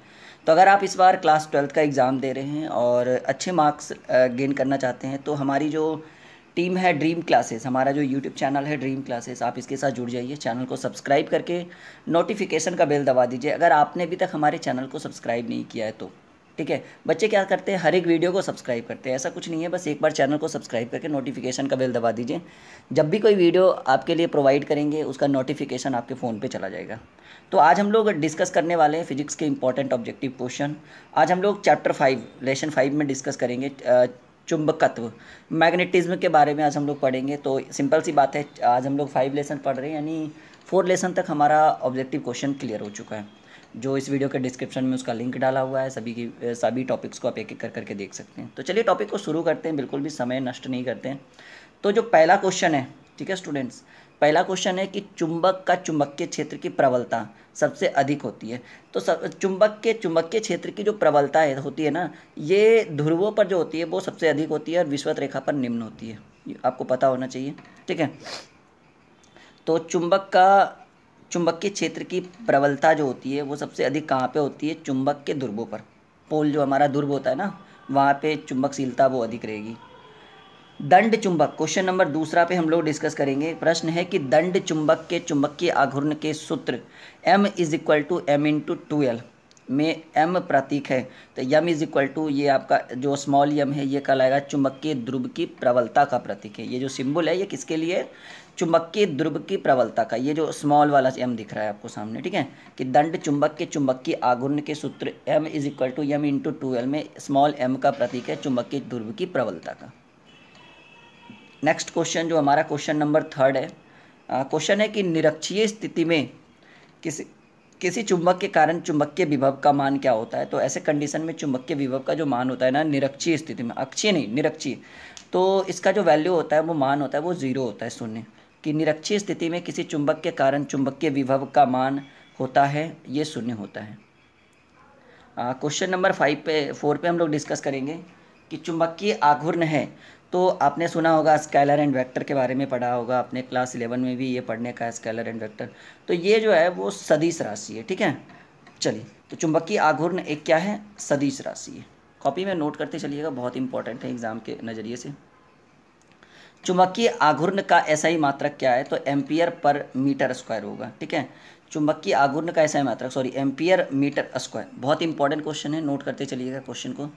तो अगर आप इस बार क्लास ट्वेल्थ का एग्ज़ाम दे रहे हैं और अच्छे मार्क्स गेन uh, करना चाहते हैं तो हमारी जो टीम है ड्रीम क्लासेस हमारा जो यूट्यूब चैनल है ड्रीम क्लासेस आप इसके साथ जुड़ जाइए चैनल को सब्सक्राइब करके नोटिफिकेशन का बेल दबा दीजिए अगर आपने अभी तक हमारे चैनल को सब्सक्राइब नहीं किया है तो ठीक है बच्चे क्या करते हैं हर एक वीडियो को सब्सक्राइब करते हैं ऐसा कुछ नहीं है बस एक बार चैनल को सब्सक्राइब करके नोटिफिकेशन का बेल दबा दीजिए जब भी कोई वीडियो आपके लिए प्रोवाइड करेंगे उसका नोटिफिकेशन आपके फ़ोन पे चला जाएगा तो आज हम लोग डिस्कस करने वाले हैं फिजिक्स के इंपॉर्टेंट ऑब्जेक्टिव क्वेश्चन आज हम लोग चैप्टर फाइव लेसन फाइव में डिस्कस करेंगे चुंबकत्व मैग्नेटिज्म के बारे में आज हम लोग पढ़ेंगे तो सिंपल सी बात है आज हम लोग फाइव लेसन पढ़ रहे हैं यानी फोर लेसन तक हमारा ऑब्जेक्टिव क्वेश्चन क्लियर हो चुका है जो इस वीडियो के डिस्क्रिप्शन में उसका लिंक डाला हुआ है सभी की सभी टॉपिक्स को आप एक एक कर करके देख सकते हैं तो चलिए टॉपिक को शुरू करते हैं बिल्कुल भी समय नष्ट नहीं करते हैं तो जो पहला क्वेश्चन है ठीक है स्टूडेंट्स पहला क्वेश्चन है कि चुंबक का चुंबकीय क्षेत्र की प्रबलता सबसे अधिक होती है तो सब चुंबक के चुंबकीय क्षेत्र की जो प्रबलता है होती है ना ये ध्रुवों पर जो होती है वो सबसे अधिक होती है और विश्वत रेखा पर निम्न होती है आपको पता होना चाहिए ठीक है तो चुंबक का चुंबकीय क्षेत्र की प्रबलता जो होती है वो सबसे अधिक कहाँ पे होती है चुंबक के ध्रुवों पर पोल जो हमारा ध्रुव होता है ना वहाँ पे चुंबकशीलता वो अधिक रहेगी दंड चुंबक क्वेश्चन नंबर दूसरा पे हम लोग डिस्कस करेंगे प्रश्न है कि दंड चुंबक के चुंबकीय आघूर्ण के सूत्र m is equal to M into twelve में m प्रतीक है तो यम इज इक्वल टू ये आपका जो स्मॉल यम है ये कहलाएगा चुंबकीय ध्रुव की प्रबलता का प्रतीक है ये जो सिंबल है ये किसके लिए चुंबकीय ध्रुव की प्रबलता का ये जो स्मॉल वाला एम दिख रहा है आपको सामने ठीक है कि दंड चुंबक के चुंबकीय आघूर्ण के सूत्र m is equal to M into में स्मॉल एम का प्रतीक है चुंबकीय ध्रुव की प्रबलता का नेक्स्ट क्वेश्चन जो हमारा क्वेश्चन नंबर थर्ड है क्वेश्चन है कि निरक्षीय स्थिति में किसी किसी चुंबक के कारण चुंबकीय विभव का मान क्या होता है तो ऐसे कंडीशन में चुंबकीय विभव का जो मान होता है ना निरक्षीय स्थिति में अक्षीय नहीं निरक्षीय तो इसका जो वैल्यू होता है वो मान होता है वो ज़ीरो होता है शून्य कि निरक्षीय स्थिति में किसी चुंबक के कारण चुंबकीय विभव का मान होता है ये शून्य होता है क्वेश्चन नंबर फाइव पे फोर पे हम लोग डिस्कस करेंगे कि चुंबकीय आघूर्ण है तो आपने सुना होगा स्केलर एंड वेक्टर के बारे में पढ़ा होगा आपने क्लास इलेवन में भी ये पढ़ने का स्केलर एंड वेक्टर तो ये जो है वो सदीश राशि है ठीक है चलिए तो चुंबकीय आघूर्ण एक क्या है सदीश राशि है कॉपी में नोट करते चलिएगा बहुत इंपॉर्टेंट है एग्जाम के नज़रिए से चुंबकीय आघूर्ण का ऐसा ही मात्रक क्या है तो एम्पियर पर मीटर स्क्वायर होगा ठीक है चुंबकीय आघूर्ण का ऐसा ही मात्रक सॉरी एम्पियर मीटर स्क्वायर बहुत इंपॉर्टेंट क्वेश्चन है नोट करते चलिएगा क्वेश्चन को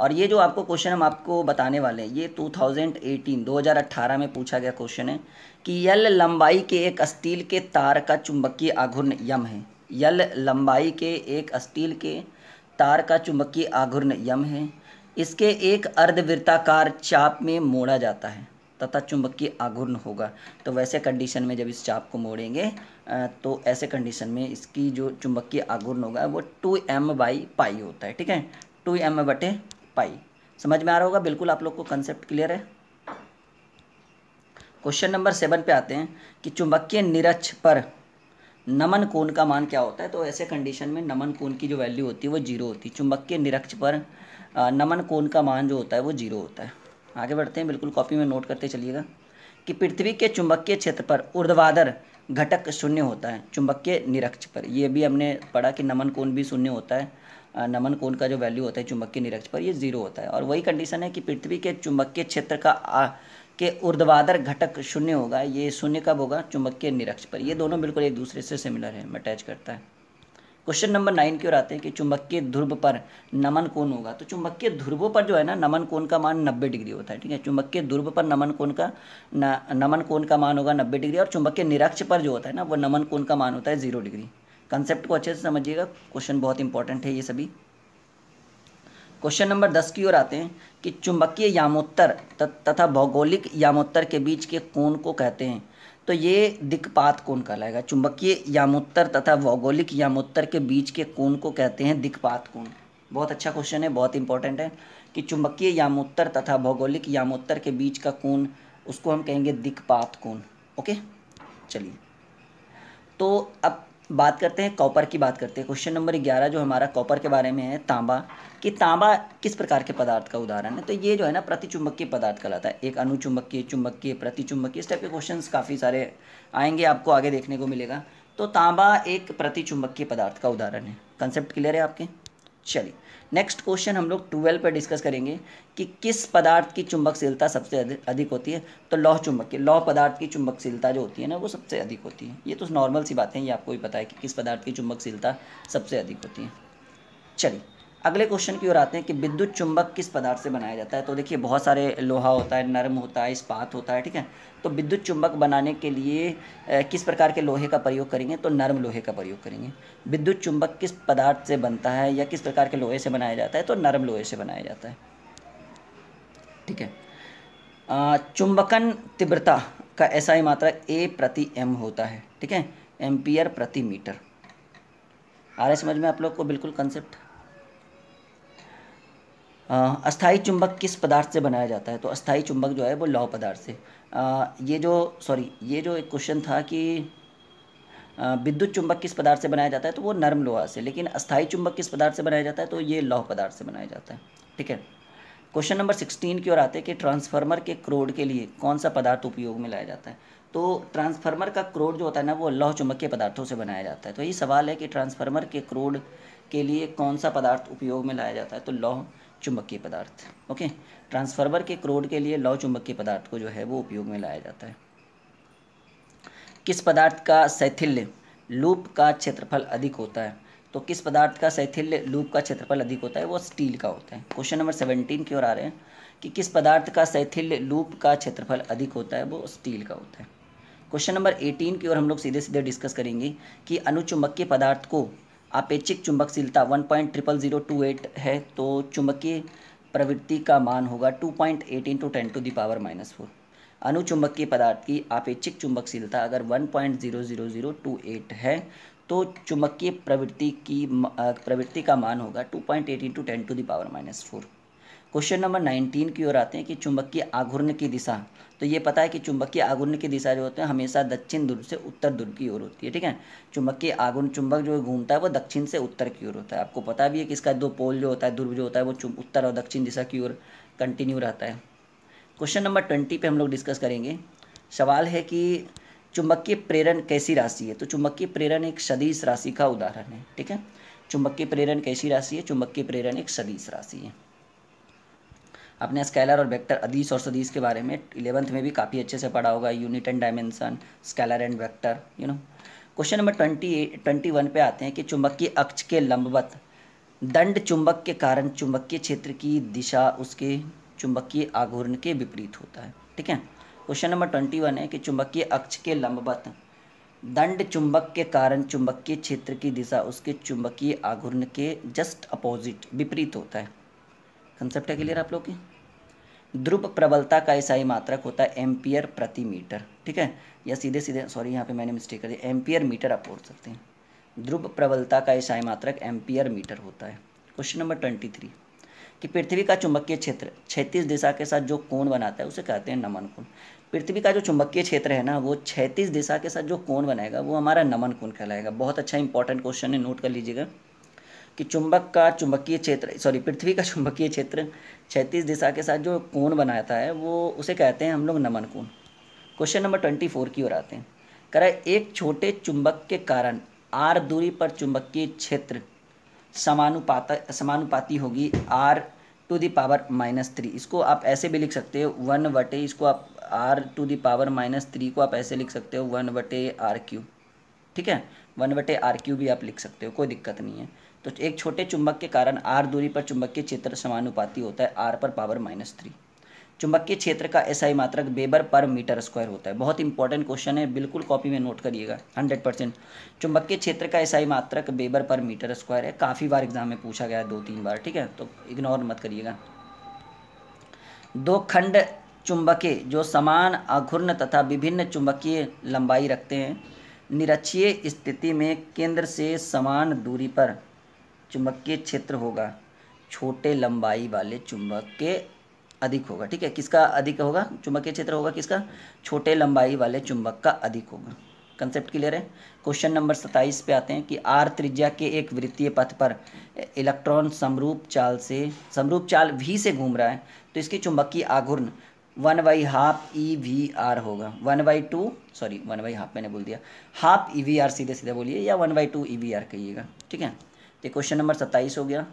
और ये जो आपको क्वेश्चन हम आपको बताने वाले हैं ये 2018 2018 में पूछा गया क्वेश्चन है कि यल लंबाई के एक स्टील के तार का चुंबकीय आघूर्ण यम है यल लंबाई के एक स्टील के तार का चुंबकीय आघूर्ण यम है इसके एक अर्धवृत्ताकार चाप में मोड़ा जाता है तथा चुंबकीय आघूर्ण होगा तो वैसे कंडीशन में जब इस चाप को मोड़ेंगे तो ऐसे कंडीशन में इसकी जो चुंबकीय आघूर्ण होगा वो टू एम बाई पाई होता है ठीक है टू एम बटे पाई समझ में आ रहा होगा बिल्कुल आप लोग को कंसेप्ट क्लियर है क्वेश्चन नंबर सेवन पे आते हैं कि चुंबकीय निरक्ष पर नमन कोण का मान क्या होता है तो ऐसे कंडीशन में नमन कोण की जो वैल्यू होती है वो जीरो होती है चुंबकीय निरक्ष पर नमन कोण का मान जो होता है वो जीरो होता है आगे बढ़ते हैं बिल्कुल कॉपी में नोट करते चलिएगा कि पृथ्वी के चुंबकीय क्षेत्र पर ऊर्ध्वाधर घटक शून्य होता है चुंबकीय निरक्ष पर ये भी हमने पढ़ा कि नमन कोण भी शून्य होता है नमन कोण का जो वैल्यू होता है चुंबकीय निरक्ष पर ये जीरो होता है और वही कंडीशन है कि पृथ्वी के चुंबकीय क्षेत्र का आ, के ऊर्ध्वाधर घटक शून्य होगा ये शून्य कब होगा चुंबकीय निरक्ष पर ये दोनों बिल्कुल एक दूसरे से सिमिलर है अटैच करता है क्वेश्चन नंबर नाइन की ओर आते हैं कि चुंबकीय ध्रुव पर नमन कोण होगा तो चुंबकीय ध्रुवों पर जो है ना नमन कोण का मान नब्बे डिग्री होता है ठीक है चुंबकीय ध्रुव पर नमन कोण का न, नमन कोण का मान होगा नब्बे डिग्री और चुंबकीय निरक्ष पर जो होता है ना वो नमन कोण का मान होता है जीरो डिग्री कंसेप्ट को अच्छे से समझिएगा क्वेश्चन बहुत इंपॉर्टेंट है ये सभी क्वेश्चन नंबर दस की ओर आते हैं कि चुंबकीय यामोत्तर तथा भौगोलिक यामोत्तर के बीच के कोण को कहते हैं तो ये दिक्पात कोण कहलाएगा चुंबकीय यामोत्तर तथा भौगोलिक यामोत्तर के बीच के कोण को कहते हैं दिक्पात कोण बहुत अच्छा क्वेश्चन है बहुत इंपॉर्टेंट है कि चुंबकीय यामोत्तर तथा भौगोलिक यामोत्तर के बीच का कोण उसको हम कहेंगे दिक्पात कोण ओके चलिए तो अब बात करते हैं कॉपर की बात करते हैं क्वेश्चन नंबर ग्यारह जो हमारा कॉपर के बारे में है तांबा कि तांबा किस प्रकार के पदार्थ का उदाहरण है तो ये जो है ना प्रतिचुंबकीय पदार्थ कहलाता है एक अनुचुंबकीय चुंबकीय प्रतिचुंबकीय इस टाइप के क्वेश्चन काफ़ी सारे आएंगे आपको आगे देखने को मिलेगा तो तांबा एक प्रतिचुंबकीय पदार्थ का उदाहरण है कंसेप्ट क्लियर है आपके चलिए नेक्स्ट क्वेश्चन हम लोग ट्वेल्व पर डिस्कस करेंगे कि किस पदार्थ की चुंबकशीलता सबसे अधिक होती है तो लौह चुंबक की लौह पदार्थ की चुंबकशीलता जो होती है ना वो सबसे अधिक होती है ये तो नॉर्मल सी बातें ये आपको भी पता है कि किस पदार्थ की चुंबकशीलता सबसे अधिक होती है चलिए अगले क्वेश्चन की ओर आते हैं कि विद्युत चुंबक किस पदार्थ से बनाया जाता है तो देखिए बहुत सारे लोहा होता है नरम होता है इस्पात होता है ठीक है तो विद्युत चुंबक बनाने के लिए किस प्रकार के लोहे का प्रयोग करेंगे तो नरम लोहे का प्रयोग करेंगे विद्युत चुंबक किस पदार्थ से बनता है या किस प्रकार के लोहे से बनाया जाता है तो नरम लोहे से बनाया जाता है ठीक है चुंबकन तीव्रता का ऐसा ही मात्रा ए प्रति एम होता है ठीक है एम्पियर प्रति मीटर आ रहे समझ में आप लोग को बिल्कुल कंसेप्ट अस्थाई चुंबक किस पदार्थ से बनाया जाता है तो अस्थाई चुंबक जो है वो लौह पदार्थ से आ, ये जो सॉरी ये जो एक क्वेश्चन था कि विद्युत चुंबक किस पदार्थ से बनाया जाता है तो वो नर्म लोहा से लेकिन अस्थाई चुंबक किस पदार्थ से बनाया जाता है तो ये लौह पदार्थ से बनाया जाता है ठीक है क्वेश्चन नंबर सिक्सटीन की ओर आते हैं कि ट्रांसफार्मर के क्रोड के लिए कौन सा पदार्थ उपयोग में लाया जाता है तो ट्रांसफार्मर का क्रोड जो होता है ना वो लौह चुंबक के पदार्थों से बनाया जाता है तो ये सवाल है कि ट्रांसफार्मर के क्रोड के लिए कौन सा पदार्थ उपयोग में लाया जाता है तो लौह चुंबकीय पदार्थ ओके ट्रांसफार्मर के क्रोड के लिए लौ चुंबकीय पदार्थ को जो है वो उपयोग में लाया जाता है किस पदार्थ का शैथिल्य लूप का क्षेत्रफल अधिक होता है तो किस पदार्थ का शैथिल्य लूप का क्षेत्रफल अधिक होता है वो स्टील का होता है क्वेश्चन नंबर सेवनटीन की ओर आ रहे हैं कि किस पदार्थ का शैथिल्य लूप का क्षेत्रफल अधिक होता है वो स्टील का होता है क्वेश्चन नंबर एटीन की ओर हम लोग सीधे सीधे डिस्कस करेंगे कि अनुचुंबकीय पदार्थ को अपेक्षिक चुंबकशीलता one point triple zero two eight है तो चुंबकीय प्रवृत्ति का मान होगा two point eight into ten to the power minus four अनुचुंबकीय पदार्थ की अपेक्षिक चुंबकशीलता अगर one point zero zero zero two eight है तो चुंबकीय प्रवृत्ति की प्रवृत्ति का मान होगा two point eight into ten to the power minus four question number nineteen की ओर आते हैं कि चुंबकीय आघूर्ण की दिशा तो ये पता है कि चुंबकीय आघूर्ण की दिशा जो होते हैं हमेशा दक्षिण ध्रुव से उत्तर ध्रुव की ओर होती है ठीक है चुंबकीय आघूर्ण चुंबक जो घूमता है वो दक्षिण से उत्तर की ओर होता है आपको पता भी है कि इसका दो पोल जो होता है ध्रुव जो होता है वो उत्तर और दक्षिण दिशा की ओर कंटिन्यू रहता है क्वेश्चन नंबर ट्वेंटी पे हम लोग डिस्कस करेंगे सवाल है कि चुंबकीय प्रेरण कैसी राशि है तो चुंबकीय प्रेरण एक सदीश राशि का उदाहरण है ठीक है चुंबकीय प्रेरण कैसी राशि है चुंबकीय प्रेरण एक सदीश राशि है आपने स्केलर और वेक्टर अदीस और सदीस के बारे में इलेवंथ में भी काफ़ी अच्छे से पढ़ा होगा unit and dimension scalar and vector you know question number twenty twenty one पे आते हैं कि चुंबकीय अक्ष के लंबवत दंड चुंबक के कारण चुंबकीय क्षेत्र की दिशा उसके चुंबकीय आघूर्ण के विपरीत होता है ठीक है क्वेश्चन नंबर ट्वेंटी वन है कि चुंबकीय अक्ष के लंबवत दंड चुंबक के कारण चुंबकीय क्षेत्र की दिशा उसके चुंबकीय आघूर्ण के जस्ट अपोजिट विपरीत होता है कंसेप्ट है क्लियर आप लोग की द्रुप प्रबलता का ईसाई मात्रक होता है एम्पियर प्रति मीटर ठीक है या सीधे सीधे सॉरी यहाँ पे मैंने मिस्टेक कर दी एम्पियर मीटर आप बोल सकते हैं द्रुप प्रबलता का ईसाई मात्रक एम्पियर मीटर होता है क्वेश्चन नंबर ट्वेंटी थ्री कि पृथ्वी का चुंबकीय क्षेत्र छैतीस दिशा के साथ जो कोण बनाता है उसे कहते हैं नमन कोण पृथ्वी का जो चुंबकीय क्षेत्र है ना वो छैतीस दिशा के साथ जो कोण बनाएगा वो हमारा नमन कोण कहलाएगा बहुत अच्छा इंपॉर्टेंट क्वेश्चन है नोट कर लीजिएगा कि चुंबक का चुंबकीय क्षेत्र सॉरी पृथ्वी का चुंबकीय क्षेत्र क्षैतीस दिशा के साथ जो कोण बनाता है वो उसे कहते हैं हम लोग नमन कोण क्वेश्चन नंबर ट्वेंटी फोर की ओर आते हैं करें एक छोटे चुंबक के कारण आर दूरी पर चुंबकीय क्षेत्र समानुपात समानुपाती होगी R to the power minus three इसको आप ऐसे भी लिख सकते हो वन वटे इसको आप R to the power minus three को आप ऐसे लिख सकते हो वन वटे आर क्यू ठीक है वन वटे आर क्यू भी आप लिख सकते हो कोई दिक्कत नहीं है तो एक छोटे चुंबक के कारण आर दूरी पर चुंबकीय क्षेत्र समानुपाती होता है आर पर पावर माइनस थ्री चुंबकीय क्षेत्र का एसआई मात्रक बेबर पर मीटर स्क्वायर होता है बहुत इंपॉर्टेंट क्वेश्चन है बिल्कुल कॉपी में नोट करिएगा हंड्रेड परसेंट चुंबकीय क्षेत्र का एसआई मात्रक बेबर पर मीटर स्क्वायर है काफ़ी बार एग्जाम में पूछा गया है दो तीन बार ठीक है तो इग्नोर मत करिएगा दो खंड चुंबकीय जो समान अघूर्ण तथा विभिन्न चुंबकीय लंबाई रखते हैं निरक्षीय स्थिति में केंद्र से समान दूरी पर चुंबकीय क्षेत्र होगा छोटे लंबाई वाले चुंबक के अधिक होगा ठीक है किसका अधिक होगा चुंबकीय क्षेत्र होगा किसका छोटे लंबाई वाले चुंबक का अधिक होगा कंसेप्ट क्लियर है क्वेश्चन नंबर सत्ताईस पे आते हैं कि आर त्रिज्या के एक वृत्तीय पथ पर इलेक्ट्रॉन समरूप चाल से समरूप चाल वी से घूम रहा है तो इसकी चुंबकीय आघूर्ण one by half E V R होगा one by two sorry one by half मैंने बोल दिया हाफ ई वी आर सीधे सीधे बोलिए या one by two E V R कहिएगा ठीक है ये क्वेश्चन नंबर सत्ताईस हो गया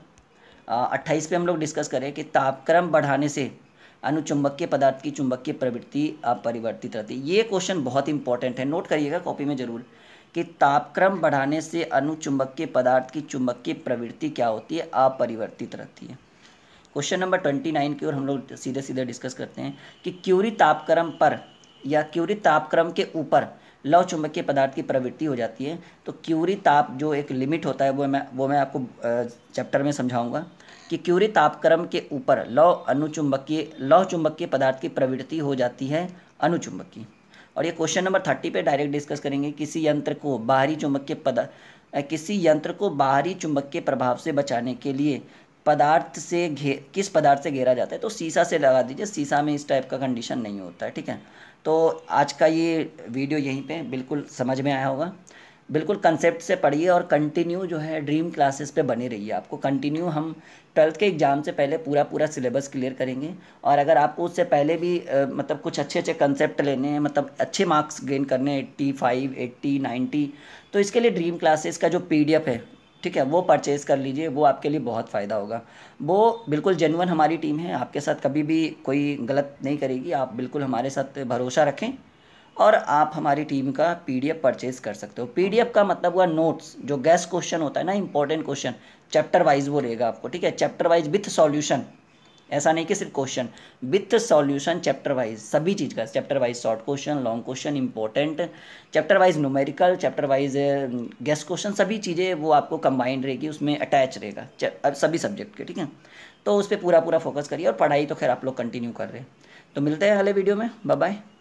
अट्ठाईस पे हम लोग डिस्कस करें कि तापक्रम बढ़ाने से अनुचुंबकीय पदार्थ की चुंबकीय प्रवृत्ति अपरिवर्तित रहती है ये क्वेश्चन बहुत इंपॉर्टेंट है नोट करिएगा कॉपी में ज़रूर कि तापक्रम बढ़ाने से अनुचुंबकीय पदार्थ की चुंबकीय प्रवृत्ति क्या होती है अपरिवर्तित रहती है क्वेश्चन नंबर ट्वेंटी नाइन की ओर हम लोग सीधे सीधे डिस्कस करते हैं कि क्यूरी तापक्रम पर या क्यूरी तापक्रम के ऊपर लौ चुंबकीय पदार्थ की प्रवृत्ति हो जाती है तो क्यूरी ताप जो एक लिमिट होता है वो मैं वो मैं आपको चैप्टर में समझाऊंगा कि क्यूरी तापक्रम के ऊपर लौ अनुचुंबकीय लौ चुंबकीय पदार्थ की प्रवृत्ति हो जाती है अनुचुंबकीय और ये क्वेश्चन नंबर थर्टी पे डायरेक्ट डिस्कस करेंगे किसी यंत्र को बाहरी चुंबकीय पद किसी यंत्र को बाहरी चुंबकीय प्रभाव से बचाने के लिए पदार्थ से घे किस पदार्थ से घेरा जाता है तो सीसा से लगा दीजिए सीसा में इस टाइप का कंडीशन नहीं होता है ठीक है तो आज का ये वीडियो यहीं पे बिल्कुल समझ में आया होगा बिल्कुल कंसेप्ट से पढ़िए और कंटिन्यू जो है ड्रीम क्लासेस पे बने रहिए आपको कंटिन्यू हम ट्वेल्थ के एग्ज़ाम से पहले पूरा पूरा सिलेबस क्लियर करेंगे और अगर आपको उससे पहले भी आ, मतलब कुछ अच्छे अच्छे कंसेप्ट लेने हैं मतलब अच्छे मार्क्स गेन करने हैं एट्टी फाइव एट्टी नाइन्टी तो इसके लिए ड्रीम क्लासेस का जो पी है ठीक है वो परचेज़ कर लीजिए वो आपके लिए बहुत फ़ायदा होगा वो बिल्कुल जेनुअन हमारी टीम है आपके साथ कभी भी कोई गलत नहीं करेगी आप बिल्कुल हमारे साथ भरोसा रखें और आप हमारी टीम का पी डी परचेज़ कर सकते हो पी का मतलब हुआ नोट्स जो गैस क्वेश्चन होता है ना इंपॉर्टेंट क्वेश्चन चैप्टर वाइज वो रहेगा आपको ठीक है चैप्टर वाइज विथ सॉल्यूशन ऐसा नहीं कि सिर्फ question with solution chapter wise सभी चीज़ का chapter wise short question long question important chapter wise numerical chapter wise guess question सभी चीज़ें वो आपको कंबाइंड रहेगी उसमें अटैच रहेगा सभी सब्जेक्ट के ठीक है तो उस पर पूरा पूरा फोकस करिए और पढ़ाई तो खैर आप लोग कंटिन्यू कर रहे हैं तो मिलते हैं अगले वीडियो में बाय बाय